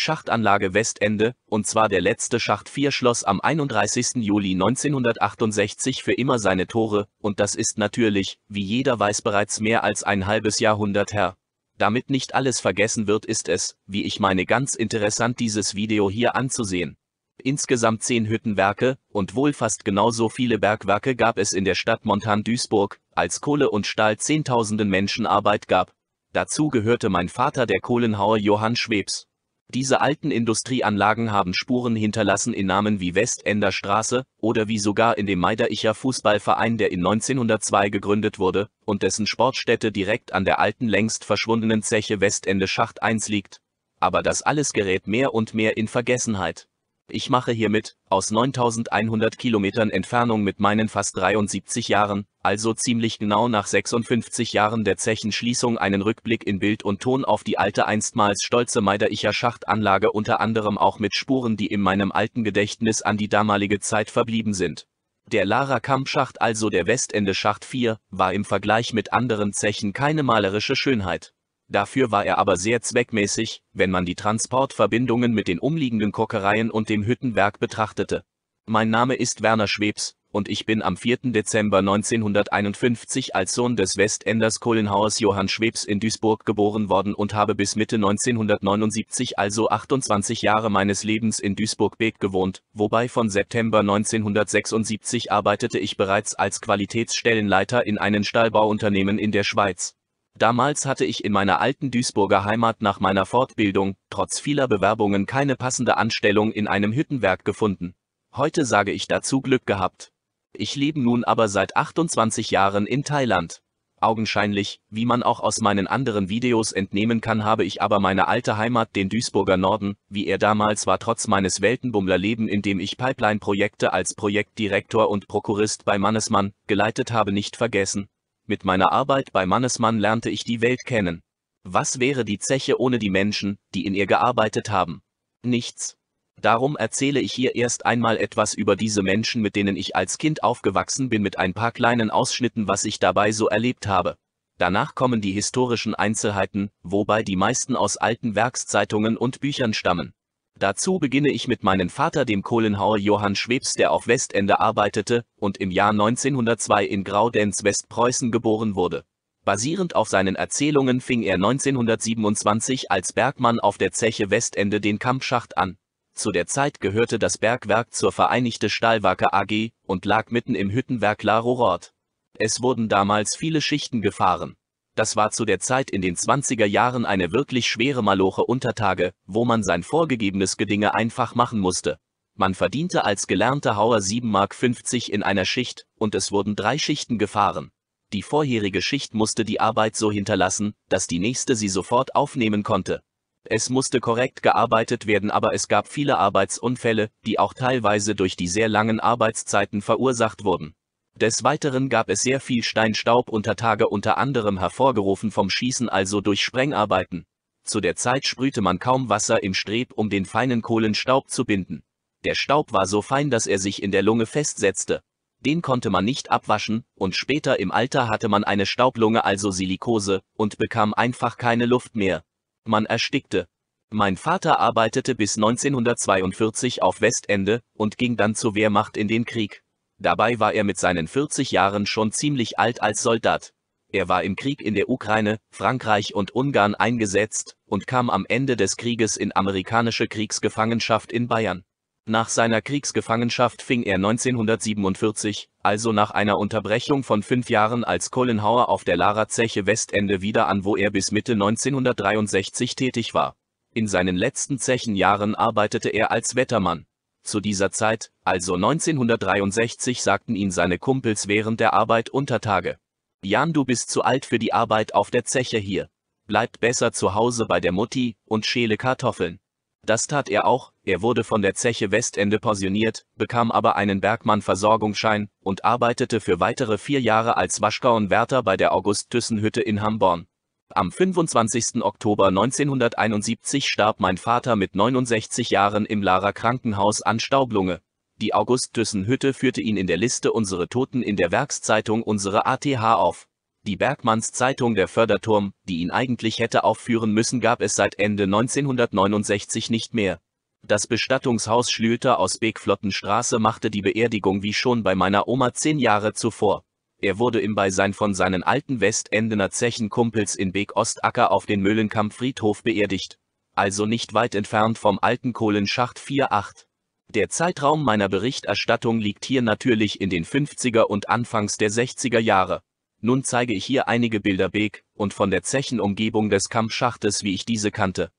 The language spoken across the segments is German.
Schachtanlage Westende, und zwar der letzte Schacht 4 schloss am 31. Juli 1968 für immer seine Tore, und das ist natürlich, wie jeder weiß bereits mehr als ein halbes Jahrhundert her. Damit nicht alles vergessen wird, ist es, wie ich meine, ganz interessant dieses Video hier anzusehen. Insgesamt zehn Hüttenwerke und wohl fast genauso viele Bergwerke gab es in der Stadt Montan-Duisburg, als Kohle und Stahl zehntausenden Menschen Arbeit gab. Dazu gehörte mein Vater der Kohlenhauer Johann Schwebs. Diese alten Industrieanlagen haben Spuren hinterlassen in Namen wie Westender Straße oder wie sogar in dem Meidericher Fußballverein, der in 1902 gegründet wurde und dessen Sportstätte direkt an der alten längst verschwundenen Zeche Westende Schacht 1 liegt. Aber das alles gerät mehr und mehr in Vergessenheit ich mache hiermit, aus 9100 Kilometern Entfernung mit meinen fast 73 Jahren, also ziemlich genau nach 56 Jahren der Zechenschließung einen Rückblick in Bild und Ton auf die alte einstmals stolze Meidericher Schachtanlage unter anderem auch mit Spuren, die in meinem alten Gedächtnis an die damalige Zeit verblieben sind. Der Lara-Kampfschacht also der Westende Schacht 4, war im Vergleich mit anderen Zechen keine malerische Schönheit dafür war er aber sehr zweckmäßig, wenn man die Transportverbindungen mit den umliegenden Kokereien und dem Hüttenwerk betrachtete. Mein Name ist Werner Schwebs, und ich bin am 4. Dezember 1951 als Sohn des Westenders Kohlenhauers Johann Schwebs in Duisburg geboren worden und habe bis Mitte 1979 also 28 Jahre meines Lebens in Duisburg-Beek gewohnt, wobei von September 1976 arbeitete ich bereits als Qualitätsstellenleiter in einem Stahlbauunternehmen in der Schweiz. Damals hatte ich in meiner alten Duisburger Heimat nach meiner Fortbildung, trotz vieler Bewerbungen keine passende Anstellung in einem Hüttenwerk gefunden. Heute sage ich dazu Glück gehabt. Ich lebe nun aber seit 28 Jahren in Thailand. Augenscheinlich, wie man auch aus meinen anderen Videos entnehmen kann, habe ich aber meine alte Heimat, den Duisburger Norden, wie er damals war, trotz meines Weltenbummlerleben, in dem ich Pipeline-Projekte als Projektdirektor und Prokurist bei Mannesmann geleitet habe, nicht vergessen. Mit meiner Arbeit bei Mannesmann lernte ich die Welt kennen. Was wäre die Zeche ohne die Menschen, die in ihr gearbeitet haben? Nichts. Darum erzähle ich hier erst einmal etwas über diese Menschen, mit denen ich als Kind aufgewachsen bin, mit ein paar kleinen Ausschnitten, was ich dabei so erlebt habe. Danach kommen die historischen Einzelheiten, wobei die meisten aus alten Werkszeitungen und Büchern stammen. Dazu beginne ich mit meinem Vater, dem Kohlenhauer Johann Schwebs, der auf Westende arbeitete und im Jahr 1902 in Graudenz, Westpreußen geboren wurde. Basierend auf seinen Erzählungen fing er 1927 als Bergmann auf der Zeche Westende den Kampfschacht an. Zu der Zeit gehörte das Bergwerk zur Vereinigte Stahlwerke AG und lag mitten im Hüttenwerk Larorort. Es wurden damals viele Schichten gefahren. Das war zu der Zeit in den 20er Jahren eine wirklich schwere Maloche Untertage, wo man sein vorgegebenes Gedinge einfach machen musste. Man verdiente als gelernter Hauer 7,50 Mark in einer Schicht, und es wurden drei Schichten gefahren. Die vorherige Schicht musste die Arbeit so hinterlassen, dass die nächste sie sofort aufnehmen konnte. Es musste korrekt gearbeitet werden, aber es gab viele Arbeitsunfälle, die auch teilweise durch die sehr langen Arbeitszeiten verursacht wurden. Des Weiteren gab es sehr viel Steinstaub unter Tage unter anderem hervorgerufen vom Schießen also durch Sprengarbeiten. Zu der Zeit sprühte man kaum Wasser im Streb, um den feinen Kohlenstaub zu binden. Der Staub war so fein, dass er sich in der Lunge festsetzte. Den konnte man nicht abwaschen, und später im Alter hatte man eine Staublunge also Silikose, und bekam einfach keine Luft mehr. Man erstickte. Mein Vater arbeitete bis 1942 auf Westende und ging dann zur Wehrmacht in den Krieg. Dabei war er mit seinen 40 Jahren schon ziemlich alt als Soldat. Er war im Krieg in der Ukraine, Frankreich und Ungarn eingesetzt und kam am Ende des Krieges in amerikanische Kriegsgefangenschaft in Bayern. Nach seiner Kriegsgefangenschaft fing er 1947, also nach einer Unterbrechung von fünf Jahren als Kohlenhauer auf der Lara-Zeche Westende wieder an, wo er bis Mitte 1963 tätig war. In seinen letzten Zechenjahren arbeitete er als Wettermann. Zu dieser Zeit, also 1963, sagten ihn seine Kumpels während der Arbeit unter Tage. Jan, du bist zu alt für die Arbeit auf der Zeche hier. Bleib besser zu Hause bei der Mutti und schäle Kartoffeln. Das tat er auch, er wurde von der Zeche Westende pensioniert, bekam aber einen Bergmann-Versorgungsschein und arbeitete für weitere vier Jahre als Waschgauenwärter bei der August-Thyssen-Hütte in Hamborn. Am 25. Oktober 1971 starb mein Vater mit 69 Jahren im Lahrer Krankenhaus an Staublunge. Die August-Thyssen-Hütte führte ihn in der Liste Unsere Toten in der Werkszeitung Unsere ATH auf. Die Bergmanns Zeitung Der Förderturm, die ihn eigentlich hätte aufführen müssen, gab es seit Ende 1969 nicht mehr. Das Bestattungshaus Schlüter aus Begflottenstraße machte die Beerdigung wie schon bei meiner Oma zehn Jahre zuvor. Er wurde im Beisein von seinen alten Westendener Zechenkumpels in Beek-Ostacker auf den mühlenkampf beerdigt, also nicht weit entfernt vom alten Kohlenschacht 48. Der Zeitraum meiner Berichterstattung liegt hier natürlich in den 50er und Anfangs der 60er Jahre. Nun zeige ich hier einige Bilder Beek und von der Zechenumgebung des Kampfschachtes, wie ich diese kannte.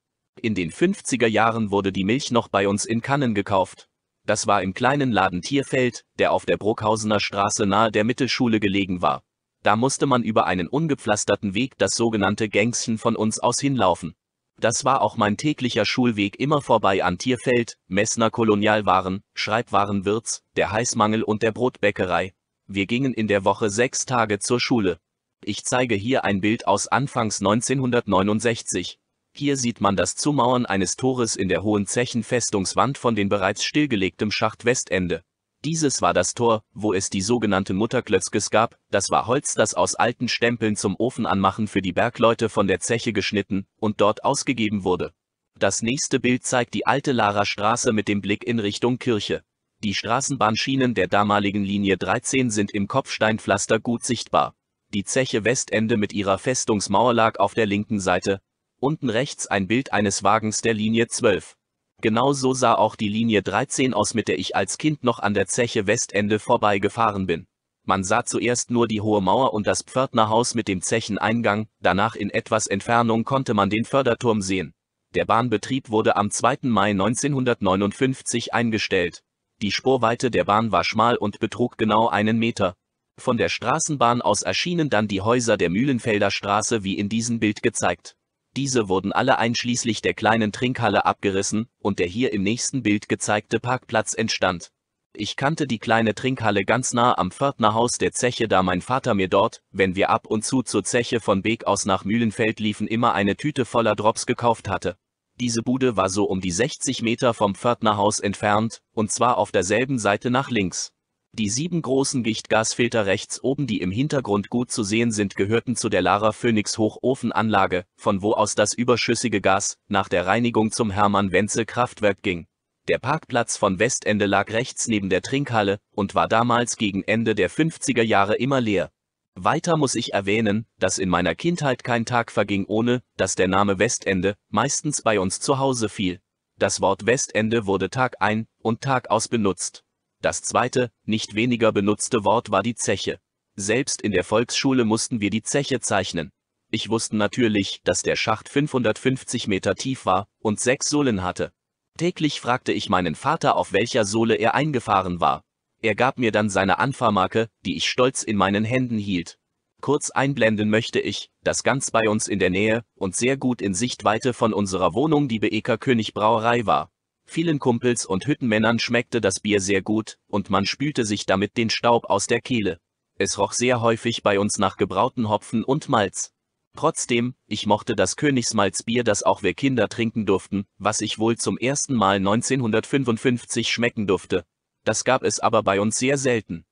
In den 50er Jahren wurde die Milch noch bei uns in Kannen gekauft. Das war im kleinen Laden Tierfeld, der auf der Bruckhausener Straße nahe der Mittelschule gelegen war. Da musste man über einen ungepflasterten Weg das sogenannte Gängschen von uns aus hinlaufen. Das war auch mein täglicher Schulweg immer vorbei an Tierfeld, Messner Kolonialwaren, Schreibwarenwirts, der Heißmangel und der Brotbäckerei. Wir gingen in der Woche sechs Tage zur Schule. Ich zeige hier ein Bild aus Anfangs 1969. Hier sieht man das Zumauern eines Tores in der hohen Zechenfestungswand von den bereits stillgelegtem Schacht Westende. Dieses war das Tor, wo es die sogenannte Mutterklötzkes gab, das war Holz, das aus alten Stempeln zum Ofenanmachen für die Bergleute von der Zeche geschnitten und dort ausgegeben wurde. Das nächste Bild zeigt die alte Larer Straße mit dem Blick in Richtung Kirche. Die Straßenbahnschienen der damaligen Linie 13 sind im Kopfsteinpflaster gut sichtbar. Die Zeche Westende mit ihrer Festungsmauer lag auf der linken Seite, Unten rechts ein Bild eines Wagens der Linie 12. Genauso sah auch die Linie 13 aus, mit der ich als Kind noch an der Zeche Westende vorbeigefahren bin. Man sah zuerst nur die hohe Mauer und das Pförtnerhaus mit dem Zecheneingang, danach in etwas Entfernung konnte man den Förderturm sehen. Der Bahnbetrieb wurde am 2. Mai 1959 eingestellt. Die Spurweite der Bahn war schmal und betrug genau einen Meter. Von der Straßenbahn aus erschienen dann die Häuser der Mühlenfelder Straße wie in diesem Bild gezeigt. Diese wurden alle einschließlich der kleinen Trinkhalle abgerissen, und der hier im nächsten Bild gezeigte Parkplatz entstand. Ich kannte die kleine Trinkhalle ganz nah am Pförtnerhaus der Zeche, da mein Vater mir dort, wenn wir ab und zu zur Zeche von Beek aus nach Mühlenfeld liefen, immer eine Tüte voller Drops gekauft hatte. Diese Bude war so um die 60 Meter vom Pförtnerhaus entfernt, und zwar auf derselben Seite nach links. Die sieben großen Gichtgasfilter rechts oben, die im Hintergrund gut zu sehen sind, gehörten zu der Lara Phoenix Hochofenanlage, von wo aus das überschüssige Gas nach der Reinigung zum Hermann-Wenzel-Kraftwerk ging. Der Parkplatz von Westende lag rechts neben der Trinkhalle und war damals gegen Ende der 50er Jahre immer leer. Weiter muss ich erwähnen, dass in meiner Kindheit kein Tag verging ohne, dass der Name Westende meistens bei uns zu Hause fiel. Das Wort Westende wurde Tag ein und Tag aus benutzt. Das zweite, nicht weniger benutzte Wort war die Zeche. Selbst in der Volksschule mussten wir die Zeche zeichnen. Ich wusste natürlich, dass der Schacht 550 Meter tief war und sechs Sohlen hatte. Täglich fragte ich meinen Vater, auf welcher Sohle er eingefahren war. Er gab mir dann seine Anfahrmarke, die ich stolz in meinen Händen hielt. Kurz einblenden möchte ich, dass ganz bei uns in der Nähe und sehr gut in Sichtweite von unserer Wohnung die Beeker König Brauerei war. Vielen Kumpels und Hüttenmännern schmeckte das Bier sehr gut, und man spülte sich damit den Staub aus der Kehle. Es roch sehr häufig bei uns nach gebrauten Hopfen und Malz. Trotzdem, ich mochte das Königsmalzbier, das auch wir Kinder trinken durften, was ich wohl zum ersten Mal 1955 schmecken durfte. Das gab es aber bei uns sehr selten.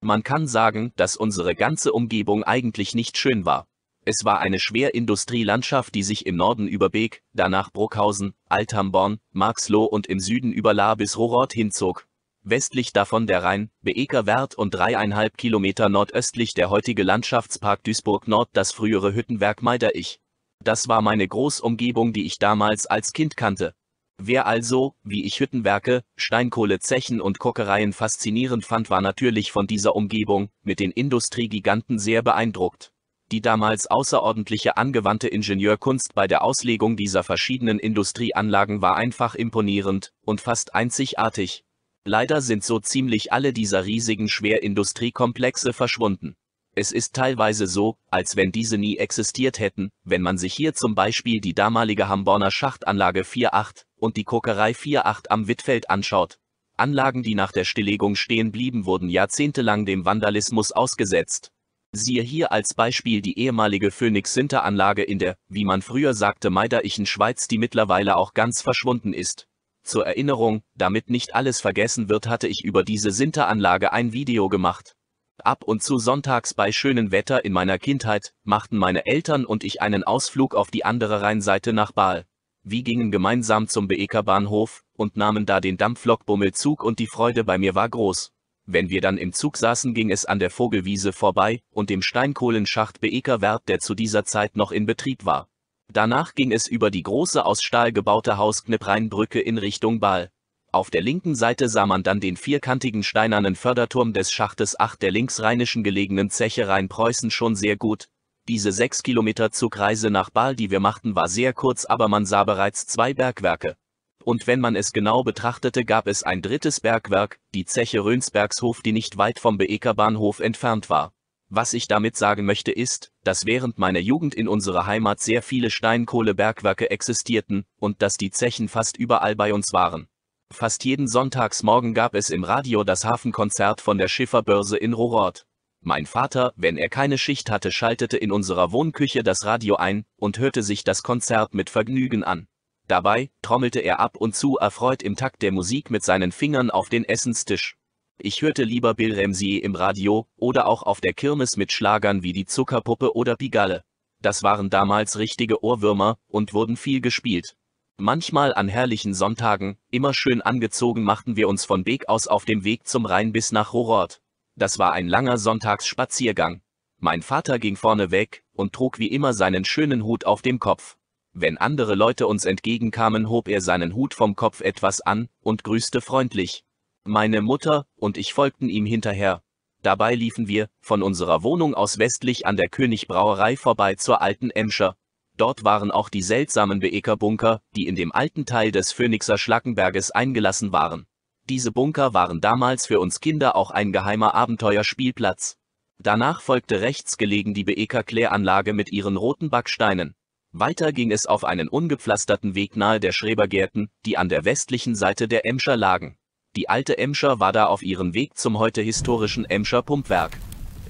Man kann sagen, dass unsere ganze Umgebung eigentlich nicht schön war. Es war eine Schwerindustrielandschaft, die sich im Norden über Beek, danach Bruckhausen, Altamborn, Marxloh und im Süden über Laa bis Rorort hinzog. Westlich davon der Rhein, Beeker Wert und dreieinhalb Kilometer nordöstlich der heutige Landschaftspark Duisburg-Nord das frühere Hüttenwerk Meiderich. Das war meine Großumgebung, die ich damals als Kind kannte. Wer also, wie ich Hüttenwerke, Steinkohlezechen und Kokereien faszinierend fand, war natürlich von dieser Umgebung, mit den Industriegiganten sehr beeindruckt die damals außerordentliche angewandte Ingenieurkunst bei der Auslegung dieser verschiedenen Industrieanlagen war einfach imponierend und fast einzigartig. Leider sind so ziemlich alle dieser riesigen Schwerindustriekomplexe verschwunden. Es ist teilweise so, als wenn diese nie existiert hätten, wenn man sich hier zum Beispiel die damalige Hamborner Schachtanlage 48 und die Kokerei 48 am Wittfeld anschaut. Anlagen, die nach der Stilllegung stehen blieben, wurden jahrzehntelang dem Vandalismus ausgesetzt. Siehe hier als Beispiel die ehemalige Phoenix-Sinter-Anlage in der, wie man früher sagte, Meiderichen Schweiz, die mittlerweile auch ganz verschwunden ist. Zur Erinnerung, damit nicht alles vergessen wird, hatte ich über diese Sinteranlage ein Video gemacht. Ab und zu sonntags bei schönem Wetter in meiner Kindheit machten meine Eltern und ich einen Ausflug auf die andere Rheinseite nach Baal. Wir gingen gemeinsam zum Beeker Bahnhof und nahmen da den Dampflokbummelzug und die Freude bei mir war groß. Wenn wir dann im Zug saßen, ging es an der Vogelwiese vorbei und dem Steinkohlenschacht Beekerwerth, der zu dieser Zeit noch in Betrieb war. Danach ging es über die große aus Stahl gebaute Hausknippreinbrücke in Richtung Baal. Auf der linken Seite sah man dann den vierkantigen steinernen Förderturm des Schachtes 8 der linksrheinischen gelegenen Zeche Rhein-Preußen schon sehr gut. Diese 6 Kilometer Zugreise nach Baal, die wir machten, war sehr kurz, aber man sah bereits zwei Bergwerke und wenn man es genau betrachtete gab es ein drittes Bergwerk, die Zeche Rönsbergshof, die nicht weit vom Beekerbahnhof entfernt war. Was ich damit sagen möchte ist, dass während meiner Jugend in unserer Heimat sehr viele Steinkohlebergwerke existierten und dass die Zechen fast überall bei uns waren. Fast jeden Sonntagsmorgen gab es im Radio das Hafenkonzert von der Schifferbörse in Rorort. Mein Vater, wenn er keine Schicht hatte, schaltete in unserer Wohnküche das Radio ein und hörte sich das Konzert mit Vergnügen an. Dabei trommelte er ab und zu erfreut im Takt der Musik mit seinen Fingern auf den Essenstisch. Ich hörte lieber Bill Ramsey im Radio oder auch auf der Kirmes mit Schlagern wie die Zuckerpuppe oder Bigalle. Das waren damals richtige Ohrwürmer und wurden viel gespielt. Manchmal an herrlichen Sonntagen, immer schön angezogen, machten wir uns von Beek aus auf dem Weg zum Rhein bis nach Horort. Das war ein langer Sonntagsspaziergang. Mein Vater ging vorne weg und trug wie immer seinen schönen Hut auf dem Kopf. Wenn andere Leute uns entgegenkamen, hob er seinen Hut vom Kopf etwas an und grüßte freundlich. Meine Mutter und ich folgten ihm hinterher. Dabei liefen wir, von unserer Wohnung aus westlich an der Königbrauerei vorbei zur alten Emscher. Dort waren auch die seltsamen Beekerbunker, die in dem alten Teil des Phönixer Schlackenberges eingelassen waren. Diese Bunker waren damals für uns Kinder auch ein geheimer Abenteuerspielplatz. Danach folgte rechts gelegen die Beeker-Kläranlage mit ihren roten Backsteinen. Weiter ging es auf einen ungepflasterten Weg nahe der Schrebergärten, die an der westlichen Seite der Emscher lagen. Die alte Emscher war da auf ihrem Weg zum heute historischen Emscher Pumpwerk.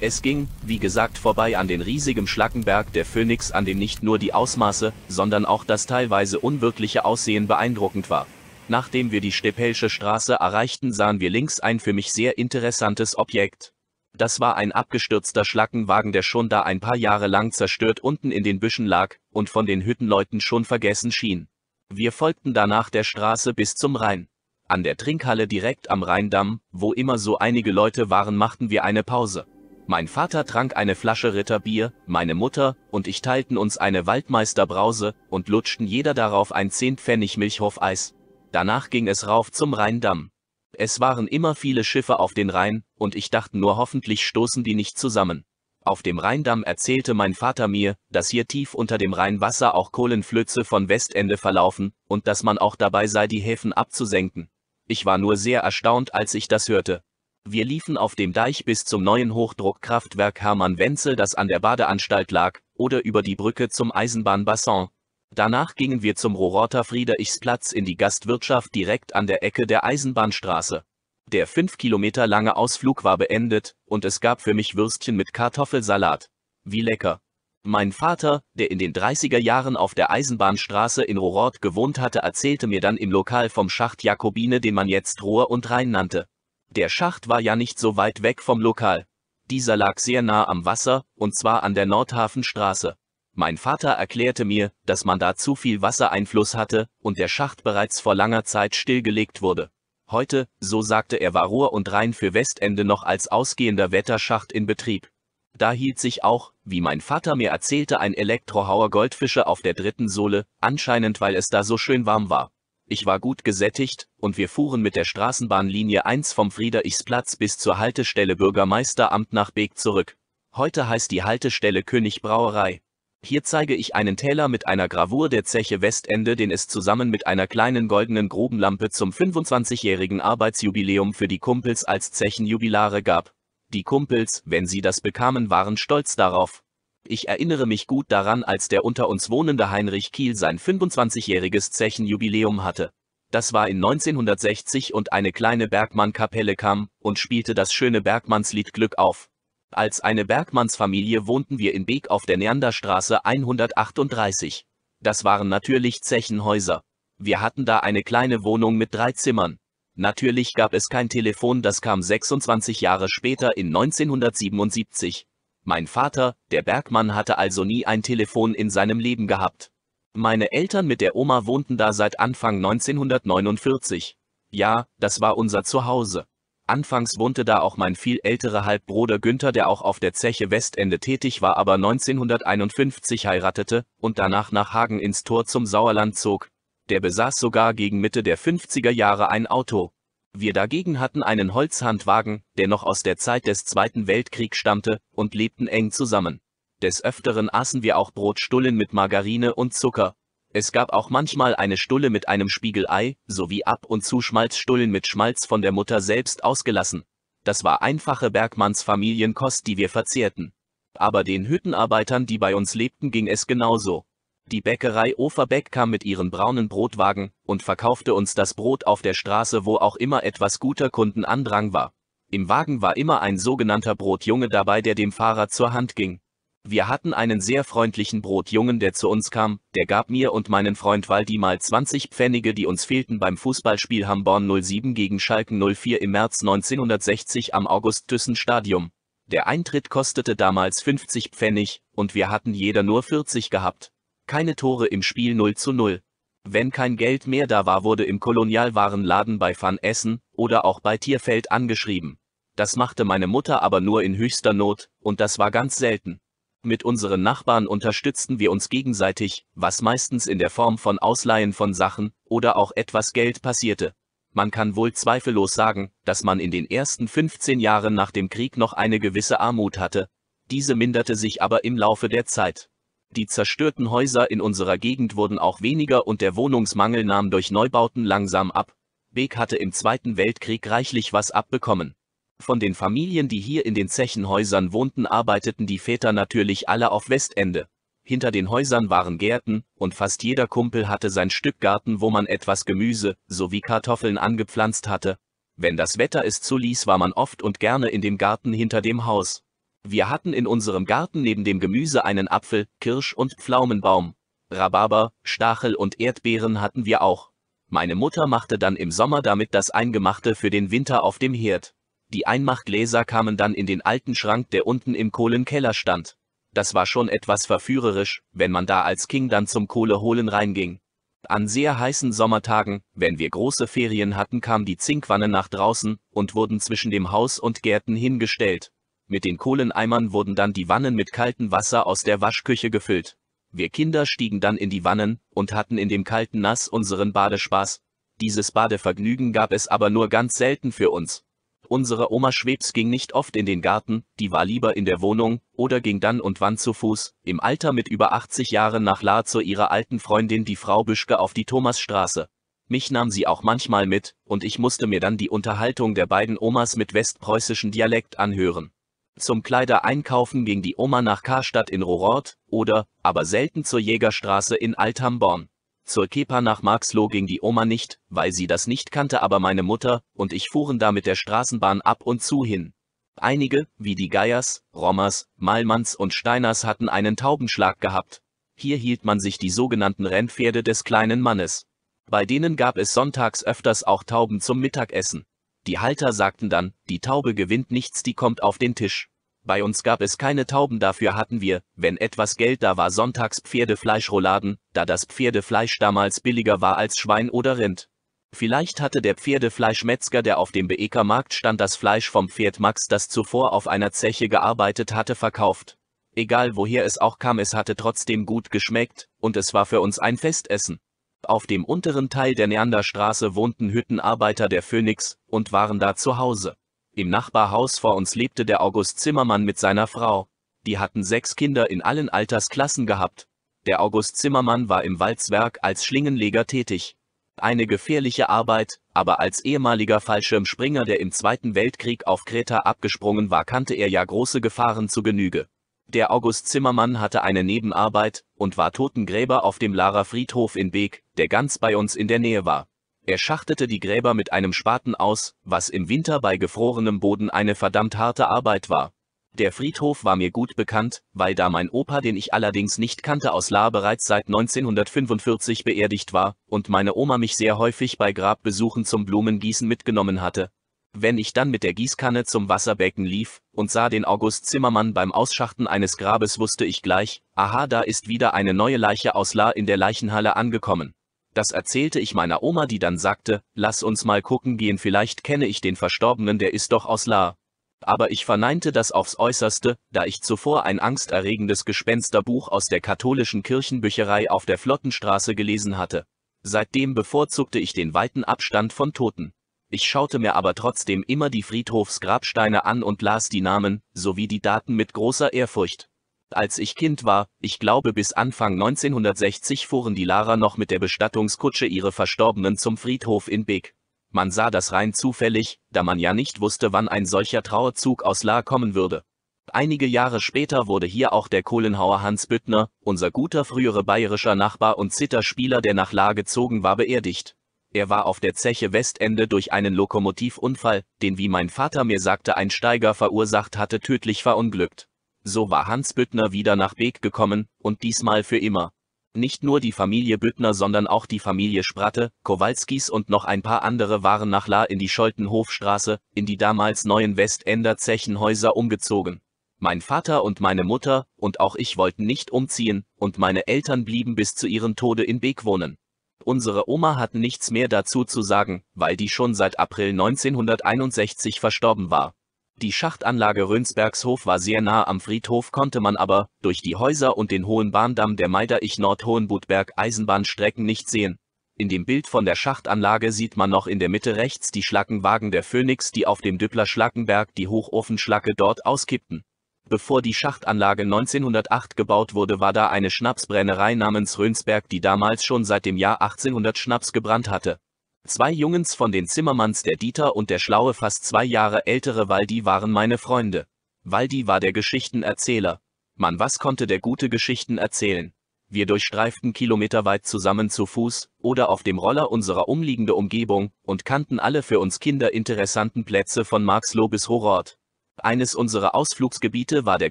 Es ging, wie gesagt, vorbei an den riesigen Schlackenberg der Phoenix, an dem nicht nur die Ausmaße, sondern auch das teilweise unwirkliche Aussehen beeindruckend war. Nachdem wir die Stepelsche Straße erreichten, sahen wir links ein für mich sehr interessantes Objekt. Das war ein abgestürzter Schlackenwagen, der schon da ein paar Jahre lang zerstört unten in den Büschen lag und von den Hüttenleuten schon vergessen schien. Wir folgten danach der Straße bis zum Rhein. An der Trinkhalle direkt am Rheindamm, wo immer so einige Leute waren, machten wir eine Pause. Mein Vater trank eine Flasche Ritterbier, meine Mutter und ich teilten uns eine Waldmeisterbrause und lutschten jeder darauf ein 10 Pfennig Milchhofeis. Danach ging es rauf zum Rheindamm. Es waren immer viele Schiffe auf den Rhein, und ich dachte nur hoffentlich stoßen die nicht zusammen. Auf dem Rheindamm erzählte mein Vater mir, dass hier tief unter dem Rheinwasser auch Kohlenflöze von Westende verlaufen, und dass man auch dabei sei, die Häfen abzusenken. Ich war nur sehr erstaunt, als ich das hörte. Wir liefen auf dem Deich bis zum neuen Hochdruckkraftwerk Hermann Wenzel, das an der Badeanstalt lag, oder über die Brücke zum Eisenbahnbassin, Danach gingen wir zum Rorotter Friederichsplatz in die Gastwirtschaft direkt an der Ecke der Eisenbahnstraße. Der fünf Kilometer lange Ausflug war beendet, und es gab für mich Würstchen mit Kartoffelsalat. Wie lecker. Mein Vater, der in den 30er Jahren auf der Eisenbahnstraße in Rohrort gewohnt hatte, erzählte mir dann im Lokal vom Schacht Jakobine, den man jetzt Rohr und Rhein nannte. Der Schacht war ja nicht so weit weg vom Lokal. Dieser lag sehr nah am Wasser, und zwar an der Nordhafenstraße. Mein Vater erklärte mir, dass man da zu viel Wassereinfluss hatte und der Schacht bereits vor langer Zeit stillgelegt wurde. Heute, so sagte er, war Ruhr und Rhein für Westende noch als ausgehender Wetterschacht in Betrieb. Da hielt sich auch, wie mein Vater mir erzählte, ein Elektrohauer Goldfische auf der dritten Sohle, anscheinend weil es da so schön warm war. Ich war gut gesättigt und wir fuhren mit der Straßenbahnlinie 1 vom Friedrichsplatz bis zur Haltestelle Bürgermeisteramt nach Beek zurück. Heute heißt die Haltestelle König Brauerei. Hier zeige ich einen Täler mit einer Gravur der Zeche Westende, den es zusammen mit einer kleinen goldenen Grubenlampe zum 25-jährigen Arbeitsjubiläum für die Kumpels als Zechenjubilare gab. Die Kumpels, wenn sie das bekamen, waren stolz darauf. Ich erinnere mich gut daran, als der unter uns wohnende Heinrich Kiel sein 25-jähriges Zechenjubiläum hatte. Das war in 1960 und eine kleine Bergmannkapelle kam und spielte das schöne Bergmannslied Glück auf. Als eine Bergmannsfamilie wohnten wir in Beek auf der Neanderstraße 138. Das waren natürlich Zechenhäuser. Wir hatten da eine kleine Wohnung mit drei Zimmern. Natürlich gab es kein Telefon, das kam 26 Jahre später in 1977. Mein Vater, der Bergmann, hatte also nie ein Telefon in seinem Leben gehabt. Meine Eltern mit der Oma wohnten da seit Anfang 1949. Ja, das war unser Zuhause. Anfangs wohnte da auch mein viel älterer Halbbruder Günther, der auch auf der Zeche Westende tätig war, aber 1951 heiratete und danach nach Hagen ins Tor zum Sauerland zog. Der besaß sogar gegen Mitte der 50er Jahre ein Auto. Wir dagegen hatten einen Holzhandwagen, der noch aus der Zeit des Zweiten Weltkriegs stammte, und lebten eng zusammen. Des Öfteren aßen wir auch Brotstullen mit Margarine und Zucker, es gab auch manchmal eine Stulle mit einem Spiegelei, sowie ab und zu Schmalzstullen mit Schmalz von der Mutter selbst ausgelassen. Das war einfache Bergmannsfamilienkost, die wir verzehrten. Aber den Hüttenarbeitern, die bei uns lebten, ging es genauso. Die Bäckerei Oferbeck kam mit ihren braunen Brotwagen und verkaufte uns das Brot auf der Straße, wo auch immer etwas guter Kundenandrang war. Im Wagen war immer ein sogenannter Brotjunge dabei, der dem Fahrer zur Hand ging. Wir hatten einen sehr freundlichen Brotjungen, der zu uns kam, der gab mir und meinen Freund Waldi mal 20 Pfennige, die uns fehlten beim Fußballspiel Hamborn 07 gegen Schalken 04 im März 1960 am August-Thyssen-Stadium. Der Eintritt kostete damals 50 Pfennig, und wir hatten jeder nur 40 gehabt. Keine Tore im Spiel 0 zu 0. Wenn kein Geld mehr da war, wurde im Kolonialwarenladen bei Van Essen oder auch bei Tierfeld angeschrieben. Das machte meine Mutter aber nur in höchster Not, und das war ganz selten. Mit unseren Nachbarn unterstützten wir uns gegenseitig, was meistens in der Form von Ausleihen von Sachen oder auch etwas Geld passierte. Man kann wohl zweifellos sagen, dass man in den ersten 15 Jahren nach dem Krieg noch eine gewisse Armut hatte, diese minderte sich aber im Laufe der Zeit. Die zerstörten Häuser in unserer Gegend wurden auch weniger und der Wohnungsmangel nahm durch Neubauten langsam ab. Beek hatte im Zweiten Weltkrieg reichlich was abbekommen. Von den Familien, die hier in den Zechenhäusern wohnten, arbeiteten die Väter natürlich alle auf Westende. Hinter den Häusern waren Gärten, und fast jeder Kumpel hatte sein Stück Garten, wo man etwas Gemüse sowie Kartoffeln angepflanzt hatte. Wenn das Wetter es zuließ, war man oft und gerne in dem Garten hinter dem Haus. Wir hatten in unserem Garten neben dem Gemüse einen Apfel, Kirsch und Pflaumenbaum. Rhabarber, Stachel und Erdbeeren hatten wir auch. Meine Mutter machte dann im Sommer damit das Eingemachte für den Winter auf dem Herd. Die Einmachgläser kamen dann in den alten Schrank, der unten im Kohlenkeller stand. Das war schon etwas verführerisch, wenn man da als King dann zum Kohleholen reinging. An sehr heißen Sommertagen, wenn wir große Ferien hatten, kam die Zinkwanne nach draußen und wurden zwischen dem Haus und Gärten hingestellt. Mit den Kohleneimern wurden dann die Wannen mit kaltem Wasser aus der Waschküche gefüllt. Wir Kinder stiegen dann in die Wannen und hatten in dem kalten Nass unseren Badespaß. Dieses Badevergnügen gab es aber nur ganz selten für uns. Unsere Oma Schwebs ging nicht oft in den Garten, die war lieber in der Wohnung, oder ging dann und wann zu Fuß, im Alter mit über 80 Jahren nach La zu ihrer alten Freundin die Frau Büschke auf die Thomasstraße. Mich nahm sie auch manchmal mit, und ich musste mir dann die Unterhaltung der beiden Omas mit westpreußischem Dialekt anhören. Zum Kleidereinkaufen ging die Oma nach Karstadt in Rorort, oder, aber selten zur Jägerstraße in Althamborn. Zur Kepa nach Marxloh ging die Oma nicht, weil sie das nicht kannte, aber meine Mutter und ich fuhren da mit der Straßenbahn ab und zu hin. Einige, wie die Geiers, Rommers, Malmanns und Steiners hatten einen Taubenschlag gehabt. Hier hielt man sich die sogenannten Rennpferde des kleinen Mannes. Bei denen gab es sonntags öfters auch Tauben zum Mittagessen. Die Halter sagten dann, die Taube gewinnt nichts, die kommt auf den Tisch. Bei uns gab es keine Tauben, dafür hatten wir, wenn etwas Geld da war, sonntags Pferdefleischrouladen, da das Pferdefleisch damals billiger war als Schwein oder Rind. Vielleicht hatte der Pferdefleischmetzger, der auf dem Beeker Markt stand, das Fleisch vom Pferd Max, das zuvor auf einer Zeche gearbeitet hatte, verkauft. Egal woher es auch kam, es hatte trotzdem gut geschmeckt, und es war für uns ein Festessen. Auf dem unteren Teil der Neanderstraße wohnten Hüttenarbeiter der Phoenix und waren da zu Hause. Im Nachbarhaus vor uns lebte der August Zimmermann mit seiner Frau. Die hatten sechs Kinder in allen Altersklassen gehabt. Der August Zimmermann war im Walzwerk als Schlingenleger tätig. Eine gefährliche Arbeit, aber als ehemaliger Fallschirmspringer, der im Zweiten Weltkrieg auf Kreta abgesprungen war, kannte er ja große Gefahren zu Genüge. Der August Zimmermann hatte eine Nebenarbeit und war Totengräber auf dem Larer Friedhof in Beek, der ganz bei uns in der Nähe war. Er schachtete die Gräber mit einem Spaten aus, was im Winter bei gefrorenem Boden eine verdammt harte Arbeit war. Der Friedhof war mir gut bekannt, weil da mein Opa, den ich allerdings nicht kannte, aus La bereits seit 1945 beerdigt war und meine Oma mich sehr häufig bei Grabbesuchen zum Blumengießen mitgenommen hatte. Wenn ich dann mit der Gießkanne zum Wasserbecken lief und sah den August Zimmermann beim Ausschachten eines Grabes, wusste ich gleich, aha, da ist wieder eine neue Leiche aus La in der Leichenhalle angekommen. Das erzählte ich meiner Oma, die dann sagte, lass uns mal gucken gehen, vielleicht kenne ich den Verstorbenen, der ist doch aus La. Aber ich verneinte das aufs äußerste, da ich zuvor ein angsterregendes Gespensterbuch aus der katholischen Kirchenbücherei auf der Flottenstraße gelesen hatte. Seitdem bevorzugte ich den weiten Abstand von Toten. Ich schaute mir aber trotzdem immer die Friedhofsgrabsteine an und las die Namen, sowie die Daten mit großer Ehrfurcht. Als ich Kind war, ich glaube bis Anfang 1960 fuhren die Lara noch mit der Bestattungskutsche ihre Verstorbenen zum Friedhof in Beek. Man sah das rein zufällig, da man ja nicht wusste, wann ein solcher Trauerzug aus La kommen würde. Einige Jahre später wurde hier auch der Kohlenhauer Hans Büttner, unser guter früherer bayerischer Nachbar und Zitterspieler, der nach La gezogen war, beerdigt. Er war auf der Zeche Westende durch einen Lokomotivunfall, den wie mein Vater mir sagte ein Steiger verursacht hatte, tödlich verunglückt. So war Hans Büttner wieder nach Beek gekommen, und diesmal für immer. Nicht nur die Familie Büttner, sondern auch die Familie Spratte, Kowalskis und noch ein paar andere waren nach La in die Scholtenhofstraße, in die damals neuen Westender Zechenhäuser umgezogen. Mein Vater und meine Mutter und auch ich wollten nicht umziehen, und meine Eltern blieben bis zu ihrem Tode in Beek wohnen. Unsere Oma hat nichts mehr dazu zu sagen, weil die schon seit April 1961 verstorben war. Die Schachtanlage Rönsbergshof war sehr nah am Friedhof, konnte man aber, durch die Häuser und den hohen Bahndamm der meiderich nord hohenbutberg eisenbahnstrecken nicht sehen. In dem Bild von der Schachtanlage sieht man noch in der Mitte rechts die Schlackenwagen der Phoenix, die auf dem Düppler Schlackenberg die Hochofenschlacke dort auskippten. Bevor die Schachtanlage 1908 gebaut wurde, war da eine Schnapsbrennerei namens Rönsberg, die damals schon seit dem Jahr 1800 Schnaps gebrannt hatte. Zwei Jungens von den Zimmermanns der Dieter und der schlaue fast zwei Jahre ältere Waldi waren meine Freunde. Waldi war der Geschichtenerzähler. Mann, was konnte der gute Geschichten erzählen? Wir durchstreiften kilometerweit zusammen zu Fuß oder auf dem Roller unserer umliegende Umgebung und kannten alle für uns Kinder interessanten Plätze von Marxloh bis Horort. Eines unserer Ausflugsgebiete war der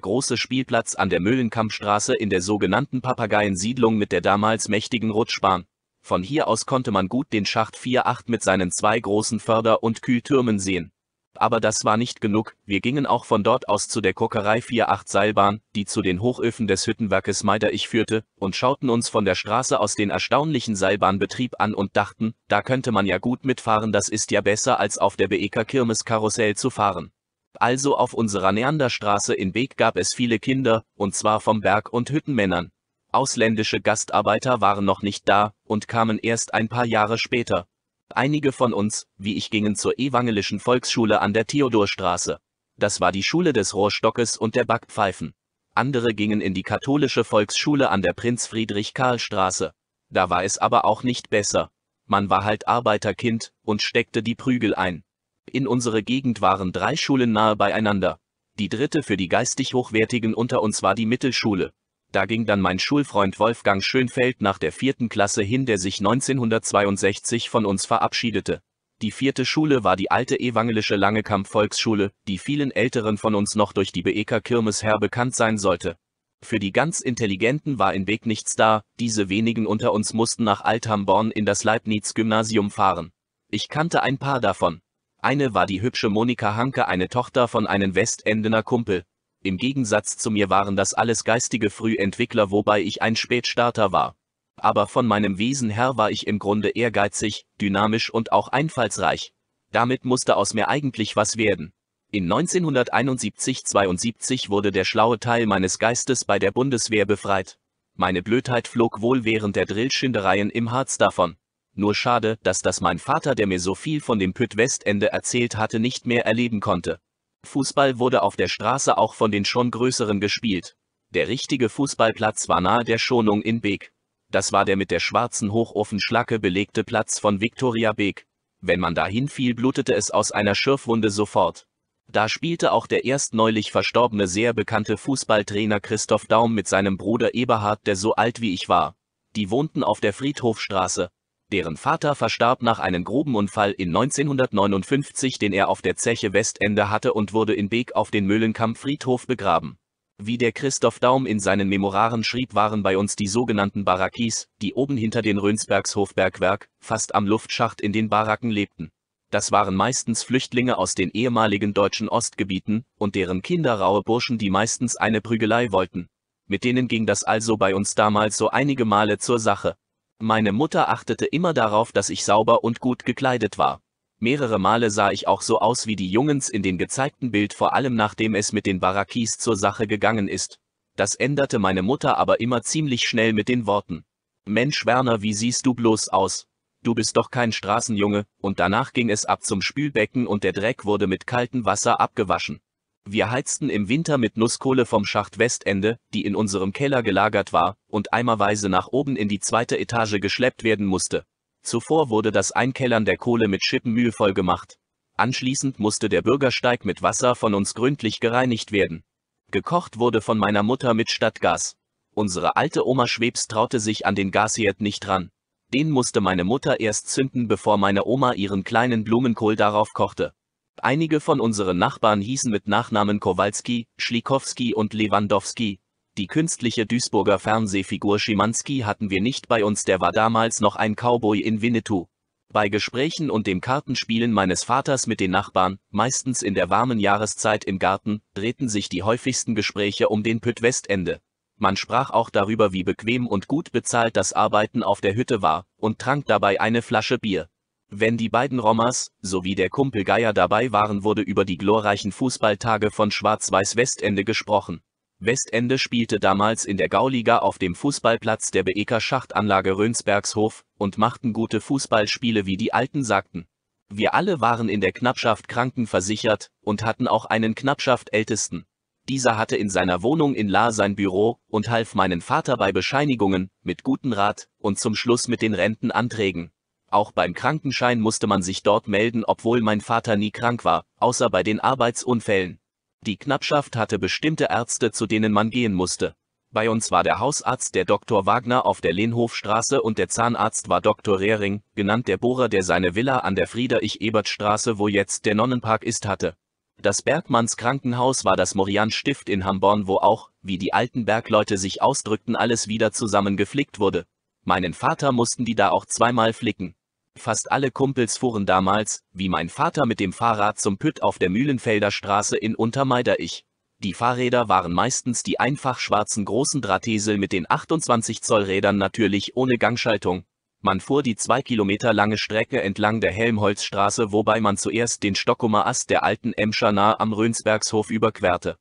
große Spielplatz an der Mühlenkampstraße in der sogenannten Papageiensiedlung mit der damals mächtigen Rutschbahn. Von hier aus konnte man gut den Schacht 48 mit seinen zwei großen Förder- und Kühltürmen sehen. Aber das war nicht genug, wir gingen auch von dort aus zu der Kokerei 48 Seilbahn, die zu den Hochöfen des Hüttenwerkes Meiderich führte, und schauten uns von der Straße aus den erstaunlichen Seilbahnbetrieb an und dachten, da könnte man ja gut mitfahren, das ist ja besser als auf der Beeker Kirmes Karussell zu fahren. Also auf unserer Neanderstraße in Beek gab es viele Kinder, und zwar vom Berg- und Hüttenmännern. Ausländische Gastarbeiter waren noch nicht da und kamen erst ein paar Jahre später. Einige von uns, wie ich, gingen zur evangelischen Volksschule an der Theodorstraße. Das war die Schule des Rohrstockes und der Backpfeifen. Andere gingen in die katholische Volksschule an der Prinz Friedrich Karl Straße. Da war es aber auch nicht besser. Man war halt Arbeiterkind und steckte die Prügel ein. In unsere Gegend waren drei Schulen nahe beieinander. Die dritte für die geistig Hochwertigen unter uns war die Mittelschule. Da ging dann mein Schulfreund Wolfgang Schönfeld nach der vierten Klasse hin, der sich 1962 von uns verabschiedete. Die vierte Schule war die alte evangelische Langekamp Volksschule, die vielen Älteren von uns noch durch die Beeker Kirmes her bekannt sein sollte. Für die ganz Intelligenten war in Weg nichts da, diese wenigen unter uns mussten nach Althamborn in das Leibniz-Gymnasium fahren. Ich kannte ein paar davon. Eine war die hübsche Monika Hanke, eine Tochter von einem Westendener Kumpel, im Gegensatz zu mir waren das alles geistige Frühentwickler, wobei ich ein Spätstarter war. Aber von meinem Wesen her war ich im Grunde ehrgeizig, dynamisch und auch einfallsreich. Damit musste aus mir eigentlich was werden. In 1971-72 wurde der schlaue Teil meines Geistes bei der Bundeswehr befreit. Meine Blödheit flog wohl während der Drillschindereien im Harz davon. Nur schade, dass das mein Vater, der mir so viel von dem Pütt-Westende erzählt hatte, nicht mehr erleben konnte. Fußball wurde auf der Straße auch von den schon größeren gespielt. Der richtige Fußballplatz war nahe der Schonung in Beek. Das war der mit der schwarzen Hochofenschlacke belegte Platz von Viktoria Beek. Wenn man dahin fiel, blutete es aus einer Schürfwunde sofort. Da spielte auch der erst neulich verstorbene sehr bekannte Fußballtrainer Christoph Daum mit seinem Bruder Eberhard, der so alt wie ich war. Die wohnten auf der Friedhofstraße, Deren Vater verstarb nach einem groben Unfall in 1959, den er auf der Zeche Westende hatte und wurde in Beek auf den Mühlenkamp-Friedhof begraben. Wie der Christoph Daum in seinen Memoraren schrieb, waren bei uns die sogenannten Barakis, die oben hinter den Rönsbergshofbergwerk, fast am Luftschacht in den Baracken lebten. Das waren meistens Flüchtlinge aus den ehemaligen deutschen Ostgebieten und deren Kinder raue Burschen, die meistens eine Prügelei wollten. Mit denen ging das also bei uns damals so einige Male zur Sache. Meine Mutter achtete immer darauf, dass ich sauber und gut gekleidet war. Mehrere Male sah ich auch so aus wie die Jungens in dem gezeigten Bild, vor allem nachdem es mit den Barakis zur Sache gegangen ist. Das änderte meine Mutter aber immer ziemlich schnell mit den Worten. Mensch Werner, wie siehst du bloß aus? Du bist doch kein Straßenjunge, und danach ging es ab zum Spülbecken und der Dreck wurde mit kaltem Wasser abgewaschen. Wir heizten im Winter mit Nusskohle vom Schacht Westende, die in unserem Keller gelagert war und eimerweise nach oben in die zweite Etage geschleppt werden musste. Zuvor wurde das Einkellern der Kohle mit Schippen mühevoll gemacht. Anschließend musste der Bürgersteig mit Wasser von uns gründlich gereinigt werden. Gekocht wurde von meiner Mutter mit Stadtgas. Unsere alte Oma Schwebs traute sich an den Gasherd nicht ran. Den musste meine Mutter erst zünden, bevor meine Oma ihren kleinen Blumenkohl darauf kochte. Einige von unseren Nachbarn hießen mit Nachnamen Kowalski, Schlikowski und Lewandowski. Die künstliche Duisburger Fernsehfigur Schimanski hatten wir nicht bei uns, der war damals noch ein Cowboy in Winnetou. Bei Gesprächen und dem Kartenspielen meines Vaters mit den Nachbarn, meistens in der warmen Jahreszeit im Garten, drehten sich die häufigsten Gespräche um den Püttwestende. Man sprach auch darüber, wie bequem und gut bezahlt das Arbeiten auf der Hütte war, und trank dabei eine Flasche Bier. Wenn die beiden Rommers, sowie der Kumpel Geier dabei waren, wurde über die glorreichen Fußballtage von Schwarz-Weiß Westende gesprochen. Westende spielte damals in der Gauliga auf dem Fußballplatz der Beeker Schachtanlage Rönsbergshof und machten gute Fußballspiele wie die Alten sagten. Wir alle waren in der Knappschaft krankenversichert und hatten auch einen Knappschaftältesten. Dieser hatte in seiner Wohnung in La sein Büro und half meinen Vater bei Bescheinigungen, mit guten Rat und zum Schluss mit den Rentenanträgen. Auch beim Krankenschein musste man sich dort melden, obwohl mein Vater nie krank war, außer bei den Arbeitsunfällen. Die Knappschaft hatte bestimmte Ärzte, zu denen man gehen musste. Bei uns war der Hausarzt der Dr. Wagner auf der Lehnhofstraße und der Zahnarzt war Dr. Rehring, genannt der Bohrer, der seine Villa an der friederich ebert straße wo jetzt der Nonnenpark ist, hatte. Das Bergmanns Krankenhaus war das Morian-Stift in Hamborn, wo auch, wie die alten Bergleute sich ausdrückten, alles wieder zusammengeflickt wurde. Meinen Vater mussten die da auch zweimal flicken. Fast alle Kumpels fuhren damals, wie mein Vater mit dem Fahrrad zum Pütt auf der Mühlenfelder Straße in Untermeiderich. Die Fahrräder waren meistens die einfach schwarzen großen Drahtesel mit den 28 Zoll Rädern natürlich ohne Gangschaltung. Man fuhr die zwei Kilometer lange Strecke entlang der Helmholtzstraße, wobei man zuerst den Stockholmer Ast der alten Emscher nahe am Rönsbergshof überquerte.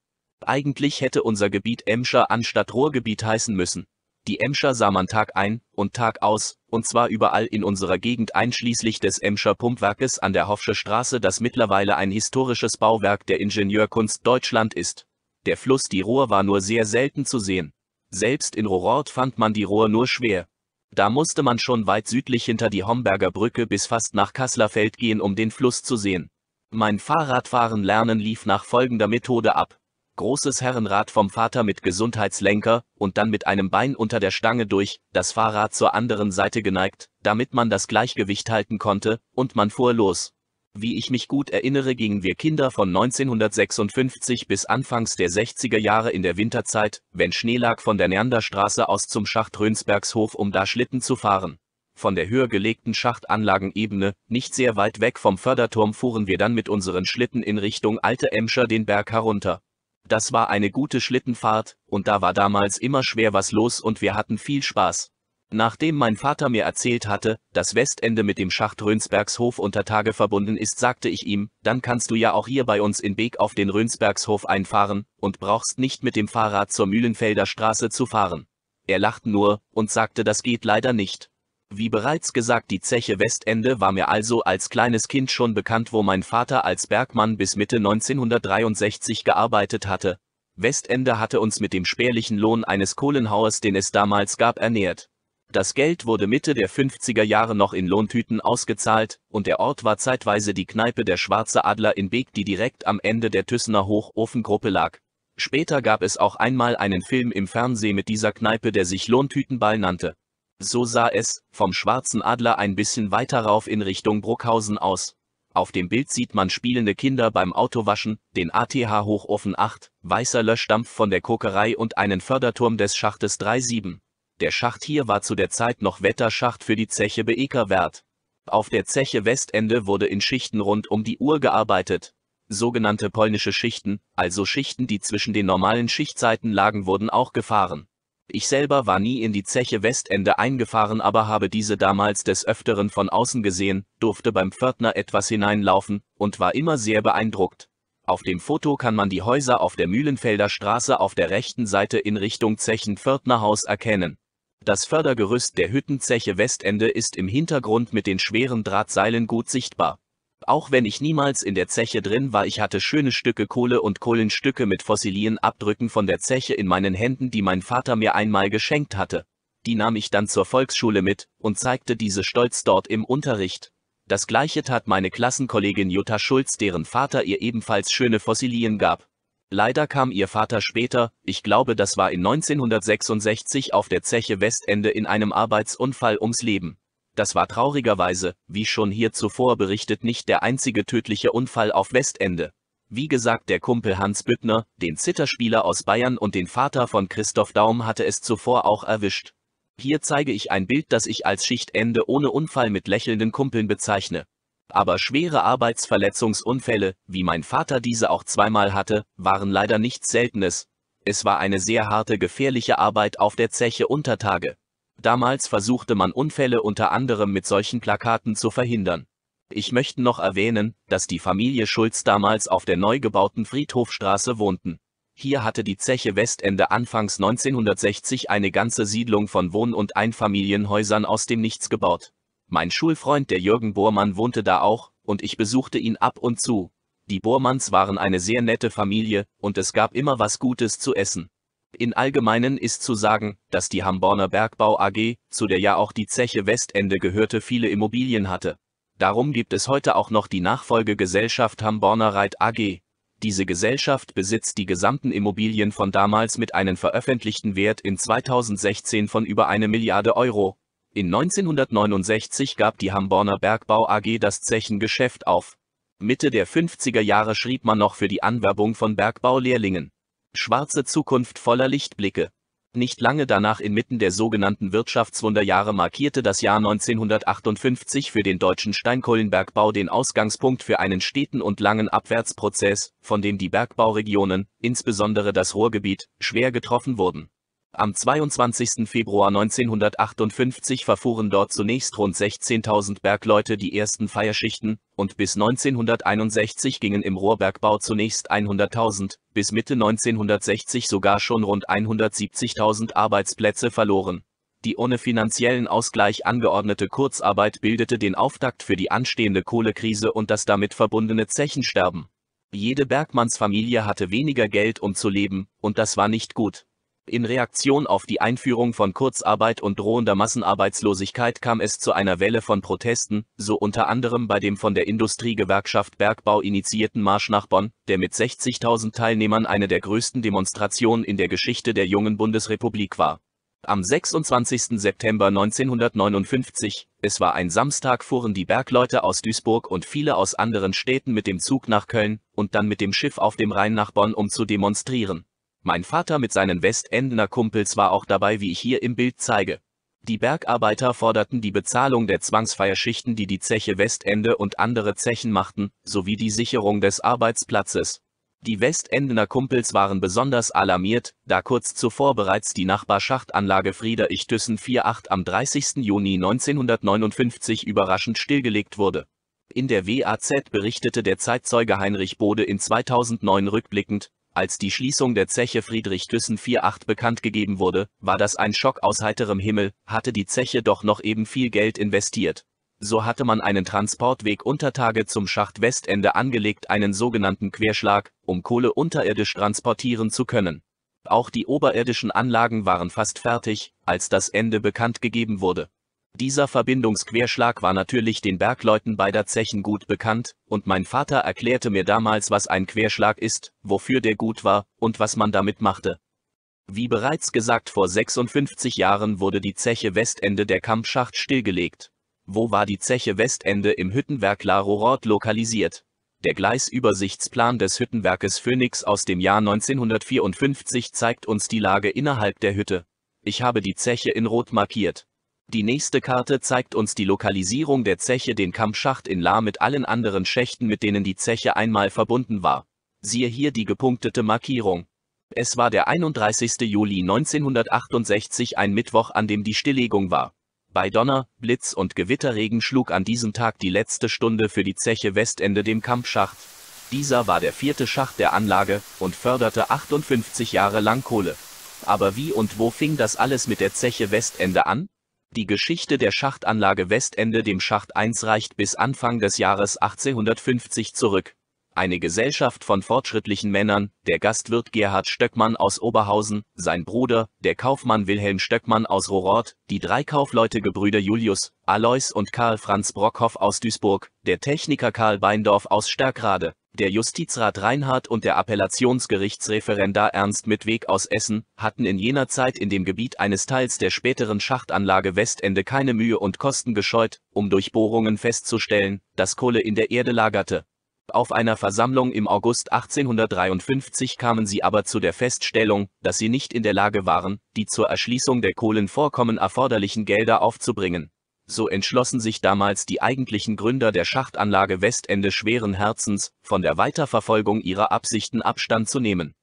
Eigentlich hätte unser Gebiet Emscher anstatt Ruhrgebiet heißen müssen die Emscher sah man Tag ein und Tag aus, und zwar überall in unserer Gegend einschließlich des Emscher Pumpwerkes an der Hoffsche Straße, das mittlerweile ein historisches Bauwerk der Ingenieurkunst Deutschland ist. Der Fluss die Rohr war nur sehr selten zu sehen. Selbst in Rohrort fand man die Rohr nur schwer. Da musste man schon weit südlich hinter die Homberger Brücke bis fast nach Kasslerfeld gehen, um den Fluss zu sehen. Mein Fahrradfahren lernen lief nach folgender Methode ab großes Herrenrad vom Vater mit Gesundheitslenker und dann mit einem Bein unter der Stange durch, das Fahrrad zur anderen Seite geneigt, damit man das Gleichgewicht halten konnte, und man fuhr los. Wie ich mich gut erinnere, gingen wir Kinder von 1956 bis anfangs der 60er Jahre in der Winterzeit, wenn Schnee lag, von der Neanderstraße aus zum Schacht Rönsbergshof, um da Schlitten zu fahren. Von der höher gelegten Schachtanlagenebene, nicht sehr weit weg vom Förderturm, fuhren wir dann mit unseren Schlitten in Richtung Alte Emscher den Berg herunter. Das war eine gute Schlittenfahrt, und da war damals immer schwer was los und wir hatten viel Spaß. Nachdem mein Vater mir erzählt hatte, dass Westende mit dem Schacht Rönsbergshof unter Tage verbunden ist, sagte ich ihm, dann kannst du ja auch hier bei uns in Beek auf den Rönsbergshof einfahren und brauchst nicht mit dem Fahrrad zur Mühlenfelder Straße zu fahren. Er lachte nur und sagte, das geht leider nicht. Wie bereits gesagt, die Zeche Westende war mir also als kleines Kind schon bekannt, wo mein Vater als Bergmann bis Mitte 1963 gearbeitet hatte. Westende hatte uns mit dem spärlichen Lohn eines Kohlenhauers, den es damals gab, ernährt. Das Geld wurde Mitte der 50er Jahre noch in Lohntüten ausgezahlt, und der Ort war zeitweise die Kneipe der Schwarze Adler in Beek, die direkt am Ende der Thyssener Hochofengruppe lag. Später gab es auch einmal einen Film im Fernsehen mit dieser Kneipe, der sich Lohntütenball nannte. So sah es, vom Schwarzen Adler ein bisschen weiter rauf in Richtung Bruckhausen aus. Auf dem Bild sieht man spielende Kinder beim Autowaschen, den ATH Hochofen 8, weißer Löschdampf von der Kokerei und einen Förderturm des Schachtes 37. Der Schacht hier war zu der Zeit noch Wetterschacht für die Zeche e wert. Auf der Zeche Westende wurde in Schichten rund um die Uhr gearbeitet. Sogenannte polnische Schichten, also Schichten, die zwischen den normalen Schichtzeiten lagen, wurden auch gefahren. Ich selber war nie in die Zeche Westende eingefahren, aber habe diese damals des Öfteren von außen gesehen, durfte beim Pförtner etwas hineinlaufen und war immer sehr beeindruckt. Auf dem Foto kann man die Häuser auf der Mühlenfelder Straße auf der rechten Seite in Richtung Zechen-Pförtnerhaus erkennen. Das Fördergerüst der Hüttenzeche Westende ist im Hintergrund mit den schweren Drahtseilen gut sichtbar. Auch wenn ich niemals in der Zeche drin war, ich hatte schöne Stücke Kohle und Kohlenstücke mit Fossilienabdrücken von der Zeche in meinen Händen, die mein Vater mir einmal geschenkt hatte. Die nahm ich dann zur Volksschule mit und zeigte diese stolz dort im Unterricht. Das gleiche tat meine Klassenkollegin Jutta Schulz, deren Vater ihr ebenfalls schöne Fossilien gab. Leider kam ihr Vater später, ich glaube das war in 1966 auf der Zeche Westende in einem Arbeitsunfall ums Leben. Das war traurigerweise, wie schon hier zuvor berichtet, nicht der einzige tödliche Unfall auf Westende. Wie gesagt, der Kumpel Hans Büttner, den Zitterspieler aus Bayern und den Vater von Christoph Daum hatte es zuvor auch erwischt. Hier zeige ich ein Bild, das ich als Schichtende ohne Unfall mit lächelnden Kumpeln bezeichne. Aber schwere Arbeitsverletzungsunfälle, wie mein Vater diese auch zweimal hatte, waren leider nichts Seltenes. Es war eine sehr harte, gefährliche Arbeit auf der Zeche Untertage. Damals versuchte man Unfälle unter anderem mit solchen Plakaten zu verhindern. Ich möchte noch erwähnen, dass die Familie Schulz damals auf der neu gebauten Friedhofstraße wohnten. Hier hatte die Zeche Westende anfangs 1960 eine ganze Siedlung von Wohn- und Einfamilienhäusern aus dem Nichts gebaut. Mein Schulfreund der Jürgen Bohrmann wohnte da auch, und ich besuchte ihn ab und zu. Die Bohrmanns waren eine sehr nette Familie, und es gab immer was Gutes zu essen. In Allgemeinen ist zu sagen, dass die Hamborner Bergbau AG, zu der ja auch die Zeche Westende gehörte, viele Immobilien hatte. Darum gibt es heute auch noch die Nachfolgegesellschaft Hamborner Reit AG. Diese Gesellschaft besitzt die gesamten Immobilien von damals mit einem veröffentlichten Wert in 2016 von über eine Milliarde Euro. In 1969 gab die Hamborner Bergbau AG das Zechengeschäft auf. Mitte der 50er Jahre schrieb man noch für die Anwerbung von Bergbaulehrlingen. Schwarze Zukunft voller Lichtblicke. Nicht lange danach inmitten der sogenannten Wirtschaftswunderjahre markierte das Jahr 1958 für den deutschen Steinkohlenbergbau den Ausgangspunkt für einen steten und langen Abwärtsprozess, von dem die Bergbauregionen, insbesondere das Ruhrgebiet, schwer getroffen wurden am 22. Februar 1958 verfuhren dort zunächst rund 16.000 Bergleute die ersten Feierschichten, und bis 1961 gingen im Rohrbergbau zunächst 100.000, bis Mitte 1960 sogar schon rund 170.000 Arbeitsplätze verloren. Die ohne finanziellen Ausgleich angeordnete Kurzarbeit bildete den Auftakt für die anstehende Kohlekrise und das damit verbundene Zechensterben. Jede Bergmannsfamilie hatte weniger Geld um zu leben, und das war nicht gut. In Reaktion auf die Einführung von Kurzarbeit und drohender Massenarbeitslosigkeit kam es zu einer Welle von Protesten, so unter anderem bei dem von der Industriegewerkschaft Bergbau initiierten Marsch nach Bonn, der mit 60.000 Teilnehmern eine der größten Demonstrationen in der Geschichte der jungen Bundesrepublik war. Am 26. September 1959, es war ein Samstag, fuhren die Bergleute aus Duisburg und viele aus anderen Städten mit dem Zug nach Köln und dann mit dem Schiff auf dem Rhein nach Bonn, um zu demonstrieren. Mein Vater mit seinen Westendener Kumpels war auch dabei, wie ich hier im Bild zeige. Die Bergarbeiter forderten die Bezahlung der Zwangsfeierschichten, die die Zeche Westende und andere Zechen machten, sowie die Sicherung des Arbeitsplatzes. Die Westendener Kumpels waren besonders alarmiert, da kurz zuvor bereits die Nachbarschachtanlage Friederich Thyssen 48 am 30. Juni 1959 überraschend stillgelegt wurde. In der WAZ berichtete der Zeitzeuge Heinrich Bode in 2009 rückblickend, als die Schließung der Zeche Friedrich Thyssen 48 bekannt gegeben wurde, war das ein Schock aus heiterem Himmel, hatte die Zeche doch noch eben viel Geld investiert. So hatte man einen Transportweg unter Tage zum Schacht Westende angelegt, einen sogenannten Querschlag, um Kohle unterirdisch transportieren zu können. Auch die oberirdischen Anlagen waren fast fertig, als das Ende bekannt gegeben wurde. Dieser Verbindungsquerschlag war natürlich den Bergleuten beider Zechen gut bekannt, und mein Vater erklärte mir damals, was ein Querschlag ist, wofür der gut war und was man damit machte. Wie bereits gesagt, vor 56 Jahren wurde die Zeche Westende der Kampfschacht stillgelegt. Wo war die Zeche Westende im Hüttenwerk Larorort lokalisiert? Der Gleisübersichtsplan des Hüttenwerkes Phoenix aus dem Jahr 1954 zeigt uns die Lage innerhalb der Hütte. Ich habe die Zeche in Rot markiert. Die nächste Karte zeigt uns die Lokalisierung der Zeche den Kampfschacht in La mit allen anderen Schächten mit denen die Zeche einmal verbunden war. Siehe hier die gepunktete Markierung. Es war der 31. Juli 1968 ein Mittwoch an dem die Stilllegung war. Bei Donner, Blitz und Gewitterregen schlug an diesem Tag die letzte Stunde für die Zeche Westende dem Kampfschacht. Dieser war der vierte Schacht der Anlage und förderte 58 Jahre lang Kohle. Aber wie und wo fing das alles mit der Zeche Westende an? Die Geschichte der Schachtanlage Westende dem Schacht 1 reicht bis Anfang des Jahres 1850 zurück eine Gesellschaft von fortschrittlichen Männern, der Gastwirt Gerhard Stöckmann aus Oberhausen, sein Bruder, der Kaufmann Wilhelm Stöckmann aus Rorort, die drei Kaufleute Gebrüder Julius, Alois und Karl Franz Brockhoff aus Duisburg, der Techniker Karl Beindorf aus Stärkrade, der Justizrat Reinhardt und der Appellationsgerichtsreferendar Ernst Mitweg aus Essen hatten in jener Zeit in dem Gebiet eines Teils der späteren Schachtanlage Westende keine Mühe und Kosten gescheut, um durch Bohrungen festzustellen, dass Kohle in der Erde lagerte. Auf einer Versammlung im August 1853 kamen sie aber zu der Feststellung, dass sie nicht in der Lage waren, die zur Erschließung der Kohlenvorkommen erforderlichen Gelder aufzubringen. So entschlossen sich damals die eigentlichen Gründer der Schachtanlage Westende schweren Herzens, von der Weiterverfolgung ihrer Absichten Abstand zu nehmen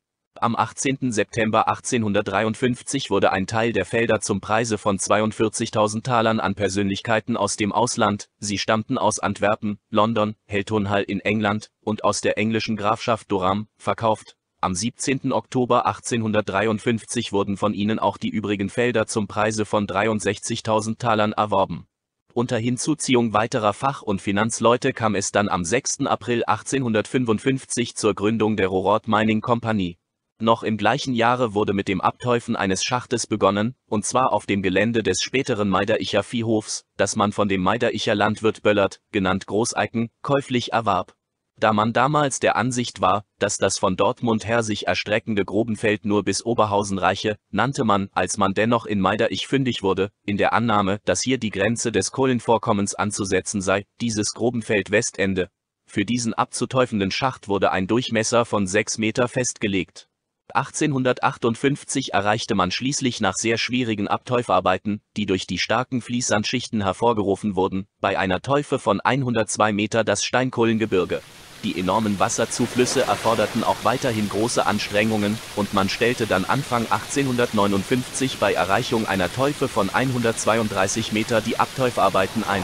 am 18. September 1853 wurde ein Teil der Felder zum Preise von 42.000 Talern an Persönlichkeiten aus dem Ausland, sie stammten aus Antwerpen, London, Heltonhall in England und aus der englischen Grafschaft Durham, verkauft. Am 17. Oktober 1853 wurden von ihnen auch die übrigen Felder zum Preise von 63.000 Talern erworben. Unter Hinzuziehung weiterer Fach- und Finanzleute kam es dann am 6. April 1855 zur Gründung der Rorod Mining Company noch im gleichen Jahre wurde mit dem Abteufen eines Schachtes begonnen, und zwar auf dem Gelände des späteren Meidericher Viehhofs, das man von dem Meidericher Landwirt Böllert, genannt Großeiken, käuflich erwarb. Da man damals der Ansicht war, dass das von Dortmund her sich erstreckende Grobenfeld nur bis Oberhausen reiche, nannte man, als man dennoch in Meiderich fündig wurde, in der Annahme, dass hier die Grenze des Kohlenvorkommens anzusetzen sei, dieses Grobenfeld Westende. Für diesen abzuteufenden Schacht wurde ein Durchmesser von 6 Meter festgelegt 1858 erreichte man schließlich nach sehr schwierigen Abteufarbeiten, die durch die starken Fließsandschichten hervorgerufen wurden, bei einer Teufe von 102 Meter das Steinkohlengebirge. Die enormen Wasserzuflüsse erforderten auch weiterhin große Anstrengungen, und man stellte dann Anfang 1859 bei Erreichung einer Teufe von 132 Meter die Abteufarbeiten ein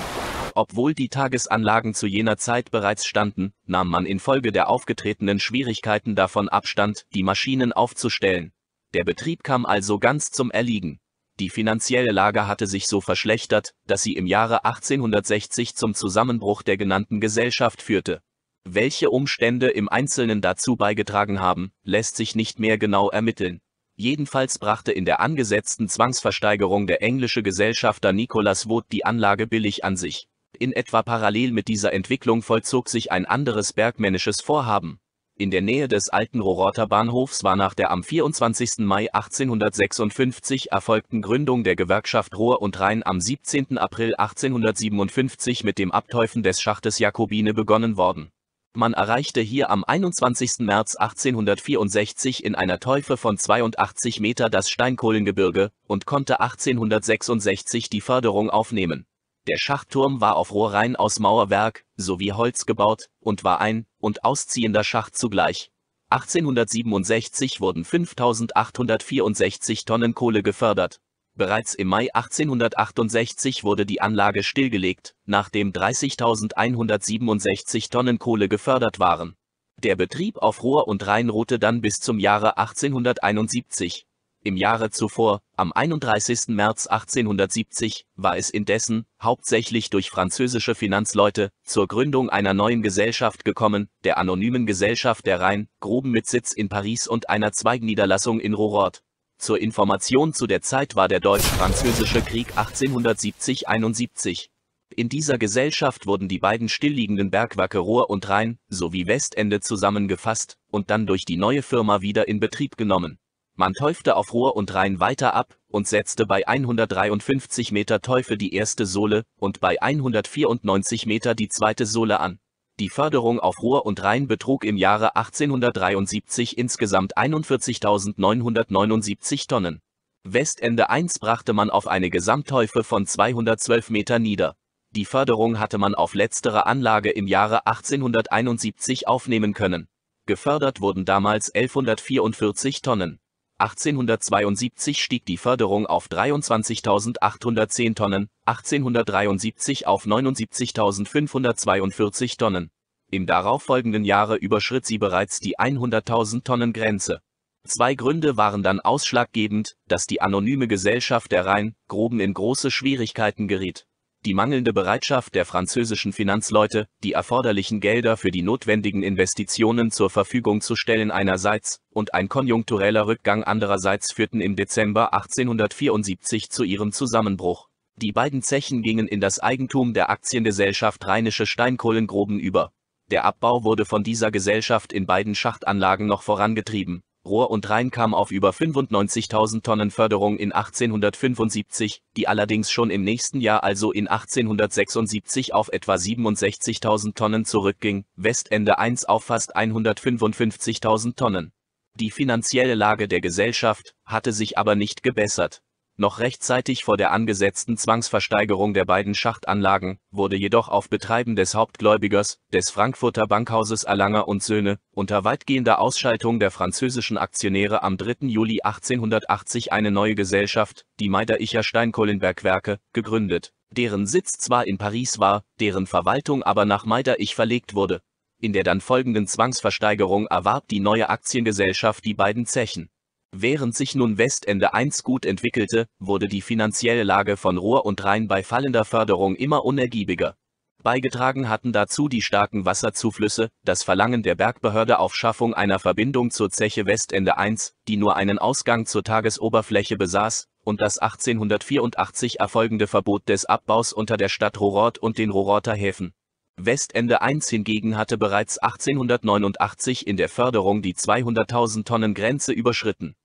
obwohl die Tagesanlagen zu jener Zeit bereits standen, nahm man infolge der aufgetretenen Schwierigkeiten davon Abstand, die Maschinen aufzustellen. Der Betrieb kam also ganz zum Erliegen. Die finanzielle Lage hatte sich so verschlechtert, dass sie im Jahre 1860 zum Zusammenbruch der genannten Gesellschaft führte. Welche Umstände im Einzelnen dazu beigetragen haben, lässt sich nicht mehr genau ermitteln. Jedenfalls brachte in der angesetzten Zwangsversteigerung der englische Gesellschafter Nicholas Wood die Anlage billig an sich. In etwa parallel mit dieser Entwicklung vollzog sich ein anderes bergmännisches Vorhaben. In der Nähe des alten Rohrorter Bahnhofs war nach der am 24. Mai 1856 erfolgten Gründung der Gewerkschaft Rohr und Rhein am 17. April 1857 mit dem Abteufen des Schachtes Jakobine begonnen worden. Man erreichte hier am 21. März 1864 in einer Teufe von 82 Meter das Steinkohlengebirge und konnte 1866 die Förderung aufnehmen. Der Schachturm war auf Rohrrein aus Mauerwerk sowie Holz gebaut und war ein- und ausziehender Schacht zugleich. 1867 wurden 5864 Tonnen Kohle gefördert. Bereits im Mai 1868 wurde die Anlage stillgelegt, nachdem 30.167 Tonnen Kohle gefördert waren. Der Betrieb auf Rohr und Rhein ruhte dann bis zum Jahre 1871, im Jahre zuvor, am 31. März 1870, war es indessen, hauptsächlich durch französische Finanzleute, zur Gründung einer neuen Gesellschaft gekommen, der Anonymen Gesellschaft der Rhein, Gruben mit Sitz in Paris und einer Zweigniederlassung in Rorort. Zur Information zu der Zeit war der Deutsch-Französische Krieg 1870-71. In dieser Gesellschaft wurden die beiden stillliegenden Bergwerke Rohr und Rhein sowie Westende zusammengefasst und dann durch die neue Firma wieder in Betrieb genommen man teufte auf Ruhr und Rhein weiter ab und setzte bei 153 Meter Teufe die erste Sohle und bei 194 Meter die zweite Sohle an. Die Förderung auf Ruhr und Rhein betrug im Jahre 1873 insgesamt 41.979 Tonnen. Westende 1 brachte man auf eine Gesamtteufe von 212 Meter nieder. Die Förderung hatte man auf letztere Anlage im Jahre 1871 aufnehmen können. Gefördert wurden damals 1144 Tonnen. 1872 stieg die Förderung auf 23.810 Tonnen, 1873 auf 79.542 Tonnen. Im darauffolgenden Jahre überschritt sie bereits die 100.000 Tonnen Grenze. Zwei Gründe waren dann ausschlaggebend, dass die anonyme Gesellschaft der rhein groben in große Schwierigkeiten geriet die mangelnde Bereitschaft der französischen Finanzleute, die erforderlichen Gelder für die notwendigen Investitionen zur Verfügung zu stellen einerseits und ein konjunktureller Rückgang andererseits führten im Dezember 1874 zu ihrem Zusammenbruch. Die beiden Zechen gingen in das Eigentum der Aktiengesellschaft Rheinische Steinkohlengruben über. Der Abbau wurde von dieser Gesellschaft in beiden Schachtanlagen noch vorangetrieben Rohr und Rhein kam auf über 95.000 Tonnen Förderung in 1875, die allerdings schon im nächsten Jahr also in 1876 auf etwa 67.000 Tonnen zurückging, Westende 1 auf fast 155.000 Tonnen. Die finanzielle Lage der Gesellschaft hatte sich aber nicht gebessert. Noch rechtzeitig vor der angesetzten Zwangsversteigerung der beiden Schachtanlagen wurde jedoch auf Betreiben des Hauptgläubigers, des Frankfurter Bankhauses Erlanger und Söhne, unter weitgehender Ausschaltung der französischen Aktionäre am 3. Juli 1880 eine neue Gesellschaft, die Meidericher Steinkohlenbergwerke, gegründet, deren Sitz zwar in Paris war, deren Verwaltung aber nach Meiderich verlegt wurde. In der dann folgenden Zwangsversteigerung erwarb die neue Aktiengesellschaft die beiden Zechen Während sich nun Westende 1 gut entwickelte, wurde die finanzielle Lage von Ruhr und Rhein bei fallender Förderung immer unergiebiger. Beigetragen hatten dazu die starken Wasserzuflüsse, das Verlangen der Bergbehörde auf Schaffung einer Verbindung zur Zeche Westende 1, die nur einen Ausgang zur Tagesoberfläche besaß, und das 1884 erfolgende Verbot des Abbaus unter der Stadt Rohrort und den Rohrorter Häfen. Westende 1 hingegen hatte bereits 1889 in der Förderung die 200.000 Tonnen Grenze überschritten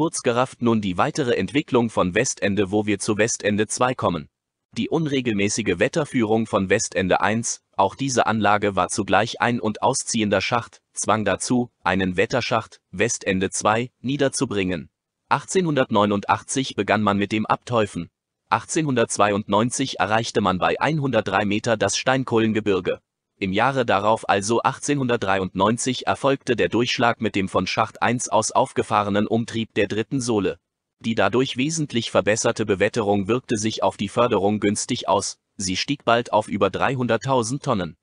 kurz gerafft nun die weitere Entwicklung von Westende, wo wir zu Westende 2 kommen. Die unregelmäßige Wetterführung von Westende 1, auch diese Anlage war zugleich ein- und ausziehender Schacht, zwang dazu, einen Wetterschacht, Westende 2, niederzubringen. 1889 begann man mit dem Abteufen. 1892 erreichte man bei 103 Meter das Steinkohlengebirge. Im Jahre darauf also 1893 erfolgte der Durchschlag mit dem von Schacht 1 aus aufgefahrenen Umtrieb der dritten Sohle. Die dadurch wesentlich verbesserte Bewetterung wirkte sich auf die Förderung günstig aus, sie stieg bald auf über 300.000 Tonnen.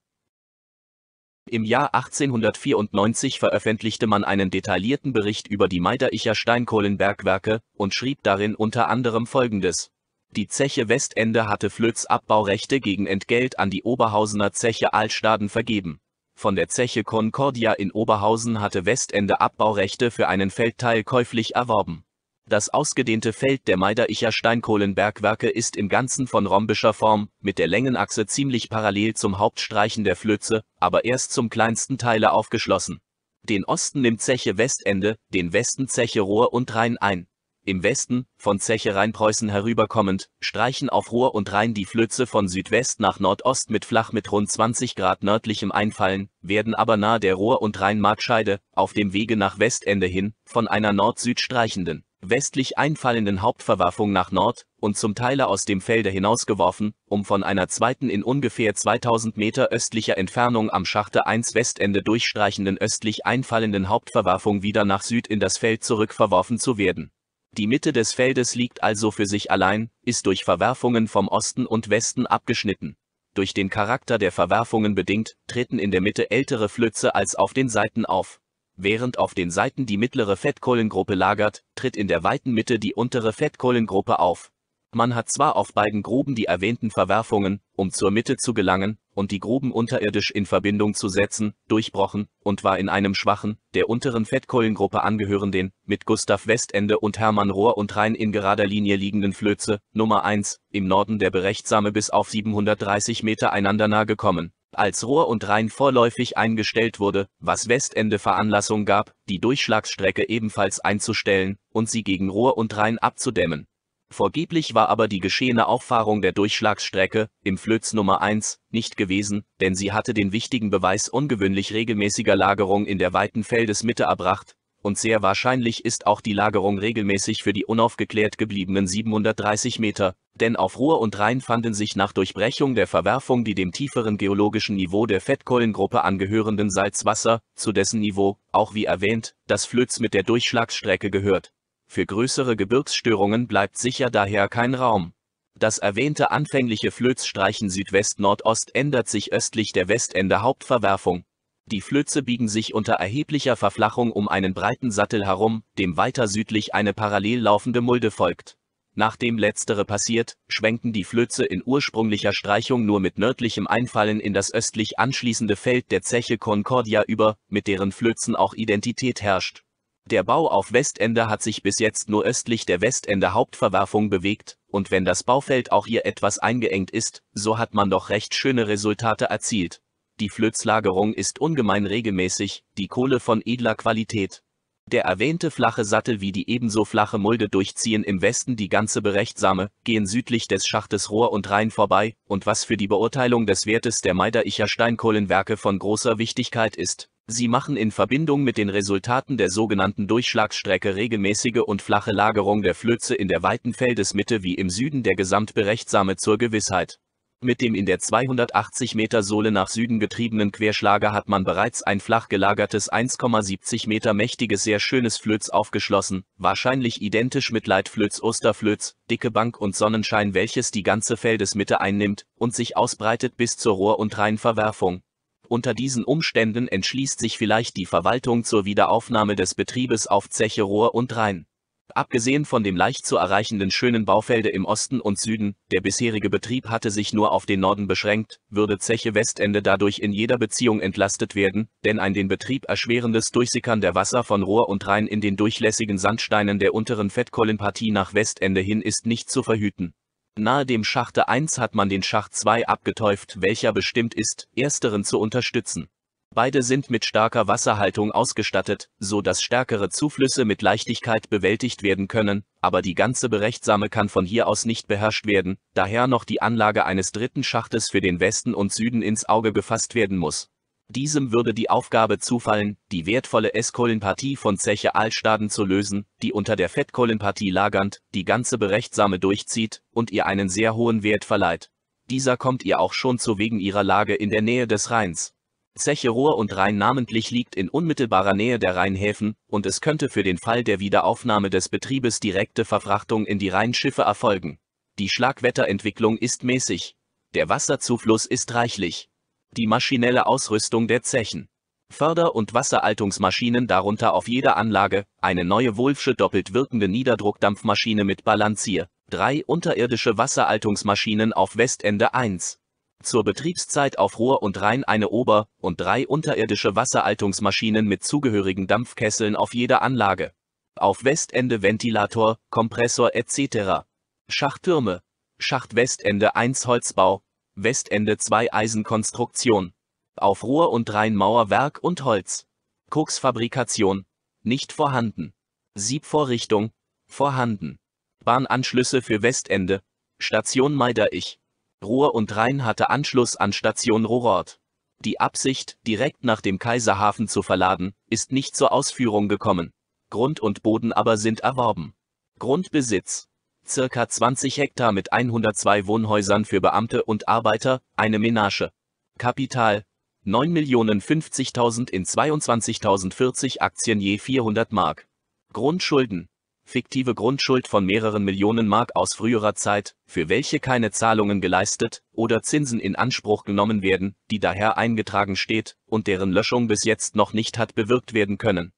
Im Jahr 1894 veröffentlichte man einen detaillierten Bericht über die Meidericher Steinkohlenbergwerke und schrieb darin unter anderem folgendes die Zeche Westende hatte Flöz Abbaurechte gegen Entgelt an die Oberhausener Zeche Altstaden vergeben. Von der Zeche Concordia in Oberhausen hatte Westende Abbaurechte für einen Feldteil käuflich erworben. Das ausgedehnte Feld der Meidericher Steinkohlenbergwerke ist im Ganzen von rhombischer Form, mit der Längenachse ziemlich parallel zum Hauptstreichen der Flöze, aber erst zum kleinsten Teile aufgeschlossen. Den Osten nimmt Zeche Westende, den Westen Zeche Rohr und Rhein ein im Westen, von Zeche-Rheinpreußen herüberkommend, streichen auf Ruhr und Rhein die Flöze von Südwest nach Nordost mit flach mit rund 20 Grad nördlichem Einfallen, werden aber nahe der Ruhr- und Rhein-Markscheide, auf dem Wege nach Westende hin, von einer Nord-Süd streichenden, westlich einfallenden Hauptverwerfung nach Nord und zum Teile aus dem Felde hinausgeworfen, um von einer zweiten in ungefähr 2000 Meter östlicher Entfernung am Schachte 1 Westende durchstreichenden östlich einfallenden Hauptverwerfung wieder nach Süd in das Feld zurückverworfen zu werden die Mitte des Feldes liegt also für sich allein, ist durch Verwerfungen vom Osten und Westen abgeschnitten. Durch den Charakter der Verwerfungen bedingt, treten in der Mitte ältere Flöze als auf den Seiten auf. Während auf den Seiten die mittlere Fettkohlengruppe lagert, tritt in der weiten Mitte die untere Fettkohlengruppe auf. Man hat zwar auf beiden Gruben die erwähnten Verwerfungen, um zur Mitte zu gelangen, und die Gruben unterirdisch in Verbindung zu setzen, durchbrochen und war in einem schwachen, der unteren Fettkohlengruppe angehörenden, mit Gustav Westende und Hermann Rohr und Rhein in gerader Linie liegenden Flöze, Nummer 1, im Norden der Berechtsame bis auf 730 Meter einander nahe gekommen. Als Rohr und Rhein vorläufig eingestellt wurde, was Westende Veranlassung gab, die Durchschlagsstrecke ebenfalls einzustellen und sie gegen Rohr und Rhein abzudämmen. Vorgeblich war aber die geschehene Auffahrung der Durchschlagsstrecke, im Flöz Nummer 1, nicht gewesen, denn sie hatte den wichtigen Beweis ungewöhnlich regelmäßiger Lagerung in der weiten Feldesmitte erbracht, und sehr wahrscheinlich ist auch die Lagerung regelmäßig für die unaufgeklärt gebliebenen 730 Meter, denn auf Ruhr und Rhein fanden sich nach Durchbrechung der Verwerfung die dem tieferen geologischen Niveau der Fettkollengruppe angehörenden Salzwasser, zu dessen Niveau, auch wie erwähnt, das Flöz mit der Durchschlagsstrecke gehört. Für größere Gebirgsstörungen bleibt sicher daher kein Raum. Das erwähnte anfängliche Flözstreichen Südwest-Nordost ändert sich östlich der Westende Hauptverwerfung. Die Flöze biegen sich unter erheblicher Verflachung um einen breiten Sattel herum, dem weiter südlich eine parallel laufende Mulde folgt. Nachdem letztere passiert, schwenken die Flöze in ursprünglicher Streichung nur mit nördlichem Einfallen in das östlich anschließende Feld der Zeche Concordia über, mit deren Flözen auch Identität herrscht. Der Bau auf Westende hat sich bis jetzt nur östlich der Westende Hauptverwerfung bewegt, und wenn das Baufeld auch hier etwas eingeengt ist, so hat man doch recht schöne Resultate erzielt. Die Flötzlagerung ist ungemein regelmäßig, die Kohle von edler Qualität. Der erwähnte flache Sattel wie die ebenso flache Mulde durchziehen im Westen die ganze Berechtsame, gehen südlich des Schachtes Rohr und Rhein vorbei, und was für die Beurteilung des Wertes der Meidericher Steinkohlenwerke von großer Wichtigkeit ist, Sie machen in Verbindung mit den Resultaten der sogenannten Durchschlagsstrecke regelmäßige und flache Lagerung der Flöze in der weiten Feldesmitte wie im Süden der Gesamtberechtsame zur Gewissheit. Mit dem in der 280 Meter Sohle nach Süden getriebenen Querschlager hat man bereits ein flach gelagertes 1,70 Meter mächtiges sehr schönes Flöz aufgeschlossen, wahrscheinlich identisch mit Leitflöz Osterflöz, dicke Bank und Sonnenschein welches die ganze Feldesmitte einnimmt und sich ausbreitet bis zur Rohr- und Rheinverwerfung. Unter diesen Umständen entschließt sich vielleicht die Verwaltung zur Wiederaufnahme des Betriebes auf Zeche Rohr und Rhein. Abgesehen von dem leicht zu erreichenden schönen Baufelde im Osten und Süden, der bisherige Betrieb hatte sich nur auf den Norden beschränkt, würde Zeche Westende dadurch in jeder Beziehung entlastet werden, denn ein den Betrieb erschwerendes Durchsickern der Wasser von Rohr und Rhein in den durchlässigen Sandsteinen der unteren Fettkollenpartie nach Westende hin ist nicht zu verhüten. Nahe dem Schachte 1 hat man den Schacht 2 abgetäuft, welcher bestimmt ist, ersteren zu unterstützen. Beide sind mit starker Wasserhaltung ausgestattet, so dass stärkere Zuflüsse mit Leichtigkeit bewältigt werden können, aber die ganze Berechtsame kann von hier aus nicht beherrscht werden, daher noch die Anlage eines dritten Schachtes für den Westen und Süden ins Auge gefasst werden muss. Diesem würde die Aufgabe zufallen, die wertvolle S-Kohlenpartie von Zeche Altstaden zu lösen, die unter der Fettkohlenpartie lagernd die ganze Berechtsame durchzieht und ihr einen sehr hohen Wert verleiht. Dieser kommt ihr auch schon zu wegen ihrer Lage in der Nähe des Rheins. Zeche Rohr und Rhein namentlich liegt in unmittelbarer Nähe der Rheinhäfen und es könnte für den Fall der Wiederaufnahme des Betriebes direkte Verfrachtung in die Rheinschiffe erfolgen. Die Schlagwetterentwicklung ist mäßig. Der Wasserzufluss ist reichlich die maschinelle Ausrüstung der Zechen. Förder- und Wasseraltungsmaschinen darunter auf jeder Anlage, eine neue Wolfsche doppelt wirkende Niederdruckdampfmaschine mit Balancier, drei unterirdische Wasseraltungsmaschinen auf Westende 1. Zur Betriebszeit auf Rohr und Rhein eine Ober- und drei unterirdische Wasseraltungsmaschinen mit zugehörigen Dampfkesseln auf jeder Anlage. Auf Westende Ventilator, Kompressor etc. Schachttürme. Schacht Westende 1 Holzbau, Westende 2 Eisenkonstruktion. Auf Rohr- und Rheinmauerwerk und Holz. Koksfabrikation. Nicht vorhanden. Siebvorrichtung. Vorhanden. Bahnanschlüsse für Westende. Station Meiderich. Ruhr und Rhein hatte Anschluss an Station Rohrort. Die Absicht, direkt nach dem Kaiserhafen zu verladen, ist nicht zur Ausführung gekommen. Grund und Boden aber sind erworben. Grundbesitz circa 20 Hektar mit 102 Wohnhäusern für Beamte und Arbeiter, eine Menage. Kapital 9.050.000 in 22.040 Aktien je 400 Mark. Grundschulden. Fiktive Grundschuld von mehreren Millionen Mark aus früherer Zeit, für welche keine Zahlungen geleistet oder Zinsen in Anspruch genommen werden, die daher eingetragen steht und deren Löschung bis jetzt noch nicht hat bewirkt werden können.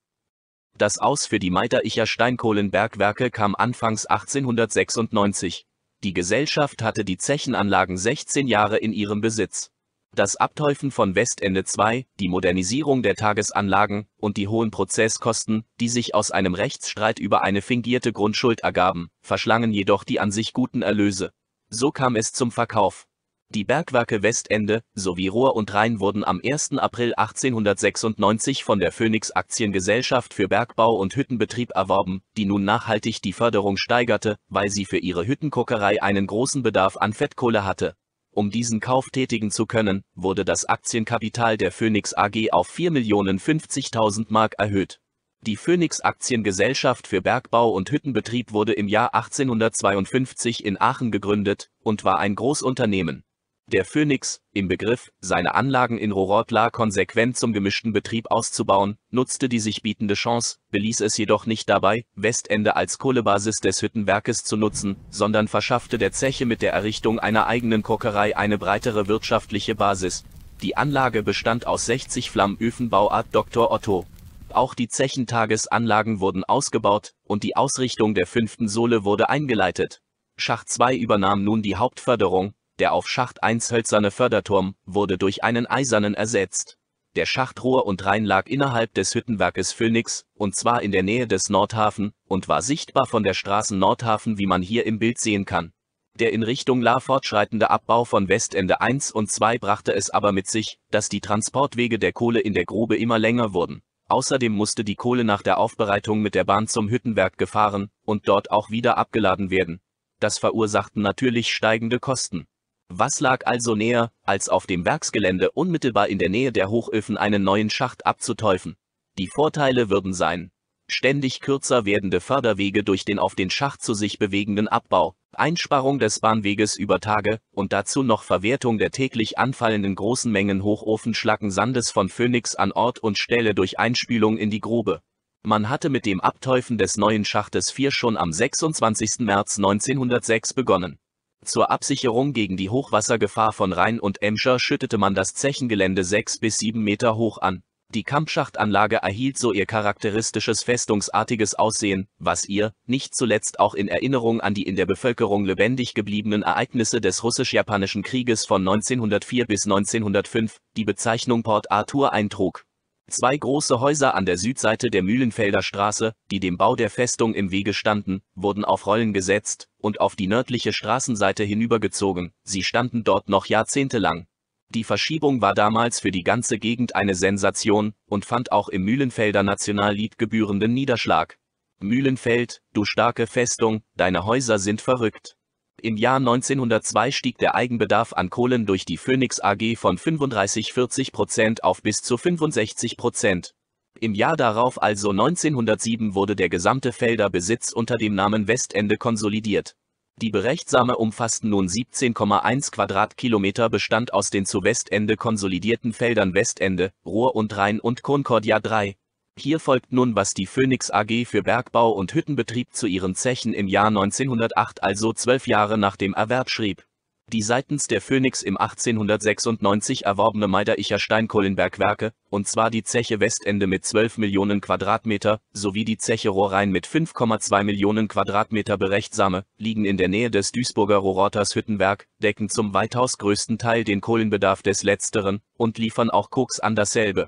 Das Aus für die Meiteicher Steinkohlenbergwerke kam anfangs 1896. Die Gesellschaft hatte die Zechenanlagen 16 Jahre in ihrem Besitz. Das Abteufen von Westende 2, die Modernisierung der Tagesanlagen und die hohen Prozesskosten, die sich aus einem Rechtsstreit über eine fingierte Grundschuld ergaben, verschlangen jedoch die an sich guten Erlöse. So kam es zum Verkauf. Die Bergwerke Westende sowie Rohr und Rhein wurden am 1. April 1896 von der Phoenix Aktiengesellschaft für Bergbau und Hüttenbetrieb erworben, die nun nachhaltig die Förderung steigerte, weil sie für ihre Hüttenkokerei einen großen Bedarf an Fettkohle hatte. Um diesen Kauf tätigen zu können, wurde das Aktienkapital der Phoenix AG auf 4.050.000 Mark erhöht. Die Phoenix Aktiengesellschaft für Bergbau und Hüttenbetrieb wurde im Jahr 1852 in Aachen gegründet und war ein Großunternehmen der Phoenix, im Begriff, seine Anlagen in Rorotla konsequent zum gemischten Betrieb auszubauen, nutzte die sich bietende Chance, beließ es jedoch nicht dabei, Westende als Kohlebasis des Hüttenwerkes zu nutzen, sondern verschaffte der Zeche mit der Errichtung einer eigenen Kokerei eine breitere wirtschaftliche Basis. Die Anlage bestand aus 60 Flammöfen Dr. Otto. Auch die Zechentagesanlagen wurden ausgebaut, und die Ausrichtung der fünften Sohle wurde eingeleitet. Schacht 2 übernahm nun die Hauptförderung, der auf Schacht 1 hölzerne Förderturm wurde durch einen eisernen ersetzt. Der Schachtrohr und Rhein lag innerhalb des Hüttenwerkes Phoenix, und zwar in der Nähe des Nordhafen, und war sichtbar von der Straßen Nordhafen, wie man hier im Bild sehen kann. Der in Richtung La fortschreitende Abbau von Westende 1 und 2 brachte es aber mit sich, dass die Transportwege der Kohle in der Grube immer länger wurden. Außerdem musste die Kohle nach der Aufbereitung mit der Bahn zum Hüttenwerk gefahren und dort auch wieder abgeladen werden. Das verursachten natürlich steigende Kosten. Was lag also näher, als auf dem Werksgelände unmittelbar in der Nähe der Hochöfen einen neuen Schacht abzuteufen? Die Vorteile würden sein, ständig kürzer werdende Förderwege durch den auf den Schacht zu sich bewegenden Abbau, Einsparung des Bahnweges über Tage und dazu noch Verwertung der täglich anfallenden großen Mengen Hochofenschlacken Sandes von Phoenix an Ort und Stelle durch Einspülung in die Grube. Man hatte mit dem Abteufen des neuen Schachtes 4 schon am 26. März 1906 begonnen. Zur Absicherung gegen die Hochwassergefahr von Rhein und Emscher schüttete man das Zechengelände sechs bis sieben Meter hoch an. Die Kampfschachtanlage erhielt so ihr charakteristisches festungsartiges Aussehen, was ihr, nicht zuletzt auch in Erinnerung an die in der Bevölkerung lebendig gebliebenen Ereignisse des russisch-japanischen Krieges von 1904 bis 1905, die Bezeichnung Port Arthur eintrug. Zwei große Häuser an der Südseite der Mühlenfelder Straße, die dem Bau der Festung im Wege standen, wurden auf Rollen gesetzt und auf die nördliche Straßenseite hinübergezogen, sie standen dort noch jahrzehntelang. Die Verschiebung war damals für die ganze Gegend eine Sensation und fand auch im Mühlenfelder Nationallied gebührenden Niederschlag. Mühlenfeld, du starke Festung, deine Häuser sind verrückt. Im Jahr 1902 stieg der Eigenbedarf an Kohlen durch die Phoenix AG von 35-40 Prozent auf bis zu 65 Prozent. Im Jahr darauf also 1907 wurde der gesamte Felderbesitz unter dem Namen Westende konsolidiert. Die Berechtsame umfassten nun 17,1 Quadratkilometer Bestand aus den zu Westende konsolidierten Feldern Westende, Ruhr und Rhein und Concordia 3. Hier folgt nun, was die Phoenix AG für Bergbau und Hüttenbetrieb zu ihren Zechen im Jahr 1908, also zwölf Jahre nach dem Erwerb, schrieb. Die seitens der Phoenix im 1896 erworbene Meidericher Steinkohlenbergwerke, und zwar die Zeche Westende mit 12 Millionen Quadratmeter, sowie die Zeche Rohrrhein mit 5,2 Millionen Quadratmeter berechtsame, liegen in der Nähe des Duisburger Rohrorters Hüttenwerk, decken zum weitaus größten Teil den Kohlenbedarf des letzteren, und liefern auch Koks an dasselbe.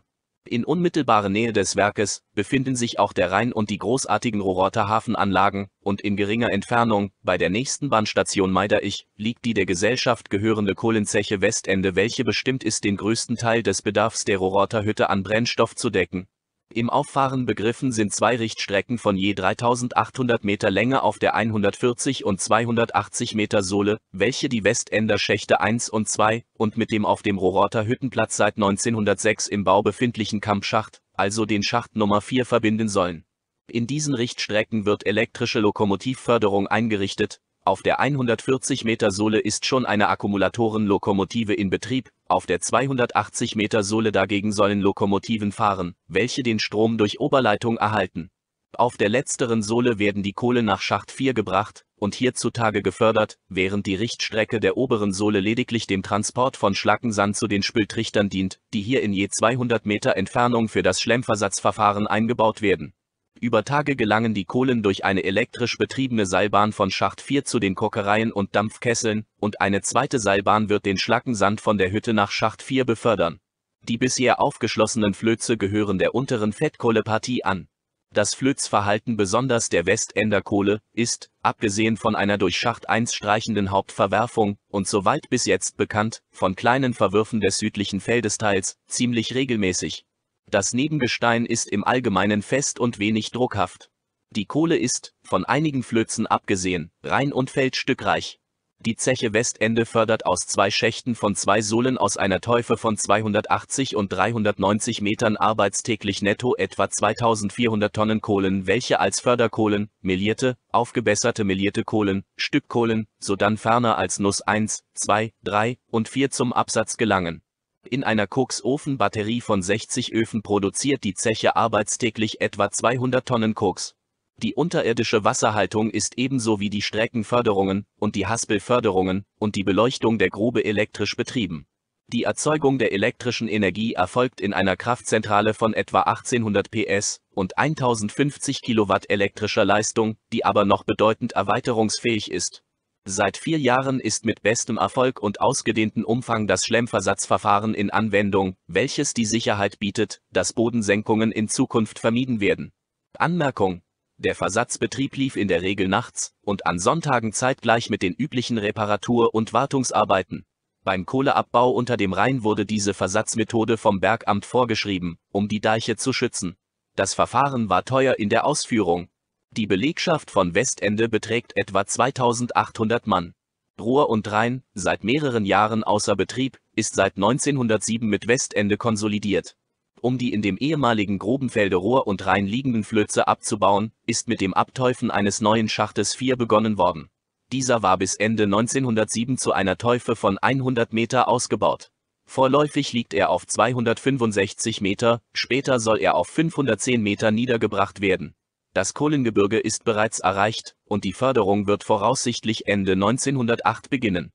In unmittelbarer Nähe des Werkes befinden sich auch der Rhein und die großartigen Rororter Hafenanlagen, und in geringer Entfernung, bei der nächsten Bahnstation Meiderich, liegt die der Gesellschaft gehörende Kohlenzeche Westende welche bestimmt ist den größten Teil des Bedarfs der Rororter Hütte an Brennstoff zu decken im Auffahren begriffen sind zwei Richtstrecken von je 3800 Meter Länge auf der 140 und 280 Meter Sohle, welche die Westender Schächte 1 und 2 und mit dem auf dem Rororter Hüttenplatz seit 1906 im Bau befindlichen Kampfschacht, also den Schacht Nummer 4 verbinden sollen. In diesen Richtstrecken wird elektrische Lokomotivförderung eingerichtet, auf der 140 Meter Sohle ist schon eine Akkumulatorenlokomotive in Betrieb, auf der 280 Meter Sohle dagegen sollen Lokomotiven fahren, welche den Strom durch Oberleitung erhalten. Auf der letzteren Sohle werden die Kohle nach Schacht 4 gebracht und hierzutage gefördert, während die Richtstrecke der oberen Sohle lediglich dem Transport von Schlackensand zu den Spültrichtern dient, die hier in je 200 Meter Entfernung für das Schlemmversatzverfahren eingebaut werden. Über Tage gelangen die Kohlen durch eine elektrisch betriebene Seilbahn von Schacht 4 zu den Kokereien und Dampfkesseln, und eine zweite Seilbahn wird den Schlackensand von der Hütte nach Schacht 4 befördern. Die bisher aufgeschlossenen Flöze gehören der unteren Fettkohlepartie an. Das Flözverhalten besonders der Westender Kohle ist, abgesehen von einer durch Schacht 1 streichenden Hauptverwerfung und soweit bis jetzt bekannt, von kleinen Verwürfen des südlichen Feldesteils, ziemlich regelmäßig. Das Nebengestein ist im Allgemeinen fest und wenig druckhaft. Die Kohle ist, von einigen Flözen abgesehen, rein und feldstückreich. Die Zeche Westende fördert aus zwei Schächten von zwei Sohlen aus einer Teufe von 280 und 390 Metern arbeitstäglich netto etwa 2400 Tonnen Kohlen, welche als Förderkohlen, melierte, aufgebesserte melierte Kohlen, Stückkohlen, sodann ferner als Nuss 1, 2, 3 und 4 zum Absatz gelangen. In einer Koksofenbatterie von 60 Öfen produziert die Zeche arbeitstäglich etwa 200 Tonnen Koks. Die unterirdische Wasserhaltung ist ebenso wie die Streckenförderungen und die Haspelförderungen und die Beleuchtung der Grube elektrisch betrieben. Die Erzeugung der elektrischen Energie erfolgt in einer Kraftzentrale von etwa 1800 PS und 1050 Kilowatt elektrischer Leistung, die aber noch bedeutend erweiterungsfähig ist. Seit vier Jahren ist mit bestem Erfolg und ausgedehntem Umfang das Schlemmversatzverfahren in Anwendung, welches die Sicherheit bietet, dass Bodensenkungen in Zukunft vermieden werden. Anmerkung. Der Versatzbetrieb lief in der Regel nachts und an Sonntagen zeitgleich mit den üblichen Reparatur- und Wartungsarbeiten. Beim Kohleabbau unter dem Rhein wurde diese Versatzmethode vom Bergamt vorgeschrieben, um die Deiche zu schützen. Das Verfahren war teuer in der Ausführung, die Belegschaft von Westende beträgt etwa 2800 Mann. Ruhr und Rhein, seit mehreren Jahren außer Betrieb, ist seit 1907 mit Westende konsolidiert. Um die in dem ehemaligen Grobenfelde Ruhr und Rhein liegenden Flöze abzubauen, ist mit dem Abteufen eines neuen Schachtes 4 begonnen worden. Dieser war bis Ende 1907 zu einer Teufe von 100 Meter ausgebaut. Vorläufig liegt er auf 265 Meter, später soll er auf 510 Meter niedergebracht werden. Das Kohlengebirge ist bereits erreicht und die Förderung wird voraussichtlich Ende 1908 beginnen.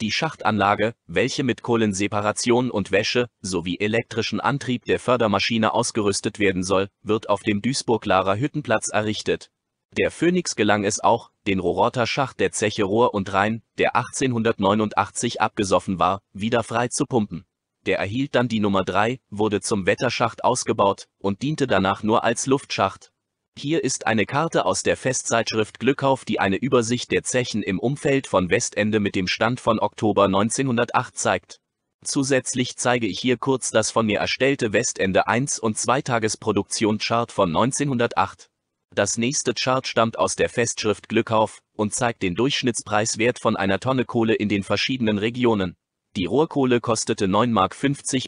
Die Schachtanlage, welche mit Kohlenseparation und Wäsche sowie elektrischen Antrieb der Fördermaschine ausgerüstet werden soll, wird auf dem Duisburg-Larer Hüttenplatz errichtet. Der Phoenix gelang es auch, den Rororter Schacht der Zeche Rohr und Rhein, der 1889 abgesoffen war, wieder frei zu pumpen. Der erhielt dann die Nummer 3, wurde zum Wetterschacht ausgebaut und diente danach nur als Luftschacht, hier ist eine Karte aus der Festzeitschrift Glückauf, die eine Übersicht der Zechen im Umfeld von Westende mit dem Stand von Oktober 1908 zeigt. Zusätzlich zeige ich hier kurz das von mir erstellte Westende 1 und 2 Tagesproduktionschart von 1908. Das nächste Chart stammt aus der Festschrift Glückauf und zeigt den Durchschnittspreiswert von einer Tonne Kohle in den verschiedenen Regionen. Die Rohrkohle kostete 9,50 Mark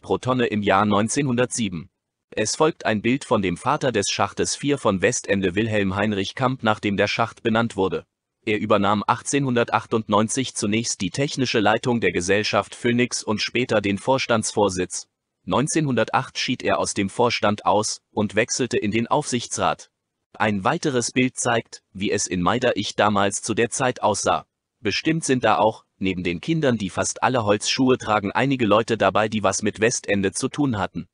pro Tonne im Jahr 1907. Es folgt ein Bild von dem Vater des Schachtes 4 von Westende Wilhelm Heinrich Kamp, nachdem der Schacht benannt wurde. Er übernahm 1898 zunächst die technische Leitung der Gesellschaft Phoenix und später den Vorstandsvorsitz. 1908 schied er aus dem Vorstand aus und wechselte in den Aufsichtsrat. Ein weiteres Bild zeigt, wie es in Meider ich damals zu der Zeit aussah. Bestimmt sind da auch, neben den Kindern, die fast alle Holzschuhe tragen, einige Leute dabei, die was mit Westende zu tun hatten.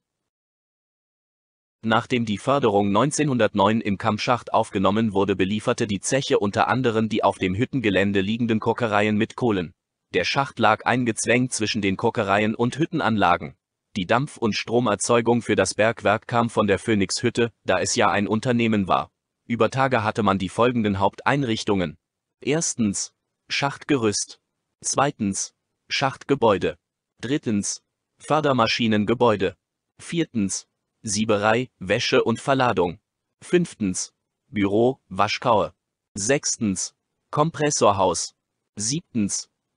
Nachdem die Förderung 1909 im Kammschacht aufgenommen wurde, belieferte die Zeche unter anderem die auf dem Hüttengelände liegenden Kokereien mit Kohlen. Der Schacht lag eingezwängt zwischen den Kokereien und Hüttenanlagen. Die Dampf- und Stromerzeugung für das Bergwerk kam von der Phoenix-Hütte, da es ja ein Unternehmen war. Über Tage hatte man die folgenden Haupteinrichtungen. Erstens Schachtgerüst. Zweitens Schachtgebäude. Drittens Fördermaschinengebäude. Viertens Sieberei, Wäsche und Verladung. 5. Büro, Waschkaue. 6. Kompressorhaus. 7.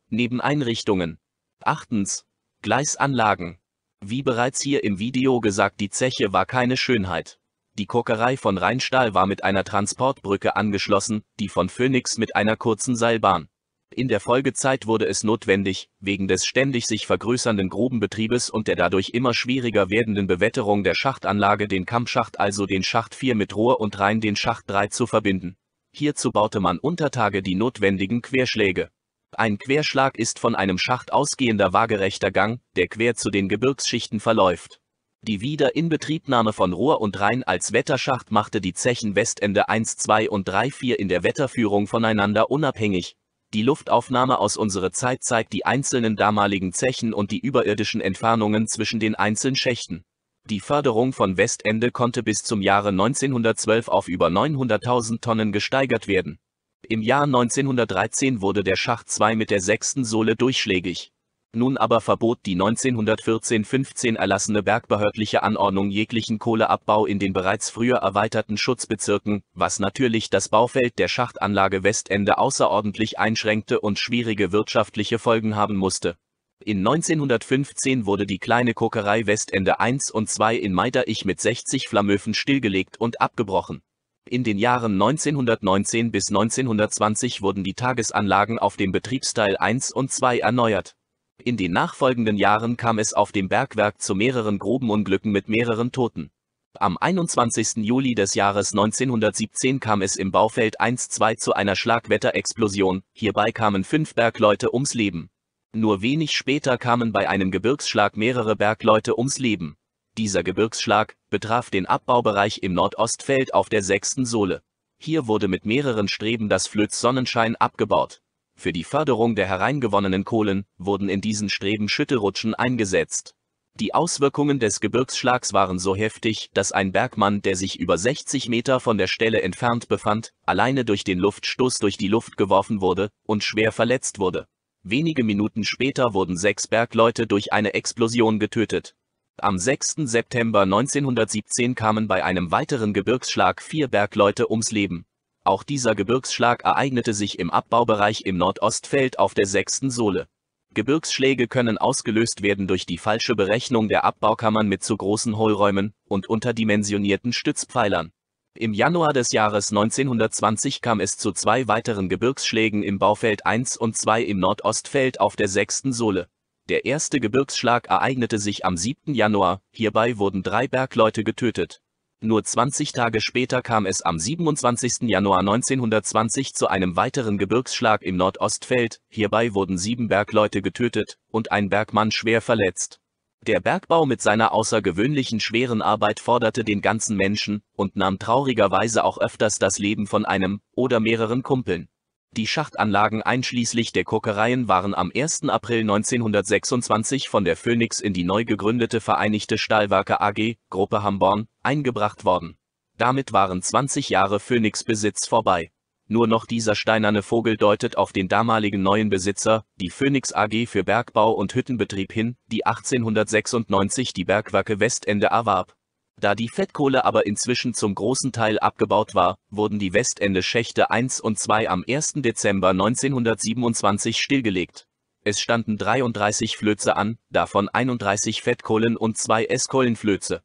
Nebeneinrichtungen. 8. Gleisanlagen. Wie bereits hier im Video gesagt, die Zeche war keine Schönheit. Die Kokerei von Rheinstahl war mit einer Transportbrücke angeschlossen, die von Phoenix mit einer kurzen Seilbahn in der Folgezeit wurde es notwendig, wegen des ständig sich vergrößernden Grubenbetriebes und der dadurch immer schwieriger werdenden Bewetterung der Schachtanlage den Kammschacht also den Schacht 4 mit Rohr und rein den Schacht 3 zu verbinden. Hierzu baute man untertage die notwendigen Querschläge. Ein Querschlag ist von einem Schacht ausgehender waagerechter Gang, der quer zu den Gebirgsschichten verläuft. Die Wiederinbetriebnahme von Rohr und Rhein als Wetterschacht machte die Zechen Westende 1, 2 und 3, 4 in der Wetterführung voneinander unabhängig, die Luftaufnahme aus unserer Zeit zeigt die einzelnen damaligen Zechen und die überirdischen Entfernungen zwischen den einzelnen Schächten. Die Förderung von Westende konnte bis zum Jahre 1912 auf über 900.000 Tonnen gesteigert werden. Im Jahr 1913 wurde der Schacht 2 mit der sechsten Sohle durchschlägig. Nun aber verbot die 1914-15 erlassene bergbehördliche Anordnung jeglichen Kohleabbau in den bereits früher erweiterten Schutzbezirken, was natürlich das Baufeld der Schachtanlage Westende außerordentlich einschränkte und schwierige wirtschaftliche Folgen haben musste. In 1915 wurde die kleine Kokerei Westende 1 und 2 in Meiderich mit 60 Flammöfen stillgelegt und abgebrochen. In den Jahren 1919 bis 1920 wurden die Tagesanlagen auf dem Betriebsteil 1 und 2 erneuert. In den nachfolgenden Jahren kam es auf dem Bergwerk zu mehreren Grubenunglücken mit mehreren Toten. Am 21. Juli des Jahres 1917 kam es im Baufeld 1-2 zu einer Schlagwetterexplosion, hierbei kamen fünf Bergleute ums Leben. Nur wenig später kamen bei einem Gebirgsschlag mehrere Bergleute ums Leben. Dieser Gebirgsschlag betraf den Abbaubereich im Nordostfeld auf der sechsten Sohle. Hier wurde mit mehreren Streben das Flöz Sonnenschein abgebaut. Für die Förderung der hereingewonnenen Kohlen wurden in diesen Streben Schüttelrutschen eingesetzt. Die Auswirkungen des Gebirgsschlags waren so heftig, dass ein Bergmann, der sich über 60 Meter von der Stelle entfernt befand, alleine durch den Luftstoß durch die Luft geworfen wurde und schwer verletzt wurde. Wenige Minuten später wurden sechs Bergleute durch eine Explosion getötet. Am 6. September 1917 kamen bei einem weiteren Gebirgsschlag vier Bergleute ums Leben. Auch dieser Gebirgsschlag ereignete sich im Abbaubereich im Nordostfeld auf der sechsten Sohle. Gebirgsschläge können ausgelöst werden durch die falsche Berechnung der Abbaukammern mit zu großen Hohlräumen und unterdimensionierten Stützpfeilern. Im Januar des Jahres 1920 kam es zu zwei weiteren Gebirgsschlägen im Baufeld 1 und 2 im Nordostfeld auf der sechsten Sohle. Der erste Gebirgsschlag ereignete sich am 7. Januar, hierbei wurden drei Bergleute getötet. Nur 20 Tage später kam es am 27. Januar 1920 zu einem weiteren Gebirgsschlag im Nordostfeld, hierbei wurden sieben Bergleute getötet und ein Bergmann schwer verletzt. Der Bergbau mit seiner außergewöhnlichen schweren Arbeit forderte den ganzen Menschen und nahm traurigerweise auch öfters das Leben von einem oder mehreren Kumpeln. Die Schachtanlagen einschließlich der Kokereien waren am 1. April 1926 von der Phoenix in die neu gegründete Vereinigte Stahlwerke AG, Gruppe Hamborn, eingebracht worden. Damit waren 20 Jahre Phoenix-Besitz vorbei. Nur noch dieser steinerne Vogel deutet auf den damaligen neuen Besitzer, die Phoenix AG für Bergbau und Hüttenbetrieb hin, die 1896 die Bergwerke Westende erwarb. Da die Fettkohle aber inzwischen zum großen Teil abgebaut war, wurden die Westende-Schächte 1 und 2 am 1. Dezember 1927 stillgelegt. Es standen 33 Flöze an, davon 31 Fettkohlen und 2 Eskollenflöze.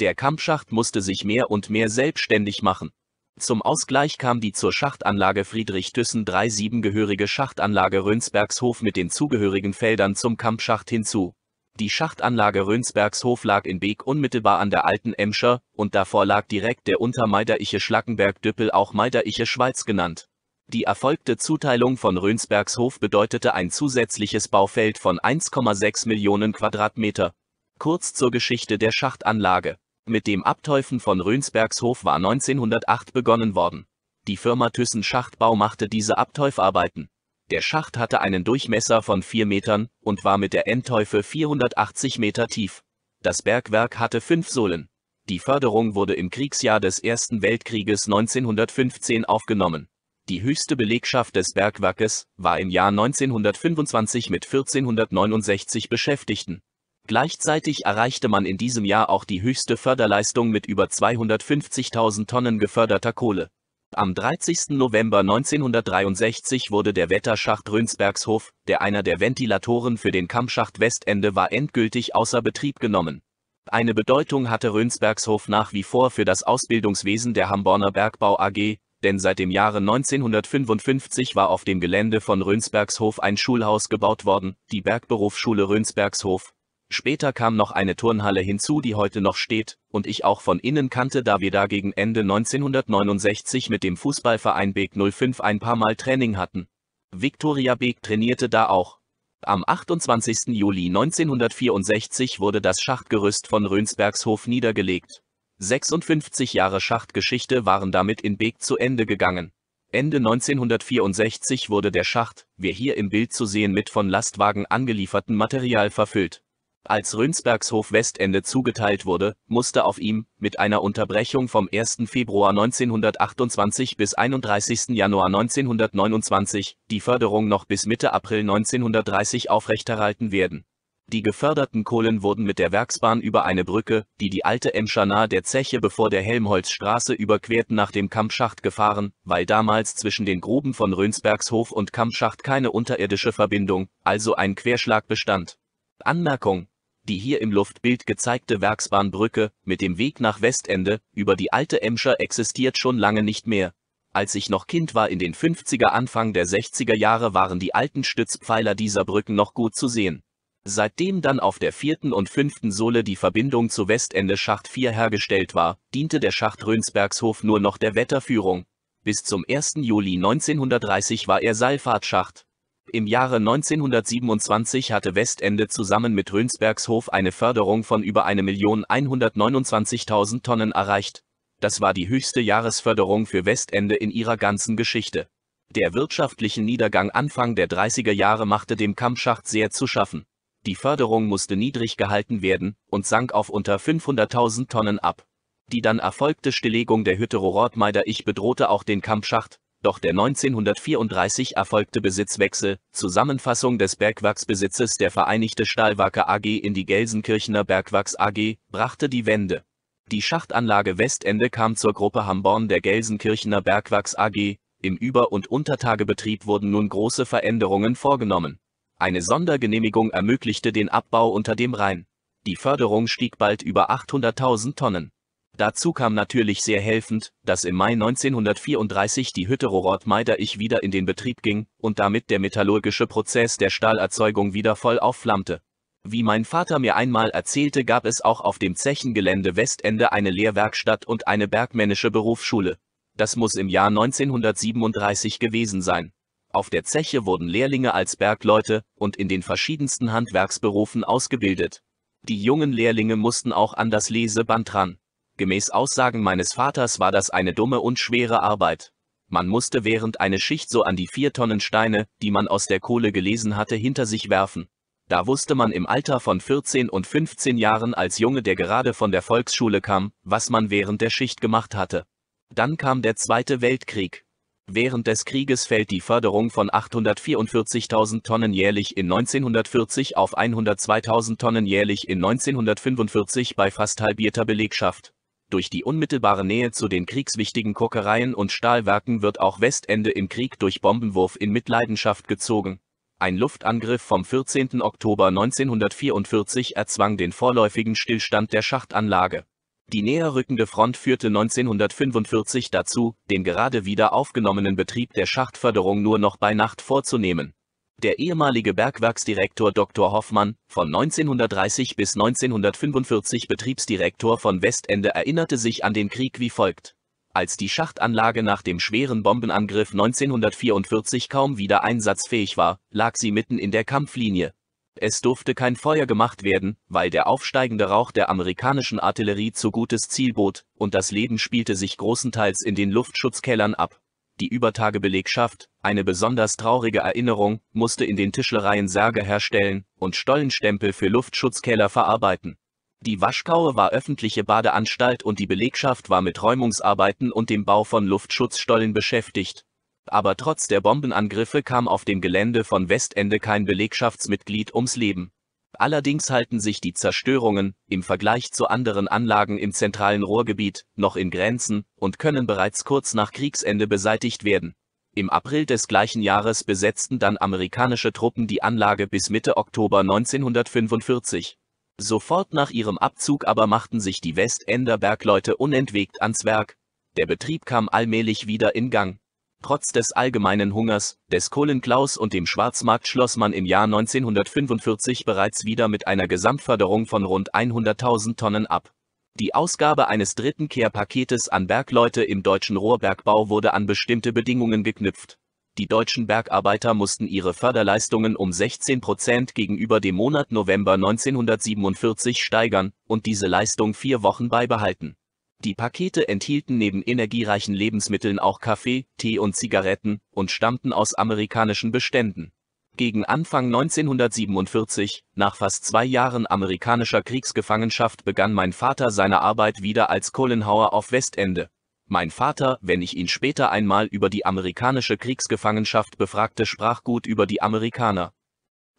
Der Kampfschacht musste sich mehr und mehr selbstständig machen. Zum Ausgleich kam die zur Schachtanlage Friedrich Thyssen 3 7 gehörige Schachtanlage Rönsbergshof mit den zugehörigen Feldern zum Kampfschacht hinzu die Schachtanlage Rönsbergshof lag in Beek unmittelbar an der alten Emscher, und davor lag direkt der Untermeideriche Schlackenberg-Düppel auch Meideriche Schweiz genannt. Die erfolgte Zuteilung von Rönsbergshof bedeutete ein zusätzliches Baufeld von 1,6 Millionen Quadratmeter. Kurz zur Geschichte der Schachtanlage. Mit dem Abteufen von Rönsbergshof war 1908 begonnen worden. Die Firma Thyssen Schachtbau machte diese Abteufarbeiten. Der Schacht hatte einen Durchmesser von 4 Metern und war mit der Endteufe 480 Meter tief. Das Bergwerk hatte fünf Sohlen. Die Förderung wurde im Kriegsjahr des Ersten Weltkrieges 1915 aufgenommen. Die höchste Belegschaft des Bergwerkes war im Jahr 1925 mit 1469 Beschäftigten. Gleichzeitig erreichte man in diesem Jahr auch die höchste Förderleistung mit über 250.000 Tonnen geförderter Kohle. Am 30. November 1963 wurde der Wetterschacht Rönsbergshof, der einer der Ventilatoren für den Kammschacht Westende war, endgültig außer Betrieb genommen. Eine Bedeutung hatte Rönsbergshof nach wie vor für das Ausbildungswesen der Hamborner Bergbau AG, denn seit dem Jahre 1955 war auf dem Gelände von Rönsbergshof ein Schulhaus gebaut worden, die Bergberufsschule Rönsbergshof, Später kam noch eine Turnhalle hinzu, die heute noch steht und ich auch von innen kannte, da wir da gegen Ende 1969 mit dem Fußballverein Beek 05 ein paar Mal Training hatten. Viktoria Beek trainierte da auch. Am 28. Juli 1964 wurde das Schachtgerüst von Rönsbergshof niedergelegt. 56 Jahre Schachtgeschichte waren damit in Beek zu Ende gegangen. Ende 1964 wurde der Schacht, wie hier im Bild zu sehen mit von Lastwagen angelieferten Material verfüllt. Als Rönsbergshof Westende zugeteilt wurde, musste auf ihm, mit einer Unterbrechung vom 1. Februar 1928 bis 31. Januar 1929, die Förderung noch bis Mitte April 1930 aufrechterhalten werden. Die geförderten Kohlen wurden mit der Werksbahn über eine Brücke, die die alte Emscher der Zeche bevor der Helmholtzstraße überquert nach dem Kampfschacht gefahren, weil damals zwischen den Gruben von Rönsbergshof und Kampfschacht keine unterirdische Verbindung, also ein Querschlag bestand Anmerkung. Die hier im Luftbild gezeigte Werksbahnbrücke mit dem Weg nach Westende über die alte Emscher existiert schon lange nicht mehr. Als ich noch Kind war in den 50er Anfang der 60er Jahre waren die alten Stützpfeiler dieser Brücken noch gut zu sehen. Seitdem dann auf der vierten und fünften Sohle die Verbindung zu Westende Schacht 4 hergestellt war, diente der Schacht Rönsbergshof nur noch der Wetterführung. Bis zum 1. Juli 1930 war er Seilfahrtschacht. Im Jahre 1927 hatte Westende zusammen mit Rönsbergshof eine Förderung von über 1.129.000 Tonnen erreicht. Das war die höchste Jahresförderung für Westende in ihrer ganzen Geschichte. Der wirtschaftliche Niedergang Anfang der 30er Jahre machte dem Kampfschacht sehr zu schaffen. Die Förderung musste niedrig gehalten werden und sank auf unter 500.000 Tonnen ab. Die dann erfolgte Stilllegung der Hütte Hütterorortmeider Ich bedrohte auch den Kampfschacht, doch der 1934 erfolgte Besitzwechsel, Zusammenfassung des Bergwerksbesitzes der Vereinigte Stahlwerke AG in die Gelsenkirchener Bergwerks AG, brachte die Wende. Die Schachtanlage Westende kam zur Gruppe Hamborn der Gelsenkirchener Bergwerks AG, im Über- und Untertagebetrieb wurden nun große Veränderungen vorgenommen. Eine Sondergenehmigung ermöglichte den Abbau unter dem Rhein. Die Förderung stieg bald über 800.000 Tonnen. Dazu kam natürlich sehr helfend, dass im Mai 1934 die Hütte Rorot Meider ich wieder in den Betrieb ging und damit der metallurgische Prozess der Stahlerzeugung wieder voll aufflammte. Wie mein Vater mir einmal erzählte, gab es auch auf dem Zechengelände Westende eine Lehrwerkstatt und eine bergmännische Berufsschule. Das muss im Jahr 1937 gewesen sein. Auf der Zeche wurden Lehrlinge als Bergleute und in den verschiedensten Handwerksberufen ausgebildet. Die jungen Lehrlinge mussten auch an das Leseband ran. Gemäß Aussagen meines Vaters war das eine dumme und schwere Arbeit. Man musste während einer Schicht so an die vier Tonnen Steine, die man aus der Kohle gelesen hatte, hinter sich werfen. Da wusste man im Alter von 14 und 15 Jahren als Junge, der gerade von der Volksschule kam, was man während der Schicht gemacht hatte. Dann kam der Zweite Weltkrieg. Während des Krieges fällt die Förderung von 844.000 Tonnen jährlich in 1940 auf 102.000 Tonnen jährlich in 1945 bei fast halbierter Belegschaft. Durch die unmittelbare Nähe zu den kriegswichtigen Kokereien und Stahlwerken wird auch Westende im Krieg durch Bombenwurf in Mitleidenschaft gezogen. Ein Luftangriff vom 14. Oktober 1944 erzwang den vorläufigen Stillstand der Schachtanlage. Die näher rückende Front führte 1945 dazu, den gerade wieder aufgenommenen Betrieb der Schachtförderung nur noch bei Nacht vorzunehmen der ehemalige Bergwerksdirektor Dr. Hoffmann, von 1930 bis 1945 Betriebsdirektor von Westende erinnerte sich an den Krieg wie folgt. Als die Schachtanlage nach dem schweren Bombenangriff 1944 kaum wieder einsatzfähig war, lag sie mitten in der Kampflinie. Es durfte kein Feuer gemacht werden, weil der aufsteigende Rauch der amerikanischen Artillerie zu gutes Ziel bot, und das Leben spielte sich großenteils in den Luftschutzkellern ab die Übertagebelegschaft, eine besonders traurige Erinnerung, musste in den Tischlereien Särge herstellen und Stollenstempel für Luftschutzkeller verarbeiten. Die Waschkaue war öffentliche Badeanstalt und die Belegschaft war mit Räumungsarbeiten und dem Bau von Luftschutzstollen beschäftigt. Aber trotz der Bombenangriffe kam auf dem Gelände von Westende kein Belegschaftsmitglied ums Leben. Allerdings halten sich die Zerstörungen im Vergleich zu anderen Anlagen im zentralen Ruhrgebiet noch in Grenzen und können bereits kurz nach Kriegsende beseitigt werden. Im April des gleichen Jahres besetzten dann amerikanische Truppen die Anlage bis Mitte Oktober 1945. Sofort nach ihrem Abzug aber machten sich die Westender Bergleute unentwegt ans Werk. Der Betrieb kam allmählich wieder in Gang. Trotz des allgemeinen Hungers, des Kohlenklaus und dem Schwarzmarkt schloss man im Jahr 1945 bereits wieder mit einer Gesamtförderung von rund 100.000 Tonnen ab. Die Ausgabe eines dritten Kehrpaketes an Bergleute im deutschen Rohrbergbau wurde an bestimmte Bedingungen geknüpft. Die deutschen Bergarbeiter mussten ihre Förderleistungen um 16 Prozent gegenüber dem Monat November 1947 steigern und diese Leistung vier Wochen beibehalten die Pakete enthielten neben energiereichen Lebensmitteln auch Kaffee, Tee und Zigaretten und stammten aus amerikanischen Beständen. Gegen Anfang 1947, nach fast zwei Jahren amerikanischer Kriegsgefangenschaft, begann mein Vater seine Arbeit wieder als Kohlenhauer auf Westende. Mein Vater, wenn ich ihn später einmal über die amerikanische Kriegsgefangenschaft befragte, sprach gut über die Amerikaner.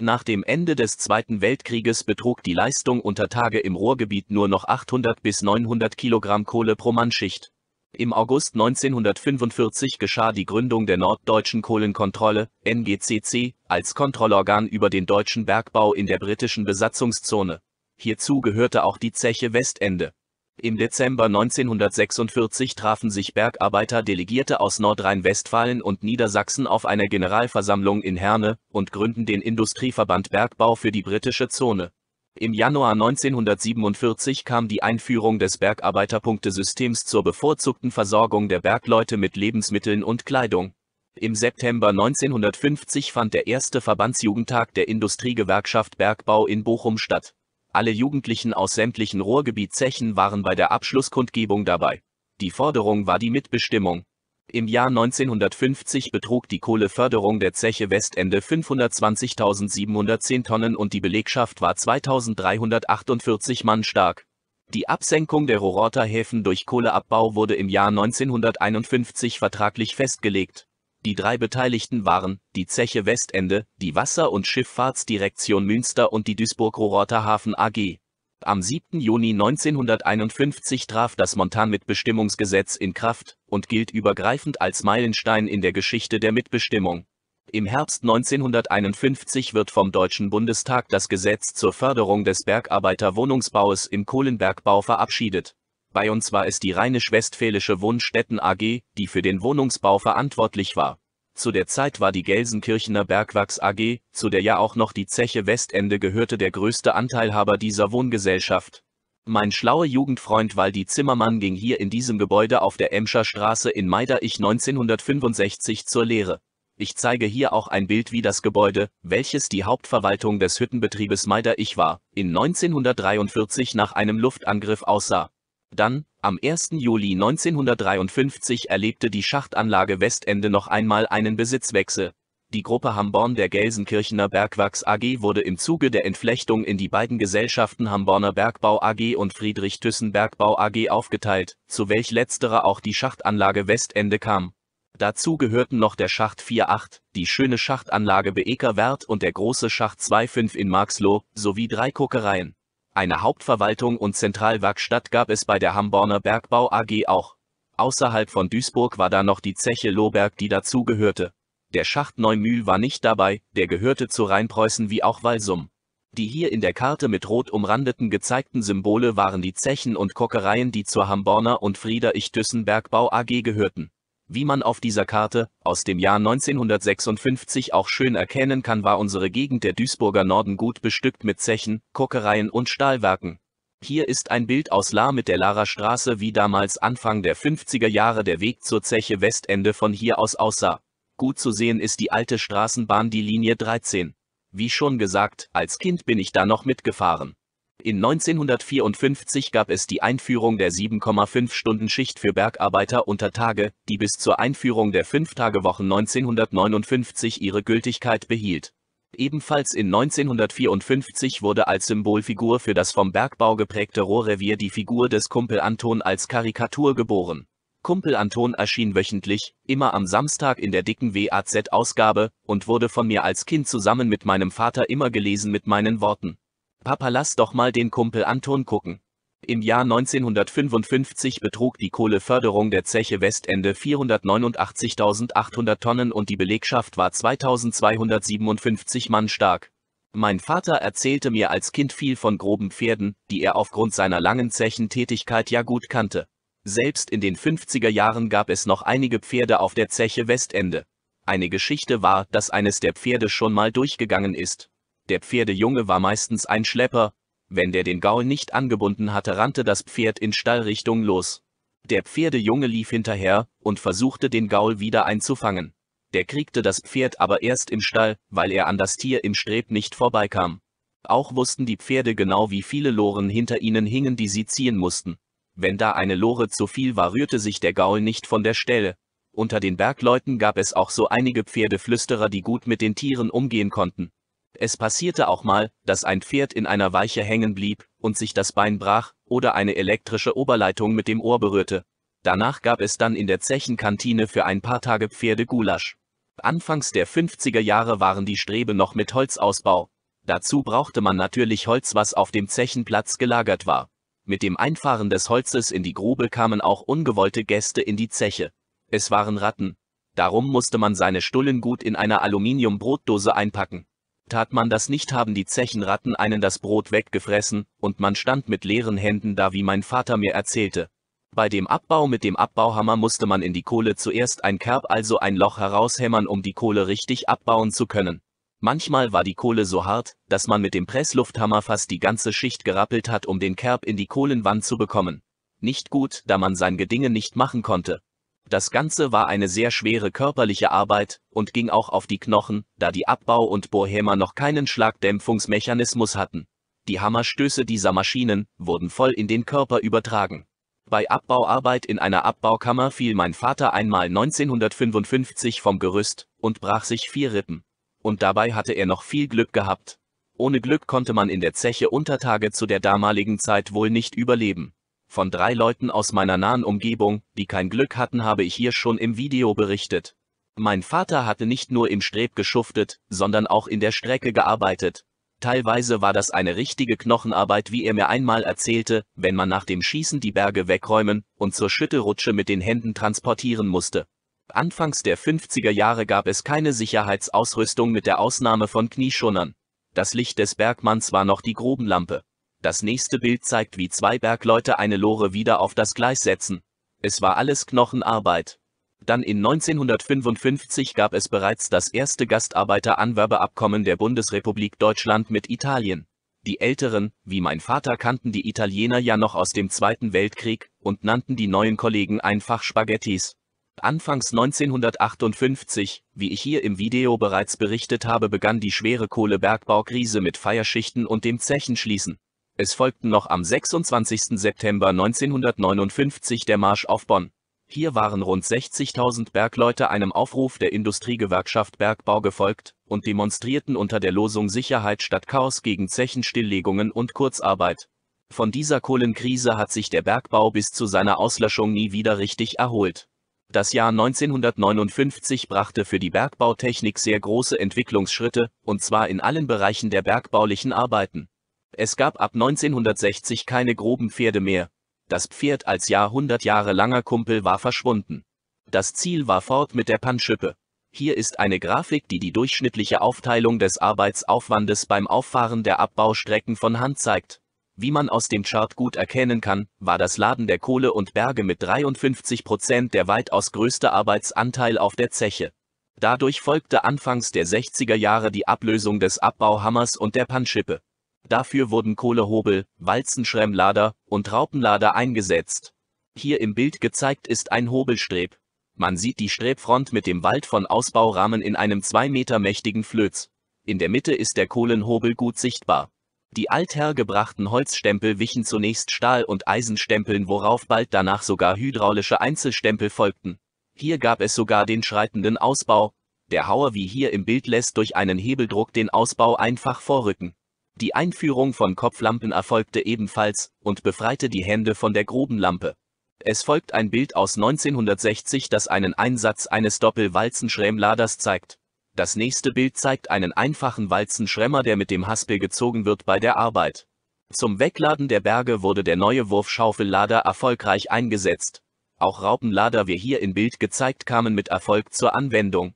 Nach dem Ende des Zweiten Weltkrieges betrug die Leistung unter Tage im Ruhrgebiet nur noch 800 bis 900 Kilogramm Kohle pro Mannschicht. Im August 1945 geschah die Gründung der Norddeutschen Kohlenkontrolle, NGCC, als Kontrollorgan über den deutschen Bergbau in der britischen Besatzungszone. Hierzu gehörte auch die Zeche Westende im Dezember 1946 trafen sich Bergarbeiter-Delegierte aus Nordrhein-Westfalen und Niedersachsen auf einer Generalversammlung in Herne und gründen den Industrieverband Bergbau für die britische Zone. Im Januar 1947 kam die Einführung des Bergarbeiterpunktesystems zur bevorzugten Versorgung der Bergleute mit Lebensmitteln und Kleidung. Im September 1950 fand der erste Verbandsjugendtag der Industriegewerkschaft Bergbau in Bochum statt alle Jugendlichen aus sämtlichen Ruhrgebietzechen waren bei der Abschlusskundgebung dabei. Die Forderung war die Mitbestimmung. Im Jahr 1950 betrug die Kohleförderung der Zeche Westende 520.710 Tonnen und die Belegschaft war 2.348 Mann stark. Die Absenkung der Rororter Häfen durch Kohleabbau wurde im Jahr 1951 vertraglich festgelegt. Die drei Beteiligten waren die Zeche Westende, die Wasser- und Schifffahrtsdirektion Münster und die Duisburg-Rororter Hafen AG. Am 7. Juni 1951 traf das Montanmitbestimmungsgesetz in Kraft und gilt übergreifend als Meilenstein in der Geschichte der Mitbestimmung. Im Herbst 1951 wird vom Deutschen Bundestag das Gesetz zur Förderung des Bergarbeiterwohnungsbaues im Kohlenbergbau verabschiedet bei uns war es die Rheinisch-Westfälische Wohnstätten AG, die für den Wohnungsbau verantwortlich war. Zu der Zeit war die Gelsenkirchener Bergwerks AG, zu der ja auch noch die Zeche Westende gehörte, der größte Anteilhaber dieser Wohngesellschaft. Mein schlauer Jugendfreund Waldi Zimmermann ging hier in diesem Gebäude auf der Emscher Straße in Meiderich 1965 zur Lehre. Ich zeige hier auch ein Bild wie das Gebäude, welches die Hauptverwaltung des Hüttenbetriebes Meiderich war, in 1943 nach einem Luftangriff aussah. Dann, am 1. Juli 1953 erlebte die Schachtanlage Westende noch einmal einen Besitzwechsel. Die Gruppe Hamborn der Gelsenkirchener Bergwerks AG wurde im Zuge der Entflechtung in die beiden Gesellschaften Hamborner Bergbau AG und Friedrich Thyssen Bergbau AG aufgeteilt, zu welch letzterer auch die Schachtanlage Westende kam. Dazu gehörten noch der Schacht 48, die schöne Schachtanlage Beekerwerth und der große Schacht 25 in Marxloh, sowie drei Kokereien. Eine Hauptverwaltung und Zentralwerkstatt gab es bei der Hamborner Bergbau AG auch. Außerhalb von Duisburg war da noch die Zeche Lohberg, die dazugehörte. Der Schacht Neumühl war nicht dabei, der gehörte zu Rheinpreußen wie auch Walsum. Die hier in der Karte mit rot umrandeten gezeigten Symbole waren die Zechen und Kokereien, die zur Hamborner und Friederich Thyssen Bergbau AG gehörten. Wie man auf dieser Karte aus dem Jahr 1956 auch schön erkennen kann, war unsere Gegend der Duisburger Norden gut bestückt mit Zechen, Kokereien und Stahlwerken. Hier ist ein Bild aus La mit der Lara Straße, wie damals Anfang der 50er Jahre der Weg zur Zeche Westende von hier aus aussah. Gut zu sehen ist die alte Straßenbahn, die Linie 13. Wie schon gesagt, als Kind bin ich da noch mitgefahren. In 1954 gab es die Einführung der 7,5-Stunden-Schicht für Bergarbeiter unter Tage, die bis zur Einführung der 5-Tage-Wochen 1959 ihre Gültigkeit behielt. Ebenfalls in 1954 wurde als Symbolfigur für das vom Bergbau geprägte Rohrrevier die Figur des Kumpel Anton als Karikatur geboren. Kumpel Anton erschien wöchentlich, immer am Samstag in der dicken WAZ-Ausgabe, und wurde von mir als Kind zusammen mit meinem Vater immer gelesen mit meinen Worten Papa lass doch mal den Kumpel Anton gucken. Im Jahr 1955 betrug die Kohleförderung der Zeche Westende 489.800 Tonnen und die Belegschaft war 2257 Mann stark. Mein Vater erzählte mir als Kind viel von groben Pferden, die er aufgrund seiner langen Zechentätigkeit ja gut kannte. Selbst in den 50er Jahren gab es noch einige Pferde auf der Zeche Westende. Eine Geschichte war, dass eines der Pferde schon mal durchgegangen ist. Der Pferdejunge war meistens ein Schlepper, wenn der den Gaul nicht angebunden hatte, rannte das Pferd in Stallrichtung los. Der Pferdejunge lief hinterher und versuchte den Gaul wieder einzufangen. Der kriegte das Pferd aber erst im Stall, weil er an das Tier im Streb nicht vorbeikam. Auch wussten die Pferde genau, wie viele Loren hinter ihnen hingen, die sie ziehen mussten. Wenn da eine Lore zu viel war, rührte sich der Gaul nicht von der Stelle. Unter den Bergleuten gab es auch so einige Pferdeflüsterer, die gut mit den Tieren umgehen konnten. Es passierte auch mal, dass ein Pferd in einer Weiche hängen blieb und sich das Bein brach oder eine elektrische Oberleitung mit dem Ohr berührte. Danach gab es dann in der Zechenkantine für ein paar Tage Pferdegulasch. Anfangs der 50er Jahre waren die Strebe noch mit Holzausbau. Dazu brauchte man natürlich Holz, was auf dem Zechenplatz gelagert war. Mit dem Einfahren des Holzes in die Grube kamen auch ungewollte Gäste in die Zeche. Es waren Ratten. Darum musste man seine Stullen gut in einer Aluminiumbrotdose einpacken. Tat man das nicht haben die Zechenratten einen das Brot weggefressen, und man stand mit leeren Händen da wie mein Vater mir erzählte. Bei dem Abbau mit dem Abbauhammer musste man in die Kohle zuerst ein Kerb also ein Loch heraushämmern, um die Kohle richtig abbauen zu können. Manchmal war die Kohle so hart, dass man mit dem Presslufthammer fast die ganze Schicht gerappelt hat, um den Kerb in die Kohlenwand zu bekommen. Nicht gut, da man sein Gedinge nicht machen konnte. Das Ganze war eine sehr schwere körperliche Arbeit und ging auch auf die Knochen, da die Abbau- und Bohrhämmer noch keinen Schlagdämpfungsmechanismus hatten. Die Hammerstöße dieser Maschinen wurden voll in den Körper übertragen. Bei Abbauarbeit in einer Abbaukammer fiel mein Vater einmal 1955 vom Gerüst und brach sich vier Rippen. Und dabei hatte er noch viel Glück gehabt. Ohne Glück konnte man in der Zeche Untertage zu der damaligen Zeit wohl nicht überleben. Von drei Leuten aus meiner nahen Umgebung, die kein Glück hatten, habe ich hier schon im Video berichtet. Mein Vater hatte nicht nur im Streb geschuftet, sondern auch in der Strecke gearbeitet. Teilweise war das eine richtige Knochenarbeit, wie er mir einmal erzählte, wenn man nach dem Schießen die Berge wegräumen und zur Schüttelrutsche mit den Händen transportieren musste. Anfangs der 50er Jahre gab es keine Sicherheitsausrüstung mit der Ausnahme von Knieschonern. Das Licht des Bergmanns war noch die Grubenlampe. Das nächste Bild zeigt, wie zwei Bergleute eine Lore wieder auf das Gleis setzen. Es war alles Knochenarbeit. Dann in 1955 gab es bereits das erste Gastarbeiteranwerbeabkommen der Bundesrepublik Deutschland mit Italien. Die Älteren, wie mein Vater, kannten die Italiener ja noch aus dem Zweiten Weltkrieg und nannten die neuen Kollegen einfach Spaghettis. Anfangs 1958, wie ich hier im Video bereits berichtet habe, begann die schwere Kohlebergbaukrise mit Feierschichten und dem Zechenschließen. Es folgten noch am 26. September 1959 der Marsch auf Bonn. Hier waren rund 60.000 Bergleute einem Aufruf der Industriegewerkschaft Bergbau gefolgt und demonstrierten unter der Losung Sicherheit statt Chaos gegen Zechenstilllegungen und Kurzarbeit. Von dieser Kohlenkrise hat sich der Bergbau bis zu seiner Auslöschung nie wieder richtig erholt. Das Jahr 1959 brachte für die Bergbautechnik sehr große Entwicklungsschritte, und zwar in allen Bereichen der bergbaulichen Arbeiten. Es gab ab 1960 keine groben Pferde mehr, das Pferd als langer Kumpel war verschwunden. Das Ziel war fort mit der Panschippe. Hier ist eine Grafik, die die durchschnittliche Aufteilung des Arbeitsaufwandes beim Auffahren der Abbaustrecken von Hand zeigt. Wie man aus dem Chart gut erkennen kann, war das Laden der Kohle und Berge mit 53% Prozent der weitaus größte Arbeitsanteil auf der Zeche. Dadurch folgte anfangs der 60er Jahre die Ablösung des Abbauhammers und der Panschippe. Dafür wurden Kohlehobel, Walzenschremmlader und Raupenlader eingesetzt. Hier im Bild gezeigt ist ein Hobelstreb. Man sieht die Strebfront mit dem Wald von Ausbaurahmen in einem 2 Meter mächtigen Flöz. In der Mitte ist der Kohlenhobel gut sichtbar. Die althergebrachten Holzstempel wichen zunächst Stahl- und Eisenstempeln, worauf bald danach sogar hydraulische Einzelstempel folgten. Hier gab es sogar den schreitenden Ausbau. Der Hauer wie hier im Bild lässt durch einen Hebeldruck den Ausbau einfach vorrücken. Die Einführung von Kopflampen erfolgte ebenfalls und befreite die Hände von der Grubenlampe. Es folgt ein Bild aus 1960, das einen Einsatz eines Doppelwalzenschrämladers zeigt. Das nächste Bild zeigt einen einfachen Walzenschremmer, der mit dem Haspel gezogen wird bei der Arbeit. Zum Wegladen der Berge wurde der neue Wurfschaufellader erfolgreich eingesetzt. Auch Raupenlader, wie hier im Bild gezeigt, kamen mit Erfolg zur Anwendung.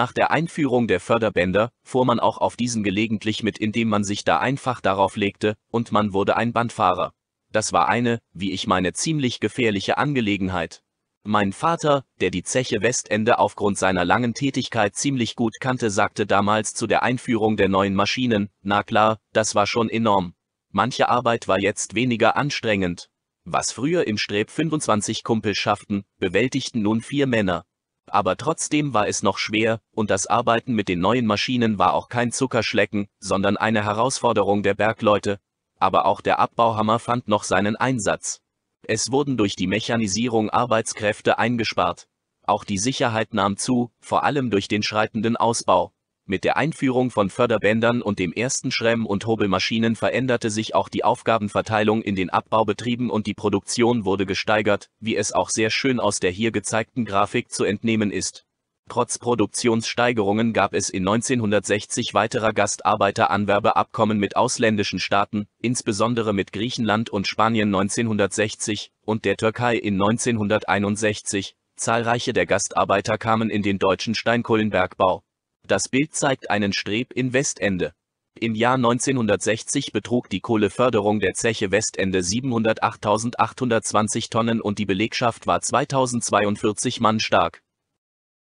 Nach der Einführung der Förderbänder fuhr man auch auf diesen gelegentlich mit, indem man sich da einfach darauf legte, und man wurde ein Bandfahrer. Das war eine, wie ich meine, ziemlich gefährliche Angelegenheit. Mein Vater, der die Zeche Westende aufgrund seiner langen Tätigkeit ziemlich gut kannte, sagte damals zu der Einführung der neuen Maschinen, na klar, das war schon enorm. Manche Arbeit war jetzt weniger anstrengend. Was früher im Streb 25 Kumpel schafften, bewältigten nun vier Männer aber trotzdem war es noch schwer, und das Arbeiten mit den neuen Maschinen war auch kein Zuckerschlecken, sondern eine Herausforderung der Bergleute, aber auch der Abbauhammer fand noch seinen Einsatz. Es wurden durch die Mechanisierung Arbeitskräfte eingespart. Auch die Sicherheit nahm zu, vor allem durch den schreitenden Ausbau. Mit der Einführung von Förderbändern und dem ersten Schremm- und Hobelmaschinen veränderte sich auch die Aufgabenverteilung in den Abbaubetrieben und die Produktion wurde gesteigert, wie es auch sehr schön aus der hier gezeigten Grafik zu entnehmen ist. Trotz Produktionssteigerungen gab es in 1960 weiterer Gastarbeiteranwerbeabkommen mit ausländischen Staaten, insbesondere mit Griechenland und Spanien 1960 und der Türkei in 1961. Zahlreiche der Gastarbeiter kamen in den deutschen Steinkohlenbergbau. Das Bild zeigt einen Streb in Westende. Im Jahr 1960 betrug die Kohleförderung der Zeche Westende 708.820 Tonnen und die Belegschaft war 2042 Mann stark.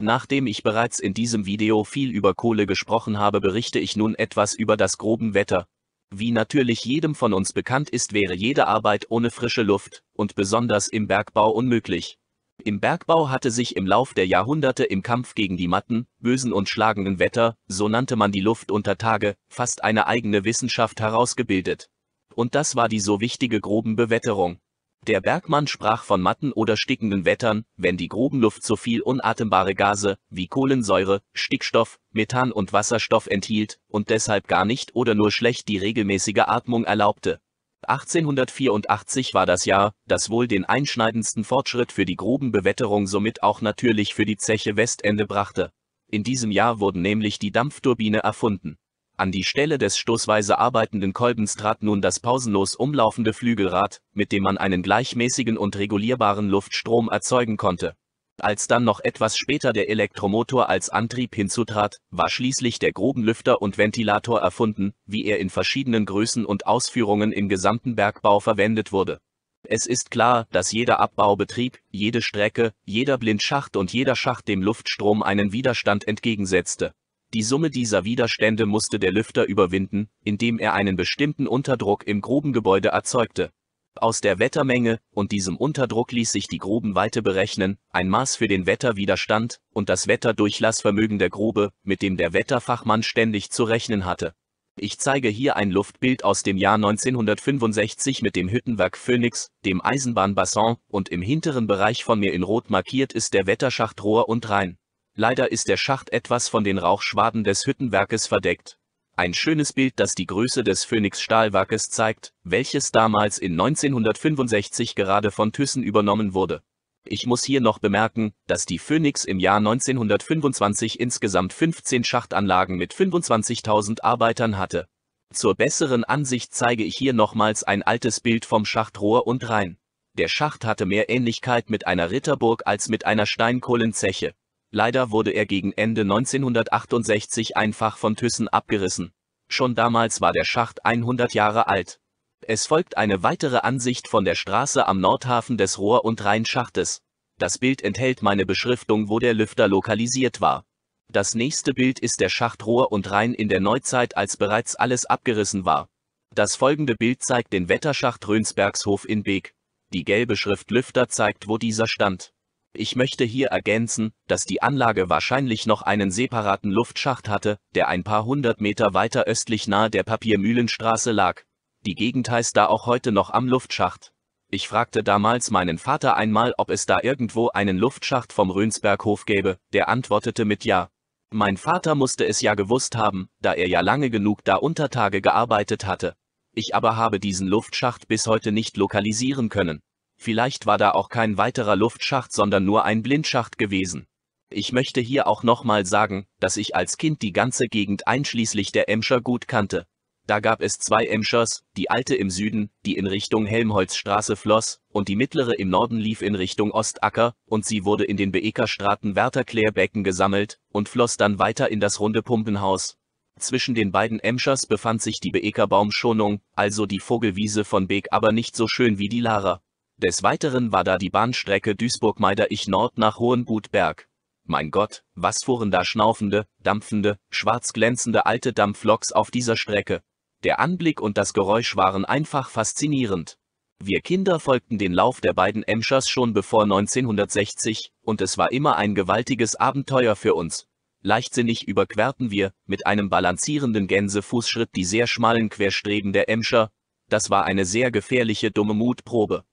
Nachdem ich bereits in diesem Video viel über Kohle gesprochen habe, berichte ich nun etwas über das groben Wetter. Wie natürlich jedem von uns bekannt ist, wäre jede Arbeit ohne frische Luft und besonders im Bergbau unmöglich. Im Bergbau hatte sich im Lauf der Jahrhunderte im Kampf gegen die matten, bösen und schlagenden Wetter, so nannte man die Luft unter Tage, fast eine eigene Wissenschaft herausgebildet. Und das war die so wichtige Grubenbewetterung. Der Bergmann sprach von matten oder stickenden Wettern, wenn die Grubenluft so viel unatembare Gase, wie Kohlensäure, Stickstoff, Methan und Wasserstoff enthielt und deshalb gar nicht oder nur schlecht die regelmäßige Atmung erlaubte. 1884 war das Jahr, das wohl den einschneidendsten Fortschritt für die Grubenbewetterung somit auch natürlich für die Zeche Westende brachte. In diesem Jahr wurden nämlich die Dampfturbine erfunden. An die Stelle des stoßweise arbeitenden Kolbens trat nun das pausenlos umlaufende Flügelrad, mit dem man einen gleichmäßigen und regulierbaren Luftstrom erzeugen konnte als dann noch etwas später der Elektromotor als Antrieb hinzutrat, war schließlich der Grubenlüfter und Ventilator erfunden, wie er in verschiedenen Größen und Ausführungen im gesamten Bergbau verwendet wurde. Es ist klar, dass jeder Abbaubetrieb, jede Strecke, jeder Blindschacht und jeder Schacht dem Luftstrom einen Widerstand entgegensetzte. Die Summe dieser Widerstände musste der Lüfter überwinden, indem er einen bestimmten Unterdruck im Grubengebäude erzeugte. Aus der Wettermenge und diesem Unterdruck ließ sich die Grubenweite berechnen, ein Maß für den Wetterwiderstand und das Wetterdurchlassvermögen der Grube, mit dem der Wetterfachmann ständig zu rechnen hatte. Ich zeige hier ein Luftbild aus dem Jahr 1965 mit dem Hüttenwerk Phoenix, dem Eisenbahnbassin und im hinteren Bereich von mir in Rot markiert ist der Wetterschacht Rohr und Rhein. Leider ist der Schacht etwas von den Rauchschwaden des Hüttenwerkes verdeckt. Ein schönes Bild, das die Größe des Phoenix Stahlwerkes zeigt, welches damals in 1965 gerade von Thyssen übernommen wurde. Ich muss hier noch bemerken, dass die Phoenix im Jahr 1925 insgesamt 15 Schachtanlagen mit 25.000 Arbeitern hatte. Zur besseren Ansicht zeige ich hier nochmals ein altes Bild vom Schachtrohr und Rhein. Der Schacht hatte mehr Ähnlichkeit mit einer Ritterburg als mit einer Steinkohlenzeche. Leider wurde er gegen Ende 1968 einfach von Thyssen abgerissen. Schon damals war der Schacht 100 Jahre alt. Es folgt eine weitere Ansicht von der Straße am Nordhafen des Rohr- und Rheinschachtes. Das Bild enthält meine Beschriftung, wo der Lüfter lokalisiert war. Das nächste Bild ist der Schacht Rohr und Rhein in der Neuzeit, als bereits alles abgerissen war. Das folgende Bild zeigt den Wetterschacht Rönsbergshof in Beek. Die gelbe Schrift Lüfter zeigt, wo dieser stand. Ich möchte hier ergänzen, dass die Anlage wahrscheinlich noch einen separaten Luftschacht hatte, der ein paar hundert Meter weiter östlich nahe der Papiermühlenstraße lag. Die Gegend heißt da auch heute noch am Luftschacht. Ich fragte damals meinen Vater einmal, ob es da irgendwo einen Luftschacht vom Rönsberghof gäbe, der antwortete mit Ja. Mein Vater musste es ja gewusst haben, da er ja lange genug da unter Tage gearbeitet hatte. Ich aber habe diesen Luftschacht bis heute nicht lokalisieren können. Vielleicht war da auch kein weiterer Luftschacht, sondern nur ein Blindschacht gewesen. Ich möchte hier auch nochmal sagen, dass ich als Kind die ganze Gegend einschließlich der Emscher gut kannte. Da gab es zwei Emschers, die alte im Süden, die in Richtung Helmholtzstraße floss, und die mittlere im Norden lief in Richtung Ostacker, und sie wurde in den Beekerstraten Wärterklärbecken gesammelt und floss dann weiter in das runde Pumpenhaus. Zwischen den beiden Emschers befand sich die Beekerbaumschonung, also die Vogelwiese von Beek aber nicht so schön wie die Lara. Des Weiteren war da die Bahnstrecke Duisburg-Meiderich Nord nach Hohenbudberg. Mein Gott, was fuhren da schnaufende, dampfende, schwarzglänzende alte Dampfloks auf dieser Strecke. Der Anblick und das Geräusch waren einfach faszinierend. Wir Kinder folgten den Lauf der beiden Emschers schon bevor 1960, und es war immer ein gewaltiges Abenteuer für uns. Leichtsinnig überquerten wir, mit einem balancierenden Gänsefußschritt die sehr schmalen Querstreben der Emscher, das war eine sehr gefährliche dumme Mutprobe.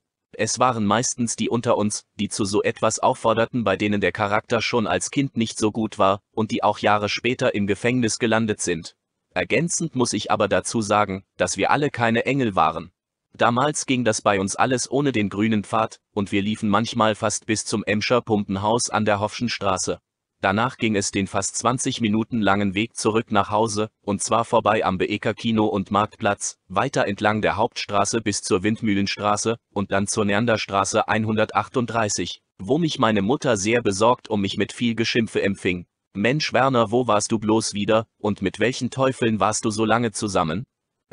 Es waren meistens die unter uns, die zu so etwas aufforderten, bei denen der Charakter schon als Kind nicht so gut war und die auch Jahre später im Gefängnis gelandet sind. Ergänzend muss ich aber dazu sagen, dass wir alle keine Engel waren. Damals ging das bei uns alles ohne den grünen Pfad, und wir liefen manchmal fast bis zum Emscher Pumpenhaus an der Hoffschen Straße. Danach ging es den fast 20 Minuten langen Weg zurück nach Hause, und zwar vorbei am Beeker Kino und Marktplatz, weiter entlang der Hauptstraße bis zur Windmühlenstraße und dann zur Neanderstraße 138, wo mich meine Mutter sehr besorgt um mich mit viel Geschimpfe empfing. Mensch Werner, wo warst du bloß wieder, und mit welchen Teufeln warst du so lange zusammen?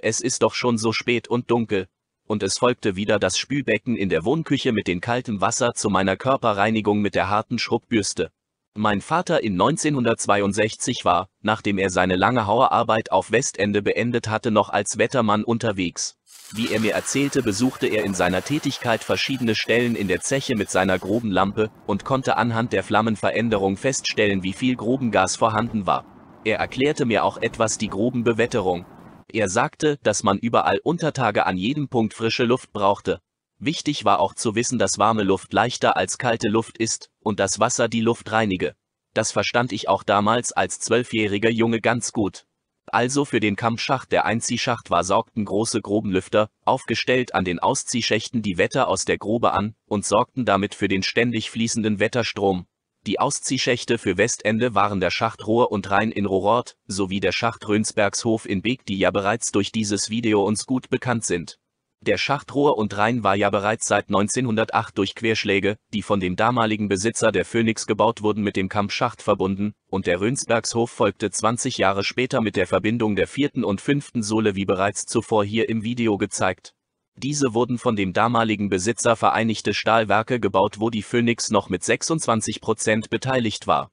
Es ist doch schon so spät und dunkel. Und es folgte wieder das Spülbecken in der Wohnküche mit dem kalten Wasser zu meiner Körperreinigung mit der harten Schrubbürste. Mein Vater in 1962 war, nachdem er seine lange Hauerarbeit auf Westende beendet hatte, noch als Wettermann unterwegs. Wie er mir erzählte, besuchte er in seiner Tätigkeit verschiedene Stellen in der Zeche mit seiner groben Lampe und konnte anhand der Flammenveränderung feststellen, wie viel Grubengas vorhanden war. Er erklärte mir auch etwas die groben Bewetterung. Er sagte, dass man überall Untertage an jedem Punkt frische Luft brauchte, Wichtig war auch zu wissen, dass warme Luft leichter als kalte Luft ist und dass Wasser die Luft reinige. Das verstand ich auch damals als zwölfjähriger Junge ganz gut. Also für den Kampfschacht der Einziehschacht war sorgten große Grubenlüfter, aufgestellt an den Ausziehschächten die Wetter aus der Grube an und sorgten damit für den ständig fließenden Wetterstrom. Die Ausziehschächte für Westende waren der Schacht Ruhr und Rhein in Rohrort sowie der Schacht Rönsbergshof in Beek, die ja bereits durch dieses Video uns gut bekannt sind. Der Schachtrohr und Rhein war ja bereits seit 1908 durch Querschläge, die von dem damaligen Besitzer der Phoenix gebaut wurden, mit dem Kampfschacht verbunden, und der Rönsbergshof folgte 20 Jahre später mit der Verbindung der vierten und fünften Sohle wie bereits zuvor hier im Video gezeigt. Diese wurden von dem damaligen Besitzer Vereinigte Stahlwerke gebaut, wo die Phoenix noch mit 26% beteiligt war.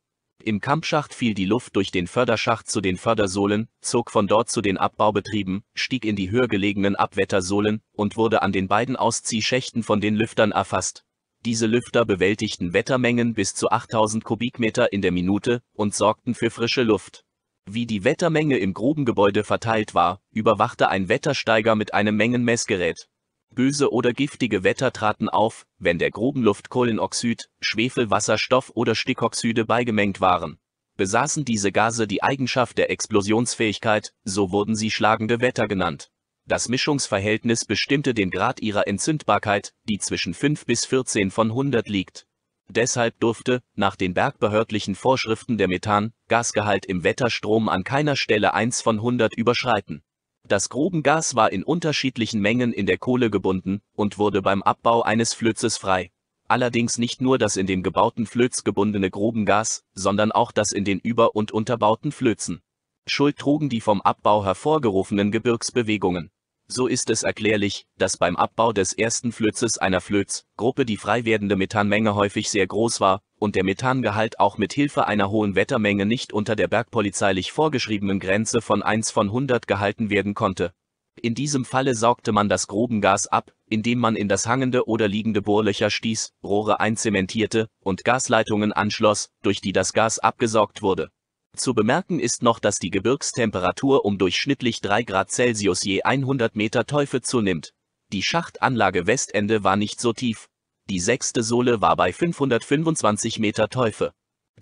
Im Kampfschacht fiel die Luft durch den Förderschacht zu den Fördersohlen, zog von dort zu den Abbaubetrieben, stieg in die höher gelegenen Abwettersohlen und wurde an den beiden Ausziehschächten von den Lüftern erfasst. Diese Lüfter bewältigten Wettermengen bis zu 8000 Kubikmeter in der Minute und sorgten für frische Luft. Wie die Wettermenge im Grubengebäude verteilt war, überwachte ein Wettersteiger mit einem Mengenmessgerät. Böse oder giftige Wetter traten auf, wenn der Grubenluft Kohlenoxid, Schwefelwasserstoff oder Stickoxide beigemengt waren. Besaßen diese Gase die Eigenschaft der Explosionsfähigkeit, so wurden sie schlagende Wetter genannt. Das Mischungsverhältnis bestimmte den Grad ihrer Entzündbarkeit, die zwischen 5 bis 14 von 100 liegt. Deshalb durfte, nach den bergbehördlichen Vorschriften der Methan, Gasgehalt im Wetterstrom an keiner Stelle 1 von 100 überschreiten. Das Grubengas war in unterschiedlichen Mengen in der Kohle gebunden und wurde beim Abbau eines Flözes frei. Allerdings nicht nur das in dem gebauten Flöz gebundene Grubengas, sondern auch das in den über- und unterbauten Flözen. Schuld trugen die vom Abbau hervorgerufenen Gebirgsbewegungen. So ist es erklärlich, dass beim Abbau des ersten Flözes einer Flöz-Gruppe die frei werdende Methanmenge häufig sehr groß war und der Methangehalt auch mit Hilfe einer hohen Wettermenge nicht unter der bergpolizeilich vorgeschriebenen Grenze von 1 von 100 gehalten werden konnte. In diesem Falle saugte man das Grubengas ab, indem man in das hangende oder liegende Bohrlöcher stieß, Rohre einzementierte und Gasleitungen anschloss, durch die das Gas abgesaugt wurde. Zu bemerken ist noch, dass die Gebirgstemperatur um durchschnittlich 3 Grad Celsius je 100 Meter Teufel zunimmt. Die Schachtanlage Westende war nicht so tief. Die sechste Sohle war bei 525 Meter Teufel.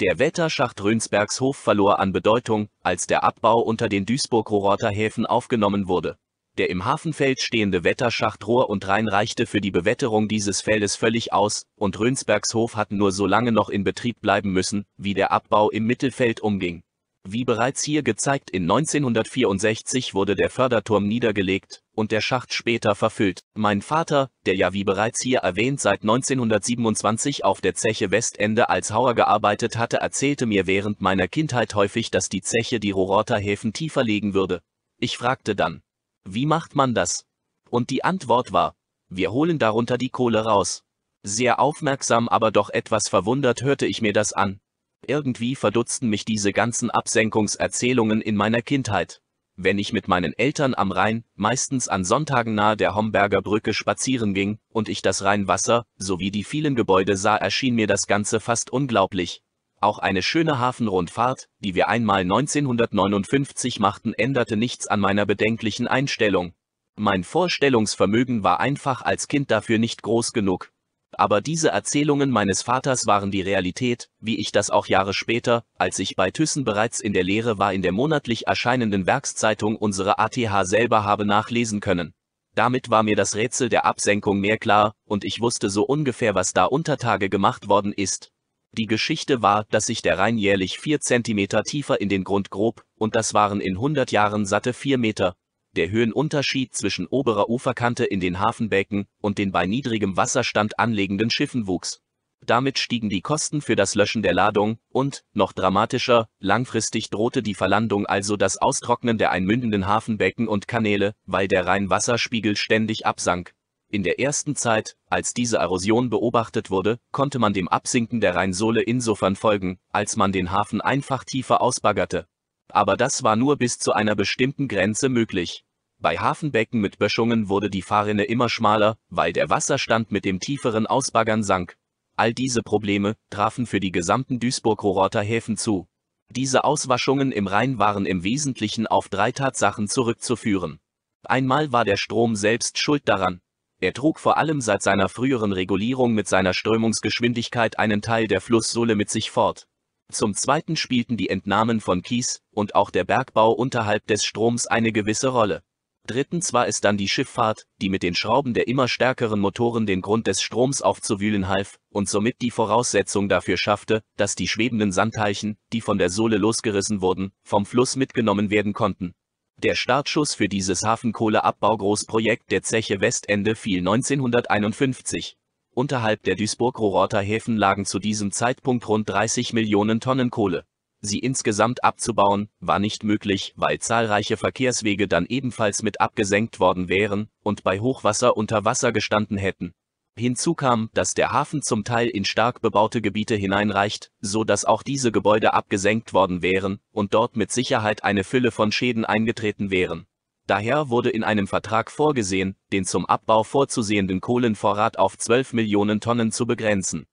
Der Wetterschacht Rönsbergshof verlor an Bedeutung, als der Abbau unter den Duisburg-Rororter Häfen aufgenommen wurde. Der im Hafenfeld stehende Wetterschacht Rohr und Rhein reichte für die Bewetterung dieses Feldes völlig aus, und Rönsbergshof hat nur so lange noch in Betrieb bleiben müssen, wie der Abbau im Mittelfeld umging. Wie bereits hier gezeigt in 1964 wurde der Förderturm niedergelegt und der Schacht später verfüllt. Mein Vater, der ja wie bereits hier erwähnt seit 1927 auf der Zeche Westende als Hauer gearbeitet hatte, erzählte mir während meiner Kindheit häufig, dass die Zeche die Rorotter Häfen tiefer legen würde. Ich fragte dann, wie macht man das? Und die Antwort war, wir holen darunter die Kohle raus. Sehr aufmerksam, aber doch etwas verwundert hörte ich mir das an. Irgendwie verdutzten mich diese ganzen Absenkungserzählungen in meiner Kindheit. Wenn ich mit meinen Eltern am Rhein, meistens an Sonntagen nahe der Homberger Brücke spazieren ging, und ich das Rheinwasser, sowie die vielen Gebäude sah, erschien mir das Ganze fast unglaublich. Auch eine schöne Hafenrundfahrt, die wir einmal 1959 machten, änderte nichts an meiner bedenklichen Einstellung. Mein Vorstellungsvermögen war einfach als Kind dafür nicht groß genug. Aber diese Erzählungen meines Vaters waren die Realität, wie ich das auch Jahre später, als ich bei Thyssen bereits in der Lehre war, in der monatlich erscheinenden Werkszeitung unsere ATH selber habe nachlesen können. Damit war mir das Rätsel der Absenkung mehr klar, und ich wusste so ungefähr, was da unter Tage gemacht worden ist, die Geschichte war, dass sich der Rhein jährlich vier Zentimeter tiefer in den Grund grob, und das waren in 100 Jahren satte vier Meter. Der Höhenunterschied zwischen oberer Uferkante in den Hafenbecken und den bei niedrigem Wasserstand anlegenden Schiffen wuchs. Damit stiegen die Kosten für das Löschen der Ladung und, noch dramatischer, langfristig drohte die Verlandung also das Austrocknen der einmündenden Hafenbecken und Kanäle, weil der Rheinwasserspiegel ständig absank. In der ersten Zeit, als diese Erosion beobachtet wurde, konnte man dem Absinken der Rheinsohle insofern folgen, als man den Hafen einfach tiefer ausbaggerte. Aber das war nur bis zu einer bestimmten Grenze möglich. Bei Hafenbecken mit Böschungen wurde die Fahrrinne immer schmaler, weil der Wasserstand mit dem tieferen Ausbaggern sank. All diese Probleme trafen für die gesamten Duisburg-Rorotter Häfen zu. Diese Auswaschungen im Rhein waren im Wesentlichen auf drei Tatsachen zurückzuführen. Einmal war der Strom selbst schuld daran, er trug vor allem seit seiner früheren Regulierung mit seiner Strömungsgeschwindigkeit einen Teil der Flusssohle mit sich fort. Zum Zweiten spielten die Entnahmen von Kies und auch der Bergbau unterhalb des Stroms eine gewisse Rolle. Drittens war es dann die Schifffahrt, die mit den Schrauben der immer stärkeren Motoren den Grund des Stroms aufzuwühlen half und somit die Voraussetzung dafür schaffte, dass die schwebenden Sandteilchen, die von der Sohle losgerissen wurden, vom Fluss mitgenommen werden konnten. Der Startschuss für dieses Hafenkohleabbaugroßprojekt der Zeche Westende fiel 1951. Unterhalb der Duisburg-Rororter Häfen lagen zu diesem Zeitpunkt rund 30 Millionen Tonnen Kohle. Sie insgesamt abzubauen, war nicht möglich, weil zahlreiche Verkehrswege dann ebenfalls mit abgesenkt worden wären und bei Hochwasser unter Wasser gestanden hätten Hinzu kam, dass der Hafen zum Teil in stark bebaute Gebiete hineinreicht, so dass auch diese Gebäude abgesenkt worden wären und dort mit Sicherheit eine Fülle von Schäden eingetreten wären. Daher wurde in einem Vertrag vorgesehen, den zum Abbau vorzusehenden Kohlenvorrat auf 12 Millionen Tonnen zu begrenzen.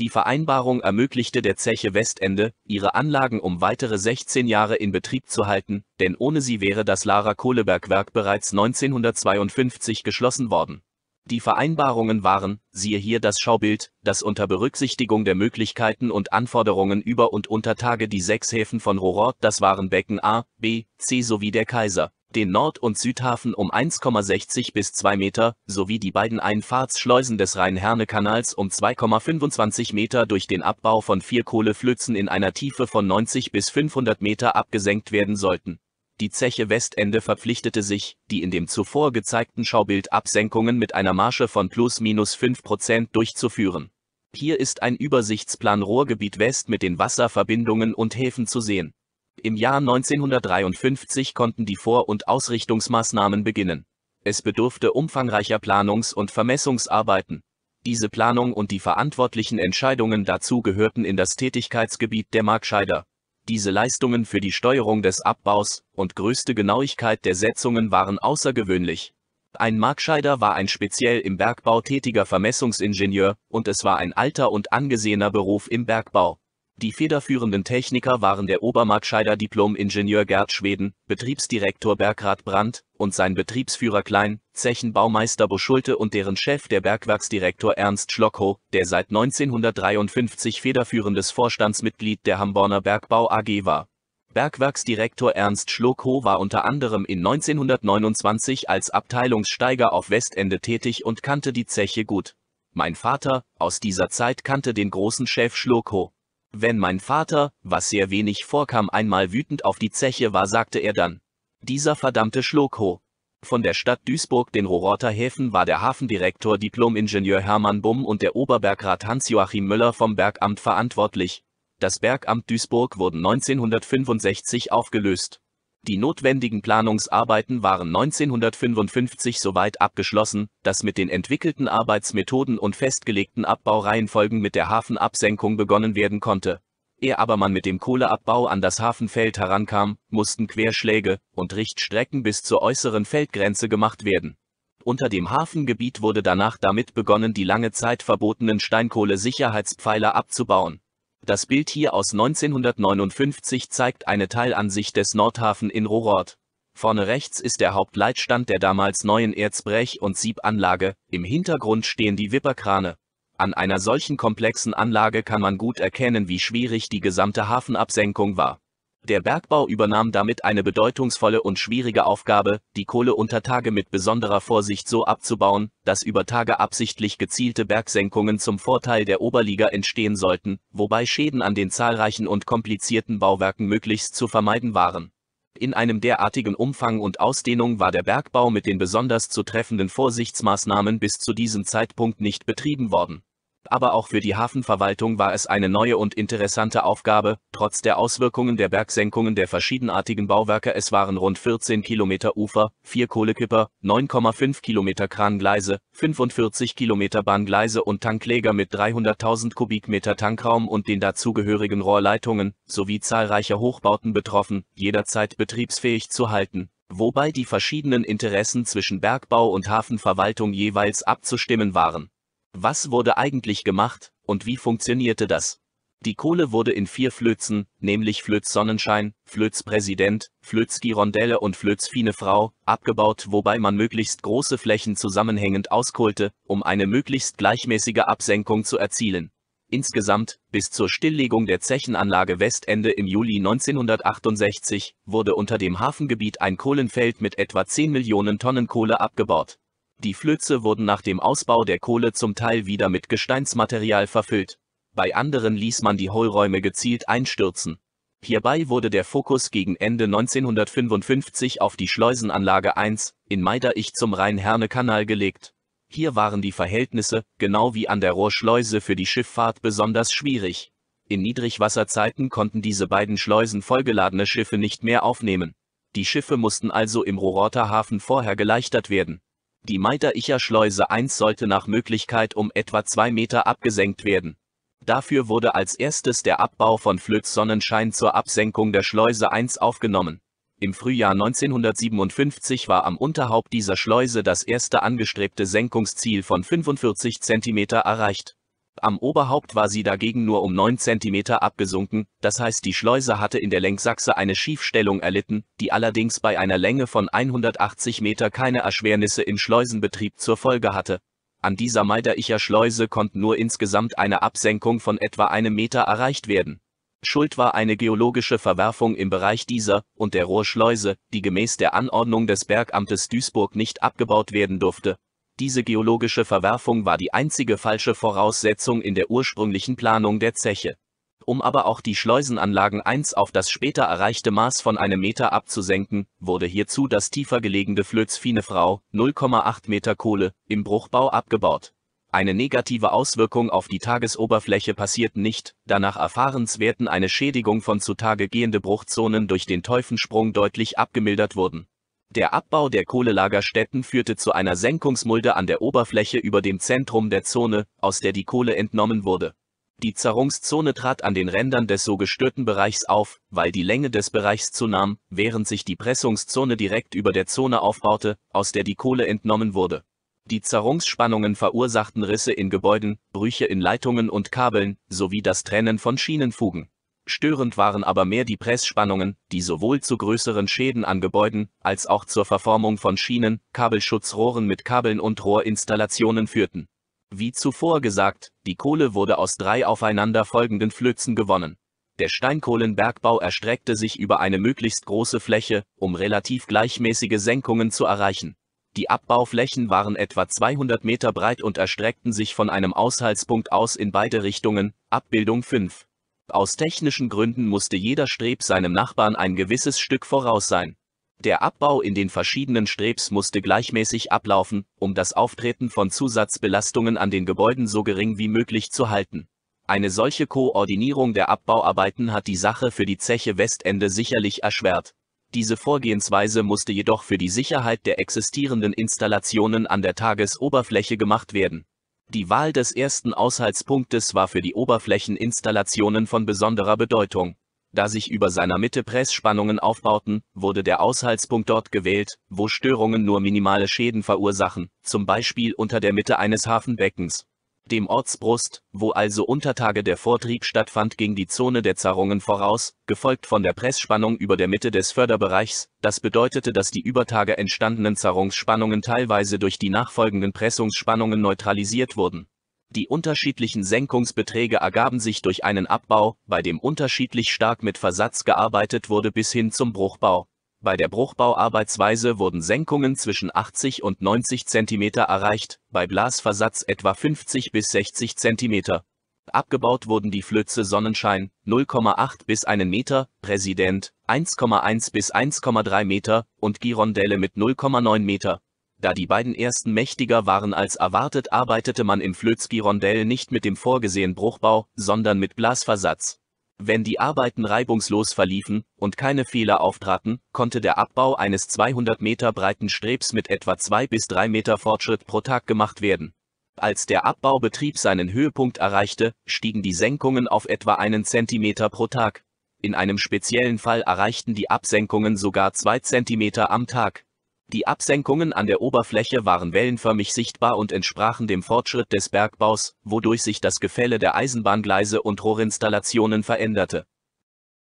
Die Vereinbarung ermöglichte der Zeche Westende, ihre Anlagen um weitere 16 Jahre in Betrieb zu halten, denn ohne sie wäre das Lara Kohlebergwerk bereits 1952 geschlossen worden. Die Vereinbarungen waren, siehe hier das Schaubild, dass unter Berücksichtigung der Möglichkeiten und Anforderungen über und unter Tage die sechs Häfen von Rohrort, das Warenbecken A, B, C sowie der Kaiser, den Nord- und Südhafen um 1,60 bis 2 Meter sowie die beiden Einfahrtsschleusen des Rhein-Herne-Kanals um 2,25 Meter durch den Abbau von vier Kohleflützen in einer Tiefe von 90 bis 500 Meter abgesenkt werden sollten die Zeche Westende verpflichtete sich, die in dem zuvor gezeigten Schaubild Absenkungen mit einer Marge von plus minus 5 Prozent durchzuführen. Hier ist ein Übersichtsplan Ruhrgebiet West mit den Wasserverbindungen und Häfen zu sehen. Im Jahr 1953 konnten die Vor- und Ausrichtungsmaßnahmen beginnen. Es bedurfte umfangreicher Planungs- und Vermessungsarbeiten. Diese Planung und die verantwortlichen Entscheidungen dazu gehörten in das Tätigkeitsgebiet der Markscheider. Diese Leistungen für die Steuerung des Abbaus und größte Genauigkeit der Setzungen waren außergewöhnlich. Ein Markscheider war ein speziell im Bergbau tätiger Vermessungsingenieur, und es war ein alter und angesehener Beruf im Bergbau. Die federführenden Techniker waren der Obermarktscheider Diplom-Ingenieur Gerd Schweden, Betriebsdirektor Bergrat Brandt und sein Betriebsführer Klein, Zechenbaumeister Buschulte und deren Chef der Bergwerksdirektor Ernst Schlockho, der seit 1953 federführendes Vorstandsmitglied der Hamborner Bergbau AG war. Bergwerksdirektor Ernst Schlockho war unter anderem in 1929 als Abteilungssteiger auf Westende tätig und kannte die Zeche gut. Mein Vater, aus dieser Zeit kannte den großen Chef Schlockho. Wenn mein Vater, was sehr wenig vorkam, einmal wütend auf die Zeche war, sagte er dann, dieser verdammte Schloko. Von der Stadt Duisburg den Rorotter Häfen war der Hafendirektor Diplom-Ingenieur Hermann Bumm und der Oberbergrat Hans-Joachim Müller vom Bergamt verantwortlich. Das Bergamt Duisburg wurden 1965 aufgelöst. Die notwendigen Planungsarbeiten waren 1955 soweit abgeschlossen, dass mit den entwickelten Arbeitsmethoden und festgelegten Abbaureihenfolgen mit der Hafenabsenkung begonnen werden konnte. Ehe aber man mit dem Kohleabbau an das Hafenfeld herankam, mussten Querschläge und Richtstrecken bis zur äußeren Feldgrenze gemacht werden. Unter dem Hafengebiet wurde danach damit begonnen, die lange Zeit verbotenen Steinkohlesicherheitspfeiler abzubauen das Bild hier aus 1959 zeigt eine Teilansicht des Nordhafen in Rorort. Vorne rechts ist der Hauptleitstand der damals neuen Erzbrech- und Siebanlage, im Hintergrund stehen die Wipperkrane. An einer solchen komplexen Anlage kann man gut erkennen, wie schwierig die gesamte Hafenabsenkung war. Der Bergbau übernahm damit eine bedeutungsvolle und schwierige Aufgabe, die Kohle unter Tage mit besonderer Vorsicht so abzubauen, dass über Tage absichtlich gezielte Bergsenkungen zum Vorteil der Oberliga entstehen sollten, wobei Schäden an den zahlreichen und komplizierten Bauwerken möglichst zu vermeiden waren. In einem derartigen Umfang und Ausdehnung war der Bergbau mit den besonders zu treffenden Vorsichtsmaßnahmen bis zu diesem Zeitpunkt nicht betrieben worden aber auch für die Hafenverwaltung war es eine neue und interessante Aufgabe, trotz der Auswirkungen der Bergsenkungen der verschiedenartigen Bauwerke. Es waren rund 14 Kilometer Ufer, 4 Kohlekipper, 9,5 Kilometer Krangleise, 45 Kilometer Bahngleise und Tankläger mit 300.000 Kubikmeter Tankraum und den dazugehörigen Rohrleitungen, sowie zahlreicher Hochbauten betroffen, jederzeit betriebsfähig zu halten wobei die verschiedenen Interessen zwischen Bergbau und Hafenverwaltung jeweils abzustimmen waren was wurde eigentlich gemacht und wie funktionierte das? Die Kohle wurde in vier Flözen, nämlich Flöz Sonnenschein, Flöz Präsident, Flöz Girondelle und Flöz Fine Frau, abgebaut, wobei man möglichst große Flächen zusammenhängend auskohlte, um eine möglichst gleichmäßige Absenkung zu erzielen. Insgesamt, bis zur Stilllegung der Zechenanlage Westende im Juli 1968, wurde unter dem Hafengebiet ein Kohlenfeld mit etwa 10 Millionen Tonnen Kohle abgebaut. Die Flöze wurden nach dem Ausbau der Kohle zum Teil wieder mit Gesteinsmaterial verfüllt, bei anderen ließ man die Hohlräume gezielt einstürzen. Hierbei wurde der Fokus gegen Ende 1955 auf die Schleusenanlage 1 in Meiderich zum Rhein-Herne-Kanal gelegt. Hier waren die Verhältnisse, genau wie an der Rohrschleuse für die Schifffahrt besonders schwierig. In Niedrigwasserzeiten konnten diese beiden Schleusen vollgeladene Schiffe nicht mehr aufnehmen. Die Schiffe mussten also im Rohrorter Hafen vorher geleichtert werden. Die icher Schleuse 1 sollte nach Möglichkeit um etwa 2 Meter abgesenkt werden. Dafür wurde als erstes der Abbau von Flöts Sonnenschein zur Absenkung der Schleuse 1 aufgenommen. Im Frühjahr 1957 war am Unterhaupt dieser Schleuse das erste angestrebte Senkungsziel von 45 cm erreicht am Oberhaupt war sie dagegen nur um 9 cm abgesunken, das heißt die Schleuse hatte in der Lenkachse eine Schiefstellung erlitten, die allerdings bei einer Länge von 180 Meter keine Erschwernisse im Schleusenbetrieb zur Folge hatte. An dieser Meidericher Schleuse konnte nur insgesamt eine Absenkung von etwa einem Meter erreicht werden. Schuld war eine geologische Verwerfung im Bereich dieser und der Rohrschleuse, die gemäß der Anordnung des Bergamtes Duisburg nicht abgebaut werden durfte. Diese geologische Verwerfung war die einzige falsche Voraussetzung in der ursprünglichen Planung der Zeche. Um aber auch die Schleusenanlagen 1 auf das später erreichte Maß von einem Meter abzusenken, wurde hierzu das tiefer gelegene Frau, 0,8 Meter Kohle, im Bruchbau abgebaut. Eine negative Auswirkung auf die Tagesoberfläche passiert nicht, da nach Erfahrenswerten eine Schädigung von zutage gehende Bruchzonen durch den Teufensprung deutlich abgemildert wurden der Abbau der Kohlelagerstätten führte zu einer Senkungsmulde an der Oberfläche über dem Zentrum der Zone, aus der die Kohle entnommen wurde. Die Zerrungszone trat an den Rändern des so gestörten Bereichs auf, weil die Länge des Bereichs zunahm, während sich die Pressungszone direkt über der Zone aufbaute, aus der die Kohle entnommen wurde. Die Zerrungsspannungen verursachten Risse in Gebäuden, Brüche in Leitungen und Kabeln, sowie das Trennen von Schienenfugen. Störend waren aber mehr die Pressspannungen, die sowohl zu größeren Schäden an Gebäuden als auch zur Verformung von Schienen, Kabelschutzrohren mit Kabeln und Rohrinstallationen führten. Wie zuvor gesagt, die Kohle wurde aus drei aufeinander folgenden Flözen gewonnen. Der Steinkohlenbergbau erstreckte sich über eine möglichst große Fläche, um relativ gleichmäßige Senkungen zu erreichen. Die Abbauflächen waren etwa 200 Meter breit und erstreckten sich von einem Aushaltspunkt aus in beide Richtungen, Abbildung 5. Aus technischen Gründen musste jeder Streb seinem Nachbarn ein gewisses Stück voraus sein. Der Abbau in den verschiedenen Strebs musste gleichmäßig ablaufen, um das Auftreten von Zusatzbelastungen an den Gebäuden so gering wie möglich zu halten. Eine solche Koordinierung der Abbauarbeiten hat die Sache für die Zeche Westende sicherlich erschwert. Diese Vorgehensweise musste jedoch für die Sicherheit der existierenden Installationen an der Tagesoberfläche gemacht werden die Wahl des ersten Aushaltspunktes war für die Oberflächeninstallationen von besonderer Bedeutung. Da sich über seiner Mitte Pressspannungen aufbauten, wurde der Aushaltspunkt dort gewählt, wo Störungen nur minimale Schäden verursachen, zum Beispiel unter der Mitte eines Hafenbeckens dem Ortsbrust, wo also Untertage der Vortrieb stattfand, ging die Zone der Zarrungen voraus, gefolgt von der Pressspannung über der Mitte des Förderbereichs, das bedeutete, dass die über Tage entstandenen Zarrungsspannungen teilweise durch die nachfolgenden Pressungsspannungen neutralisiert wurden. Die unterschiedlichen Senkungsbeträge ergaben sich durch einen Abbau, bei dem unterschiedlich stark mit Versatz gearbeitet wurde bis hin zum Bruchbau bei der Bruchbauarbeitsweise wurden Senkungen zwischen 80 und 90 cm erreicht, bei Blasversatz etwa 50 bis 60 cm. Abgebaut wurden die Flöze Sonnenschein 0,8 bis 1 Meter, Präsident 1,1 bis 1,3 Meter und Girondelle mit 0,9 Meter. Da die beiden ersten mächtiger waren als erwartet, arbeitete man im flötz Girondelle nicht mit dem vorgesehenen Bruchbau, sondern mit Blasversatz. Wenn die Arbeiten reibungslos verliefen und keine Fehler auftraten, konnte der Abbau eines 200 Meter breiten Strebs mit etwa zwei bis drei Meter Fortschritt pro Tag gemacht werden. Als der Abbaubetrieb seinen Höhepunkt erreichte, stiegen die Senkungen auf etwa einen Zentimeter pro Tag. In einem speziellen Fall erreichten die Absenkungen sogar zwei Zentimeter am Tag. Die Absenkungen an der Oberfläche waren wellenförmig sichtbar und entsprachen dem Fortschritt des Bergbaus, wodurch sich das Gefälle der Eisenbahngleise und Rohrinstallationen veränderte.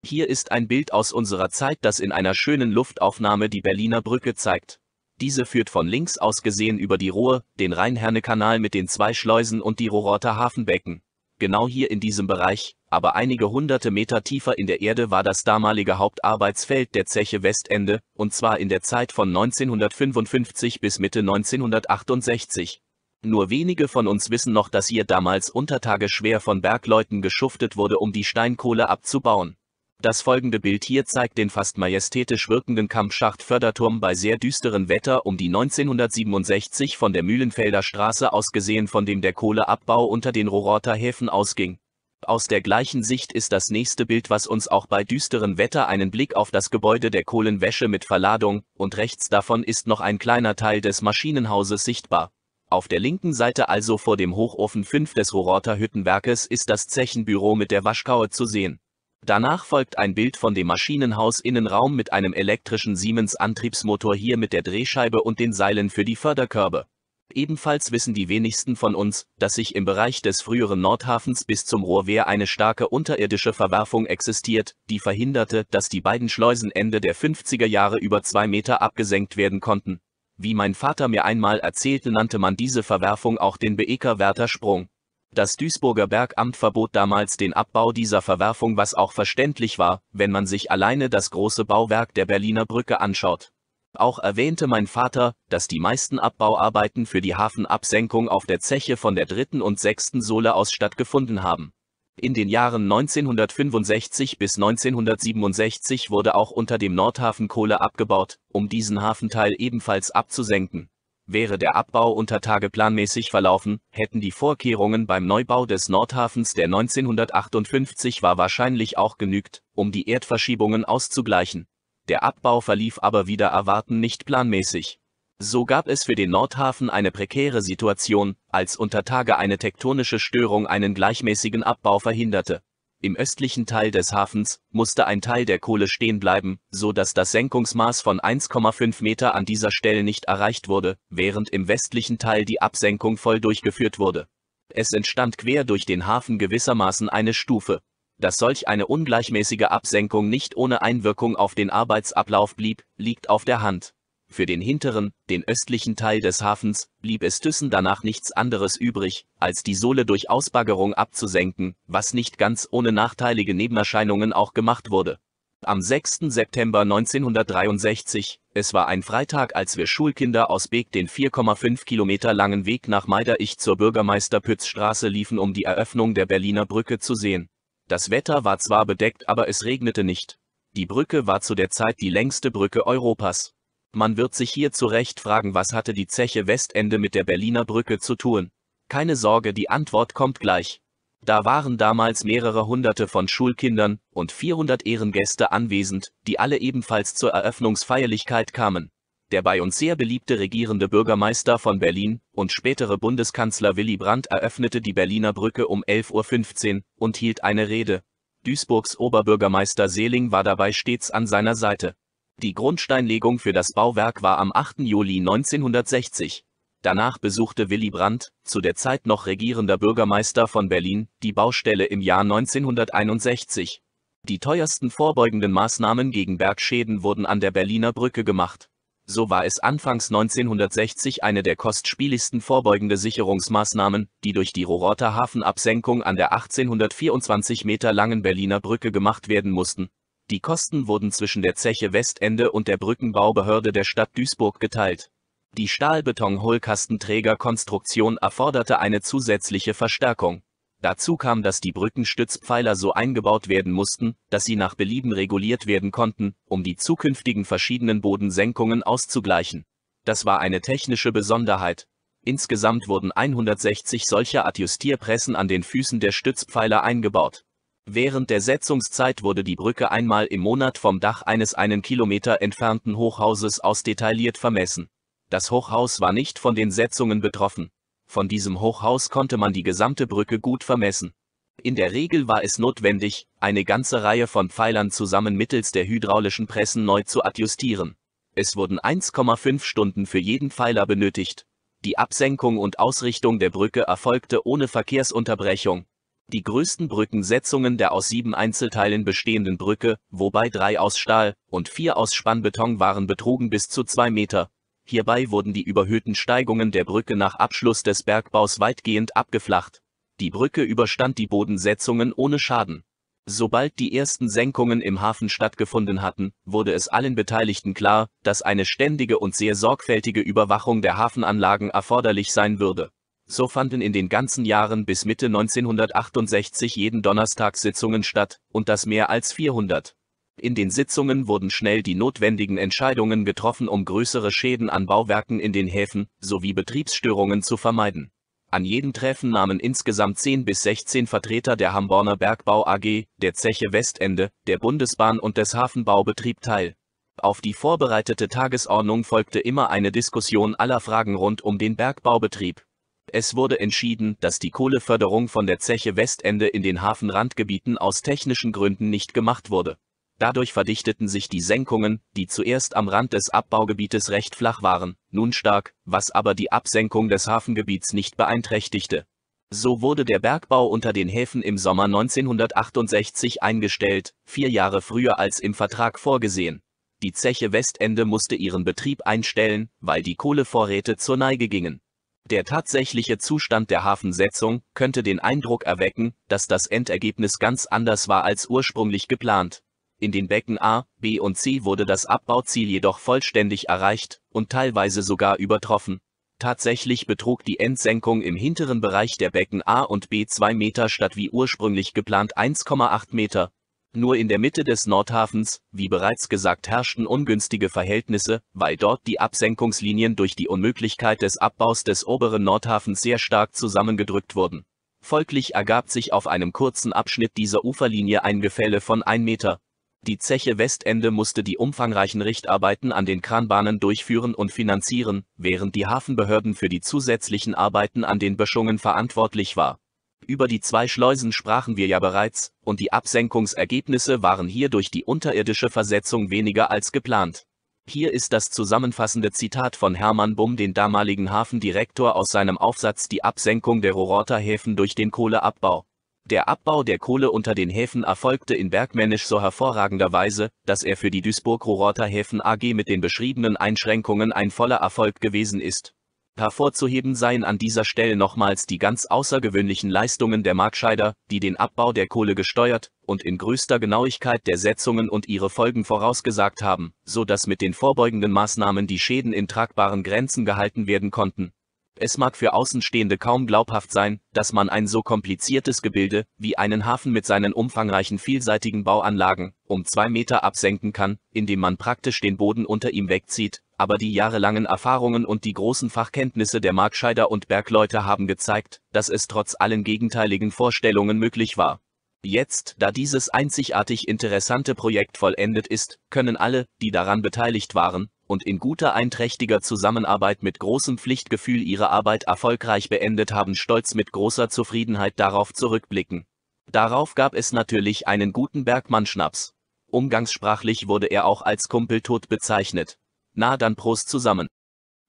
Hier ist ein Bild aus unserer Zeit, das in einer schönen Luftaufnahme die Berliner Brücke zeigt. Diese führt von links aus gesehen über die Ruhr, den Rhein-Herne-Kanal mit den zwei Schleusen und die Rohrorter Hafenbecken genau hier in diesem Bereich, aber einige hunderte Meter tiefer in der Erde war das damalige Hauptarbeitsfeld der Zeche Westende, und zwar in der Zeit von 1955 bis Mitte 1968. Nur wenige von uns wissen noch, dass hier damals untertage schwer von Bergleuten geschuftet wurde, um die Steinkohle abzubauen. Das folgende Bild hier zeigt den fast majestätisch wirkenden Kampfschacht-Förderturm bei sehr düsteren Wetter um die 1967 von der Mühlenfelder Straße ausgesehen, von dem der Kohleabbau unter den Rororter Häfen ausging. Aus der gleichen Sicht ist das nächste Bild, was uns auch bei düsterem Wetter einen Blick auf das Gebäude der Kohlenwäsche mit Verladung, und rechts davon ist noch ein kleiner Teil des Maschinenhauses sichtbar. Auf der linken Seite also vor dem Hochofen 5 des Rororter Hüttenwerkes ist das Zechenbüro mit der Waschkaue zu sehen. Danach folgt ein Bild von dem Maschinenhaus-Innenraum mit einem elektrischen Siemens-Antriebsmotor hier mit der Drehscheibe und den Seilen für die Förderkörbe. Ebenfalls wissen die wenigsten von uns, dass sich im Bereich des früheren Nordhafens bis zum Rohrwehr eine starke unterirdische Verwerfung existiert, die verhinderte, dass die beiden Schleusen Ende der 50er Jahre über zwei Meter abgesenkt werden konnten. Wie mein Vater mir einmal erzählte, nannte man diese Verwerfung auch den Beeker-Werther-Sprung. Das Duisburger Bergamt verbot damals den Abbau dieser Verwerfung, was auch verständlich war, wenn man sich alleine das große Bauwerk der Berliner Brücke anschaut. Auch erwähnte mein Vater, dass die meisten Abbauarbeiten für die Hafenabsenkung auf der Zeche von der dritten und sechsten Sohle aus stattgefunden haben. In den Jahren 1965 bis 1967 wurde auch unter dem Nordhafen Kohle abgebaut, um diesen Hafenteil ebenfalls abzusenken. Wäre der Abbau unter Tage planmäßig verlaufen, hätten die Vorkehrungen beim Neubau des Nordhafens, der 1958 war, wahrscheinlich auch genügt, um die Erdverschiebungen auszugleichen. Der Abbau verlief aber wieder erwarten nicht planmäßig. So gab es für den Nordhafen eine prekäre Situation, als unter Tage eine tektonische Störung einen gleichmäßigen Abbau verhinderte. Im östlichen Teil des Hafens musste ein Teil der Kohle stehen bleiben, so dass das Senkungsmaß von 1,5 Meter an dieser Stelle nicht erreicht wurde, während im westlichen Teil die Absenkung voll durchgeführt wurde. Es entstand quer durch den Hafen gewissermaßen eine Stufe. Dass solch eine ungleichmäßige Absenkung nicht ohne Einwirkung auf den Arbeitsablauf blieb, liegt auf der Hand. Für den hinteren, den östlichen Teil des Hafens, blieb es Thyssen danach nichts anderes übrig, als die Sohle durch Ausbaggerung abzusenken, was nicht ganz ohne nachteilige Nebenerscheinungen auch gemacht wurde. Am 6. September 1963, es war ein Freitag, als wir Schulkinder aus Beek den 4,5 Kilometer langen Weg nach Meiderich zur Bürgermeister-Pütz-Straße liefen, um die Eröffnung der Berliner Brücke zu sehen. Das Wetter war zwar bedeckt, aber es regnete nicht. Die Brücke war zu der Zeit die längste Brücke Europas. Man wird sich hier zu Recht fragen, was hatte die Zeche Westende mit der Berliner Brücke zu tun? Keine Sorge, die Antwort kommt gleich. Da waren damals mehrere hunderte von Schulkindern und 400 Ehrengäste anwesend, die alle ebenfalls zur Eröffnungsfeierlichkeit kamen. Der bei uns sehr beliebte regierende Bürgermeister von Berlin und spätere Bundeskanzler Willy Brandt eröffnete die Berliner Brücke um 11.15 Uhr und hielt eine Rede. Duisburgs Oberbürgermeister Seeling war dabei stets an seiner Seite. Die Grundsteinlegung für das Bauwerk war am 8. Juli 1960. Danach besuchte Willy Brandt, zu der Zeit noch regierender Bürgermeister von Berlin, die Baustelle im Jahr 1961. Die teuersten vorbeugenden Maßnahmen gegen Bergschäden wurden an der Berliner Brücke gemacht. So war es anfangs 1960 eine der kostspieligsten vorbeugende Sicherungsmaßnahmen, die durch die Rororter Hafenabsenkung an der 1824 Meter langen Berliner Brücke gemacht werden mussten die Kosten wurden zwischen der Zeche Westende und der Brückenbaubehörde der Stadt Duisburg geteilt. Die Stahlbeton-Hohlkastenträgerkonstruktion erforderte eine zusätzliche Verstärkung. Dazu kam, dass die Brückenstützpfeiler so eingebaut werden mussten, dass sie nach Belieben reguliert werden konnten, um die zukünftigen verschiedenen Bodensenkungen auszugleichen. Das war eine technische Besonderheit. Insgesamt wurden 160 solcher Adjustierpressen an den Füßen der Stützpfeiler eingebaut. Während der Setzungszeit wurde die Brücke einmal im Monat vom Dach eines einen Kilometer entfernten Hochhauses aus detailliert vermessen. Das Hochhaus war nicht von den Setzungen betroffen. Von diesem Hochhaus konnte man die gesamte Brücke gut vermessen. In der Regel war es notwendig, eine ganze Reihe von Pfeilern zusammen mittels der hydraulischen Pressen neu zu adjustieren. Es wurden 1,5 Stunden für jeden Pfeiler benötigt. Die Absenkung und Ausrichtung der Brücke erfolgte ohne Verkehrsunterbrechung. Die größten Brückensetzungen der aus sieben Einzelteilen bestehenden Brücke, wobei drei aus Stahl und vier aus Spannbeton waren, betrugen bis zu zwei Meter. Hierbei wurden die überhöhten Steigungen der Brücke nach Abschluss des Bergbaus weitgehend abgeflacht. Die Brücke überstand die Bodensetzungen ohne Schaden. Sobald die ersten Senkungen im Hafen stattgefunden hatten, wurde es allen Beteiligten klar, dass eine ständige und sehr sorgfältige Überwachung der Hafenanlagen erforderlich sein würde. So fanden in den ganzen Jahren bis Mitte 1968 jeden Donnerstag Sitzungen statt, und das mehr als 400. In den Sitzungen wurden schnell die notwendigen Entscheidungen getroffen, um größere Schäden an Bauwerken in den Häfen sowie Betriebsstörungen zu vermeiden. An jedem Treffen nahmen insgesamt 10 bis 16 Vertreter der Hamborner Bergbau AG, der Zeche Westende, der Bundesbahn und des Hafenbaubetrieb teil. Auf die vorbereitete Tagesordnung folgte immer eine Diskussion aller Fragen rund um den Bergbaubetrieb. Es wurde entschieden, dass die Kohleförderung von der Zeche Westende in den Hafenrandgebieten aus technischen Gründen nicht gemacht wurde. Dadurch verdichteten sich die Senkungen, die zuerst am Rand des Abbaugebietes recht flach waren, nun stark, was aber die Absenkung des Hafengebiets nicht beeinträchtigte. So wurde der Bergbau unter den Häfen im Sommer 1968 eingestellt, vier Jahre früher als im Vertrag vorgesehen. Die Zeche Westende musste ihren Betrieb einstellen, weil die Kohlevorräte zur Neige gingen. Der tatsächliche Zustand der Hafensetzung könnte den Eindruck erwecken, dass das Endergebnis ganz anders war als ursprünglich geplant. In den Becken A, B und C wurde das Abbauziel jedoch vollständig erreicht und teilweise sogar übertroffen. Tatsächlich betrug die Endsenkung im hinteren Bereich der Becken A und B 2 Meter statt wie ursprünglich geplant 1,8 Meter nur in der Mitte des Nordhafens, wie bereits gesagt, herrschten ungünstige Verhältnisse, weil dort die Absenkungslinien durch die Unmöglichkeit des Abbaus des oberen Nordhafens sehr stark zusammengedrückt wurden. Folglich ergab sich auf einem kurzen Abschnitt dieser Uferlinie ein Gefälle von 1 Meter. Die Zeche Westende musste die umfangreichen Richtarbeiten an den Kranbahnen durchführen und finanzieren, während die Hafenbehörden für die zusätzlichen Arbeiten an den Böschungen verantwortlich war. Über die zwei Schleusen sprachen wir ja bereits, und die Absenkungsergebnisse waren hier durch die unterirdische Versetzung weniger als geplant. Hier ist das zusammenfassende Zitat von Hermann Bumm, den damaligen Hafendirektor aus seinem Aufsatz Die Absenkung der Rororter Häfen durch den Kohleabbau. Der Abbau der Kohle unter den Häfen erfolgte in bergmännisch so hervorragender Weise, dass er für die Duisburg-Rororter Häfen AG mit den beschriebenen Einschränkungen ein voller Erfolg gewesen ist. Hervorzuheben seien an dieser Stelle nochmals die ganz außergewöhnlichen Leistungen der Markscheider, die den Abbau der Kohle gesteuert und in größter Genauigkeit der Setzungen und ihre Folgen vorausgesagt haben, so dass mit den vorbeugenden Maßnahmen die Schäden in tragbaren Grenzen gehalten werden konnten. Es mag für Außenstehende kaum glaubhaft sein, dass man ein so kompliziertes Gebilde wie einen Hafen mit seinen umfangreichen vielseitigen Bauanlagen um zwei Meter absenken kann, indem man praktisch den Boden unter ihm wegzieht, aber die jahrelangen Erfahrungen und die großen Fachkenntnisse der Markscheider und Bergleute haben gezeigt, dass es trotz allen gegenteiligen Vorstellungen möglich war. Jetzt, da dieses einzigartig interessante Projekt vollendet ist, können alle, die daran beteiligt waren, und in guter einträchtiger Zusammenarbeit mit großem Pflichtgefühl ihre Arbeit erfolgreich beendet haben, stolz mit großer Zufriedenheit darauf zurückblicken. Darauf gab es natürlich einen guten Bergmann-Schnaps. Umgangssprachlich wurde er auch als Kumpeltod bezeichnet. Na dann Prost zusammen.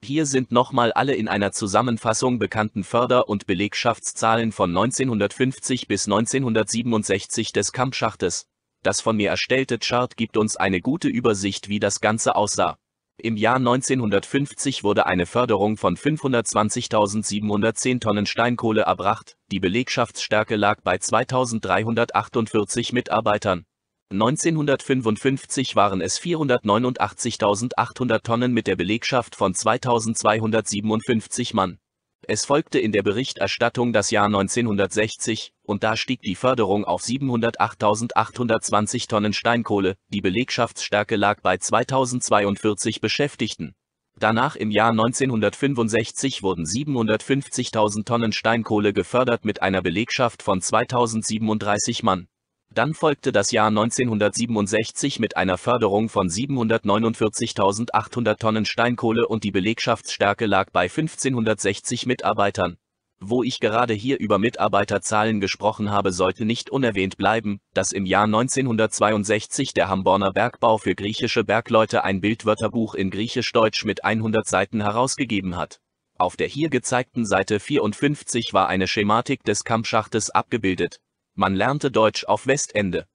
Hier sind nochmal alle in einer Zusammenfassung bekannten Förder- und Belegschaftszahlen von 1950 bis 1967 des Kampfschachtes. Das von mir erstellte Chart gibt uns eine gute Übersicht, wie das Ganze aussah. Im Jahr 1950 wurde eine Förderung von 520.710 Tonnen Steinkohle erbracht, die Belegschaftsstärke lag bei 2.348 Mitarbeitern. 1955 waren es 489.800 Tonnen mit der Belegschaft von 2257 Mann. Es folgte in der Berichterstattung das Jahr 1960, und da stieg die Förderung auf 708.820 Tonnen Steinkohle, die Belegschaftsstärke lag bei 2042 Beschäftigten. Danach im Jahr 1965 wurden 750.000 Tonnen Steinkohle gefördert mit einer Belegschaft von 2037 Mann. Dann folgte das Jahr 1967 mit einer Förderung von 749.800 Tonnen Steinkohle und die Belegschaftsstärke lag bei 1560 Mitarbeitern. Wo ich gerade hier über Mitarbeiterzahlen gesprochen habe, sollte nicht unerwähnt bleiben, dass im Jahr 1962 der Hamborner Bergbau für griechische Bergleute ein Bildwörterbuch in griechisch-deutsch mit 100 Seiten herausgegeben hat. Auf der hier gezeigten Seite 54 war eine Schematik des Kammschachtes abgebildet. Man lernte Deutsch auf Westende.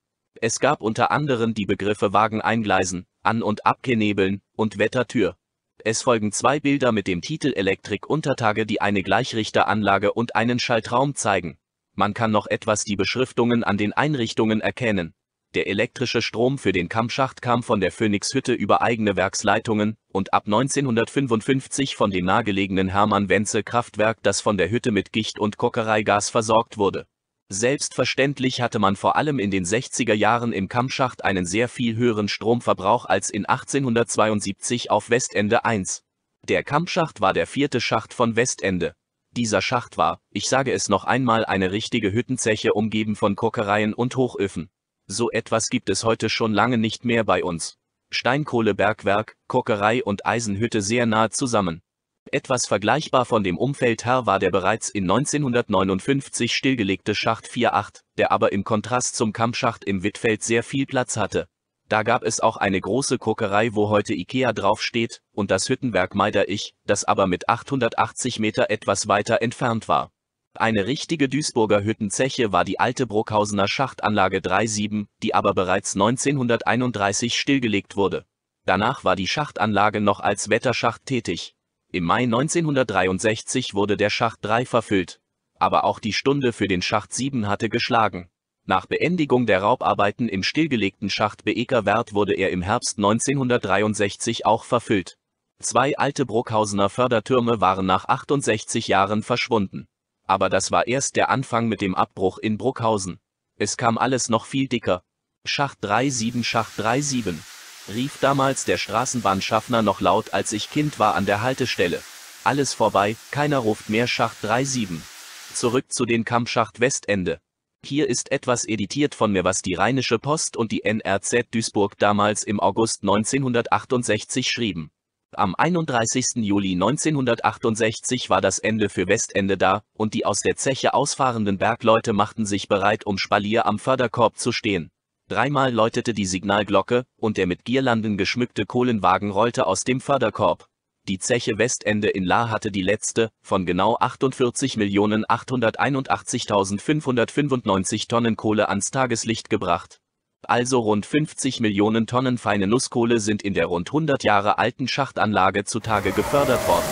Es gab unter anderem die Begriffe Wageneingleisen, An- und Abknebeln und Wettertür. Es folgen zwei Bilder mit dem Titel Elektrik Untertage, die eine Gleichrichteranlage und einen Schaltraum zeigen. Man kann noch etwas die Beschriftungen an den Einrichtungen erkennen. Der elektrische Strom für den Kammschacht kam von der Phoenixhütte über eigene Werksleitungen und ab 1955 von dem nahegelegenen Hermann-Wenzel-Kraftwerk, das von der Hütte mit Gicht- und Kokereigas versorgt wurde. Selbstverständlich hatte man vor allem in den 60er Jahren im Kammschacht einen sehr viel höheren Stromverbrauch als in 1872 auf Westende 1. Der Kammschacht war der vierte Schacht von Westende. Dieser Schacht war, ich sage es noch einmal, eine richtige Hüttenzeche umgeben von Kokereien und Hochöfen. So etwas gibt es heute schon lange nicht mehr bei uns. Steinkohlebergwerk, Kokerei und Eisenhütte sehr nahe zusammen. Etwas vergleichbar von dem Umfeld her war der bereits in 1959 stillgelegte Schacht 4-8, der aber im Kontrast zum Kampfschacht im Wittfeld sehr viel Platz hatte. Da gab es auch eine große Kokerei, wo heute Ikea draufsteht, und das Hüttenwerk Meiderich, das aber mit 880 Meter etwas weiter entfernt war. Eine richtige Duisburger Hüttenzeche war die alte Bruckhausener Schachtanlage 3-7, die aber bereits 1931 stillgelegt wurde. Danach war die Schachtanlage noch als Wetterschacht tätig. Im Mai 1963 wurde der Schacht 3 verfüllt, aber auch die Stunde für den Schacht 7 hatte geschlagen. Nach Beendigung der Raubarbeiten im stillgelegten Schacht Beekerwerth wurde er im Herbst 1963 auch verfüllt. Zwei alte Bruckhausener Fördertürme waren nach 68 Jahren verschwunden. Aber das war erst der Anfang mit dem Abbruch in Bruckhausen. Es kam alles noch viel dicker. Schacht 37 Schacht 37 rief damals der Straßenbahnschaffner noch laut als ich Kind war an der Haltestelle. Alles vorbei, keiner ruft mehr Schacht 37. Zurück zu den Kampfschacht Westende. Hier ist etwas editiert von mir, was die Rheinische Post und die NRZ Duisburg damals im August 1968 schrieben. Am 31. Juli 1968 war das Ende für Westende da, und die aus der Zeche ausfahrenden Bergleute machten sich bereit, um Spalier am Förderkorb zu stehen. Dreimal läutete die Signalglocke, und der mit Girlanden geschmückte Kohlenwagen rollte aus dem Förderkorb. Die Zeche Westende in La hatte die letzte, von genau 48.881.595 Tonnen Kohle ans Tageslicht gebracht. Also rund 50 Millionen Tonnen feine Nusskohle sind in der rund 100 Jahre alten Schachtanlage zutage gefördert worden.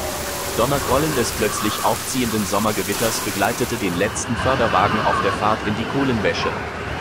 Donnergrollen des plötzlich aufziehenden Sommergewitters begleitete den letzten Förderwagen auf der Fahrt in die Kohlenwäsche.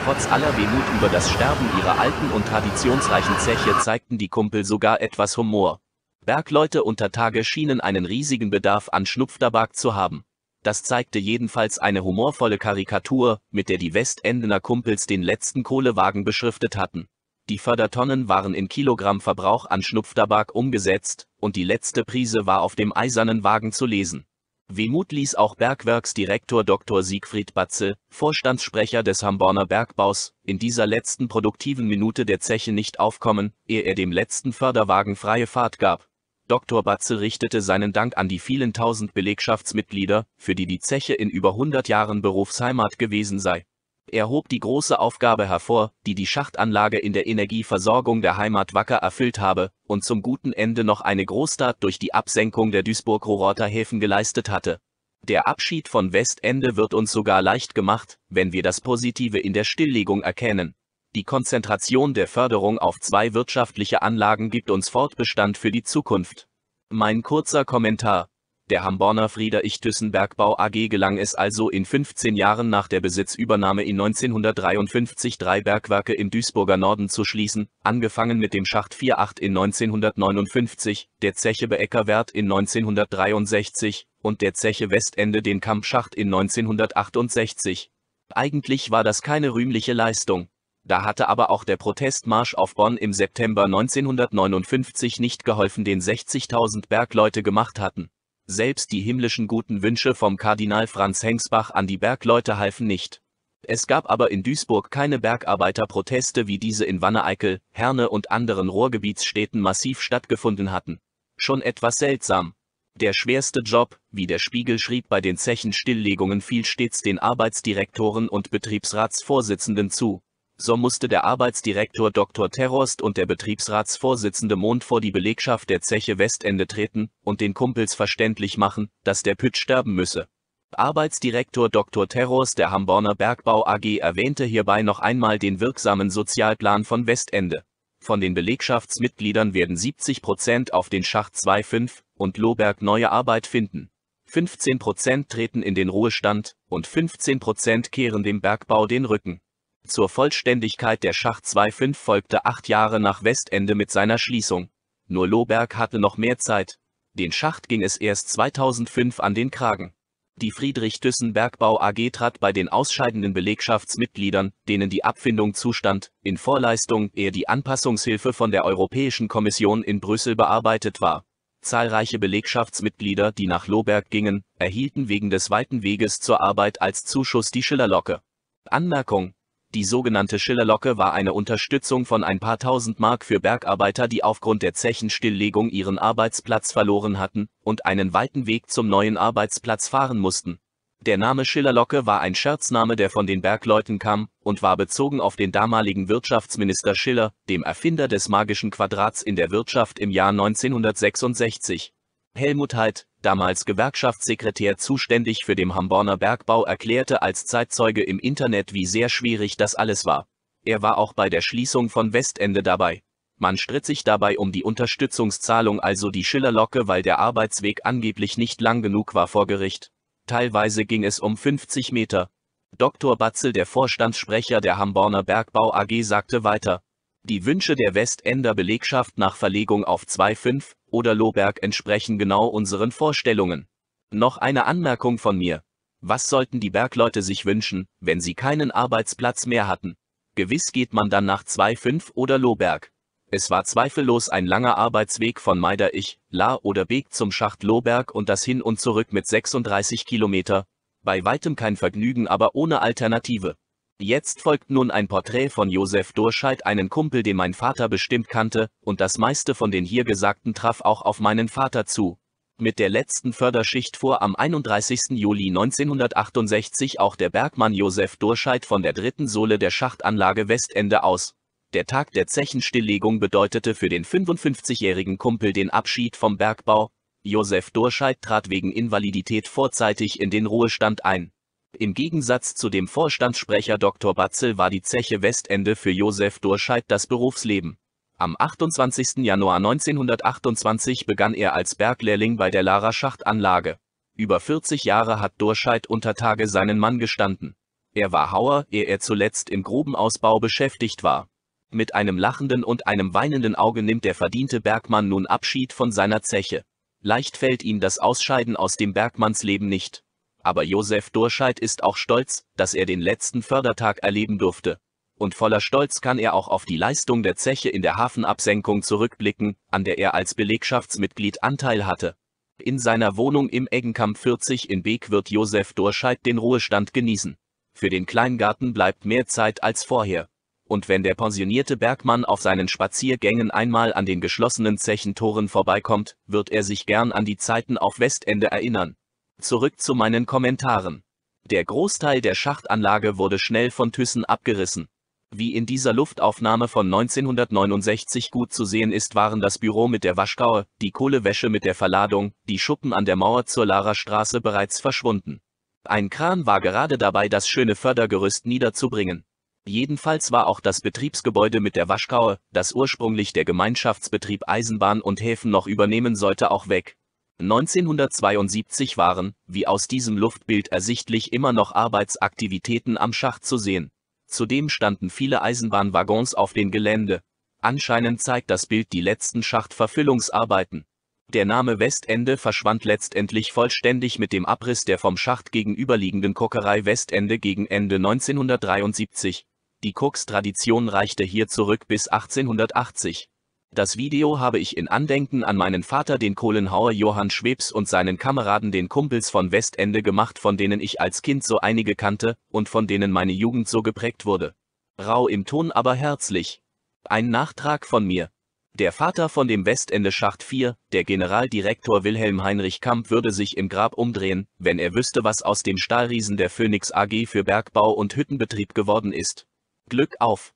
Trotz aller Wehmut über das Sterben ihrer alten und traditionsreichen Zeche zeigten die Kumpel sogar etwas Humor. Bergleute unter Tage schienen einen riesigen Bedarf an Schnupftabak zu haben. Das zeigte jedenfalls eine humorvolle Karikatur, mit der die Westendener Kumpels den letzten Kohlewagen beschriftet hatten. Die Fördertonnen waren in Kilogramm Verbrauch an Schnupftabak umgesetzt, und die letzte Prise war auf dem eisernen Wagen zu lesen. Wehmut ließ auch Bergwerksdirektor Dr. Siegfried Batze, Vorstandssprecher des Hamborner Bergbaus, in dieser letzten produktiven Minute der Zeche nicht aufkommen, ehe er dem letzten Förderwagen freie Fahrt gab. Dr. Batze richtete seinen Dank an die vielen tausend Belegschaftsmitglieder, für die die Zeche in über 100 Jahren Berufsheimat gewesen sei er hob die große Aufgabe hervor, die die Schachtanlage in der Energieversorgung der Heimat Wacker erfüllt habe und zum guten Ende noch eine Großtat durch die Absenkung der Duisburg-Rororter Häfen geleistet hatte. Der Abschied von Westende wird uns sogar leicht gemacht, wenn wir das Positive in der Stilllegung erkennen. Die Konzentration der Förderung auf zwei wirtschaftliche Anlagen gibt uns Fortbestand für die Zukunft. Mein kurzer Kommentar. Der Hamborner Friederich Thyssen-Bergbau AG gelang es also in 15 Jahren nach der Besitzübernahme in 1953 drei Bergwerke im Duisburger Norden zu schließen, angefangen mit dem Schacht 48 in 1959, der Zeche Beeckerwert in 1963 und der Zeche Westende den Kampfschacht in 1968. Eigentlich war das keine rühmliche Leistung. Da hatte aber auch der Protestmarsch auf Bonn im September 1959 nicht geholfen, den 60.000 Bergleute gemacht hatten. Selbst die himmlischen guten Wünsche vom Kardinal Franz Hengsbach an die Bergleute halfen nicht. Es gab aber in Duisburg keine Bergarbeiterproteste wie diese in Wanne-Eickel, Herne und anderen Ruhrgebietsstädten massiv stattgefunden hatten. Schon etwas seltsam. Der schwerste Job, wie der Spiegel schrieb bei den Zechenstilllegungen fiel stets den Arbeitsdirektoren und Betriebsratsvorsitzenden zu so musste der Arbeitsdirektor Dr. Terrorst und der Betriebsratsvorsitzende Mond vor die Belegschaft der Zeche Westende treten und den Kumpels verständlich machen, dass der Pütt sterben müsse. Arbeitsdirektor Dr. Terrorst der Hamborner Bergbau AG erwähnte hierbei noch einmal den wirksamen Sozialplan von Westende. Von den Belegschaftsmitgliedern werden 70 Prozent auf den Schacht 2.5 und Lohberg neue Arbeit finden. 15 Prozent treten in den Ruhestand und 15 Prozent kehren dem Bergbau den Rücken. Zur Vollständigkeit der Schacht 2.5 folgte acht Jahre nach Westende mit seiner Schließung. Nur Lohberg hatte noch mehr Zeit. Den Schacht ging es erst 2005 an den Kragen. Die Friedrich Thyssen Bergbau AG trat bei den ausscheidenden Belegschaftsmitgliedern, denen die Abfindung zustand, in Vorleistung, ehe die Anpassungshilfe von der Europäischen Kommission in Brüssel bearbeitet war. Zahlreiche Belegschaftsmitglieder, die nach Lohberg gingen, erhielten wegen des weiten Weges zur Arbeit als Zuschuss die Schillerlocke. Anmerkung die sogenannte Schillerlocke war eine Unterstützung von ein paar tausend Mark für Bergarbeiter, die aufgrund der Zechenstilllegung ihren Arbeitsplatz verloren hatten und einen weiten Weg zum neuen Arbeitsplatz fahren mussten. Der Name Schillerlocke war ein Scherzname, der von den Bergleuten kam und war bezogen auf den damaligen Wirtschaftsminister Schiller, dem Erfinder des magischen Quadrats in der Wirtschaft im Jahr 1966. Helmut Heid, damals Gewerkschaftssekretär zuständig für den Hamborner Bergbau, erklärte als Zeitzeuge im Internet, wie sehr schwierig das alles war. Er war auch bei der Schließung von Westende dabei. Man stritt sich dabei um die Unterstützungszahlung, also die Schillerlocke, weil der Arbeitsweg angeblich nicht lang genug war vor Gericht. Teilweise ging es um 50 Meter. Dr. Batzel, der Vorstandssprecher der Hamborner Bergbau AG, sagte weiter, die Wünsche der Westender Belegschaft nach Verlegung auf 2.5 oder Lohberg entsprechen genau unseren Vorstellungen. Noch eine Anmerkung von mir. Was sollten die Bergleute sich wünschen, wenn sie keinen Arbeitsplatz mehr hatten? Gewiss geht man dann nach 2.5 oder Lohberg. Es war zweifellos ein langer Arbeitsweg von Meider Ich, La oder Beek zum Schacht Lohberg und das hin und zurück mit 36 Kilometer. Bei weitem kein Vergnügen, aber ohne Alternative. Jetzt folgt nun ein Porträt von Josef Durscheid, einen Kumpel, den mein Vater bestimmt kannte, und das meiste von den hier Gesagten traf auch auf meinen Vater zu. Mit der letzten Förderschicht fuhr am 31. Juli 1968 auch der Bergmann Josef Durscheid von der dritten Sohle der Schachtanlage Westende aus. Der Tag der Zechenstilllegung bedeutete für den 55-jährigen Kumpel den Abschied vom Bergbau. Josef Durscheid trat wegen Invalidität vorzeitig in den Ruhestand ein. Im Gegensatz zu dem Vorstandssprecher Dr. Batzel war die Zeche Westende für Josef Durscheid das Berufsleben. Am 28. Januar 1928 begann er als Berglehrling bei der Lara Schachtanlage. Über 40 Jahre hat Durscheid unter Tage seinen Mann gestanden. Er war Hauer, ehe er zuletzt im Grubenausbau beschäftigt war. Mit einem lachenden und einem weinenden Auge nimmt der verdiente Bergmann nun Abschied von seiner Zeche. Leicht fällt ihm das Ausscheiden aus dem Bergmannsleben nicht aber Josef Dorscheid ist auch stolz, dass er den letzten Fördertag erleben durfte. Und voller Stolz kann er auch auf die Leistung der Zeche in der Hafenabsenkung zurückblicken, an der er als Belegschaftsmitglied Anteil hatte. In seiner Wohnung im Eggenkamp 40 in Beek wird Josef Dorscheid den Ruhestand genießen. Für den Kleingarten bleibt mehr Zeit als vorher. Und wenn der pensionierte Bergmann auf seinen Spaziergängen einmal an den geschlossenen Zechentoren vorbeikommt, wird er sich gern an die Zeiten auf Westende erinnern. Zurück zu meinen Kommentaren. Der Großteil der Schachtanlage wurde schnell von Thyssen abgerissen. Wie in dieser Luftaufnahme von 1969 gut zu sehen ist, waren das Büro mit der Waschgaue, die Kohlewäsche mit der Verladung, die Schuppen an der Mauer zur Lara Straße bereits verschwunden. Ein Kran war gerade dabei, das schöne Fördergerüst niederzubringen. Jedenfalls war auch das Betriebsgebäude mit der Waschgaue, das ursprünglich der Gemeinschaftsbetrieb Eisenbahn und Häfen noch übernehmen sollte, auch weg. 1972 waren, wie aus diesem Luftbild ersichtlich, immer noch Arbeitsaktivitäten am Schacht zu sehen. Zudem standen viele Eisenbahnwaggons auf dem Gelände. Anscheinend zeigt das Bild die letzten Schachtverfüllungsarbeiten. Der Name Westende verschwand letztendlich vollständig mit dem Abriss der vom Schacht gegenüberliegenden Kokerei Westende gegen Ende 1973. Die Koks-Tradition reichte hier zurück bis 1880. Das Video habe ich in Andenken an meinen Vater den Kohlenhauer Johann Schwebs und seinen Kameraden den Kumpels von Westende gemacht, von denen ich als Kind so einige kannte und von denen meine Jugend so geprägt wurde. Rau im Ton aber herzlich. Ein Nachtrag von mir. Der Vater von dem Westende Schacht 4, der Generaldirektor Wilhelm Heinrich Kamp würde sich im Grab umdrehen, wenn er wüsste, was aus dem Stahlriesen der Phoenix AG für Bergbau und Hüttenbetrieb geworden ist. Glück auf!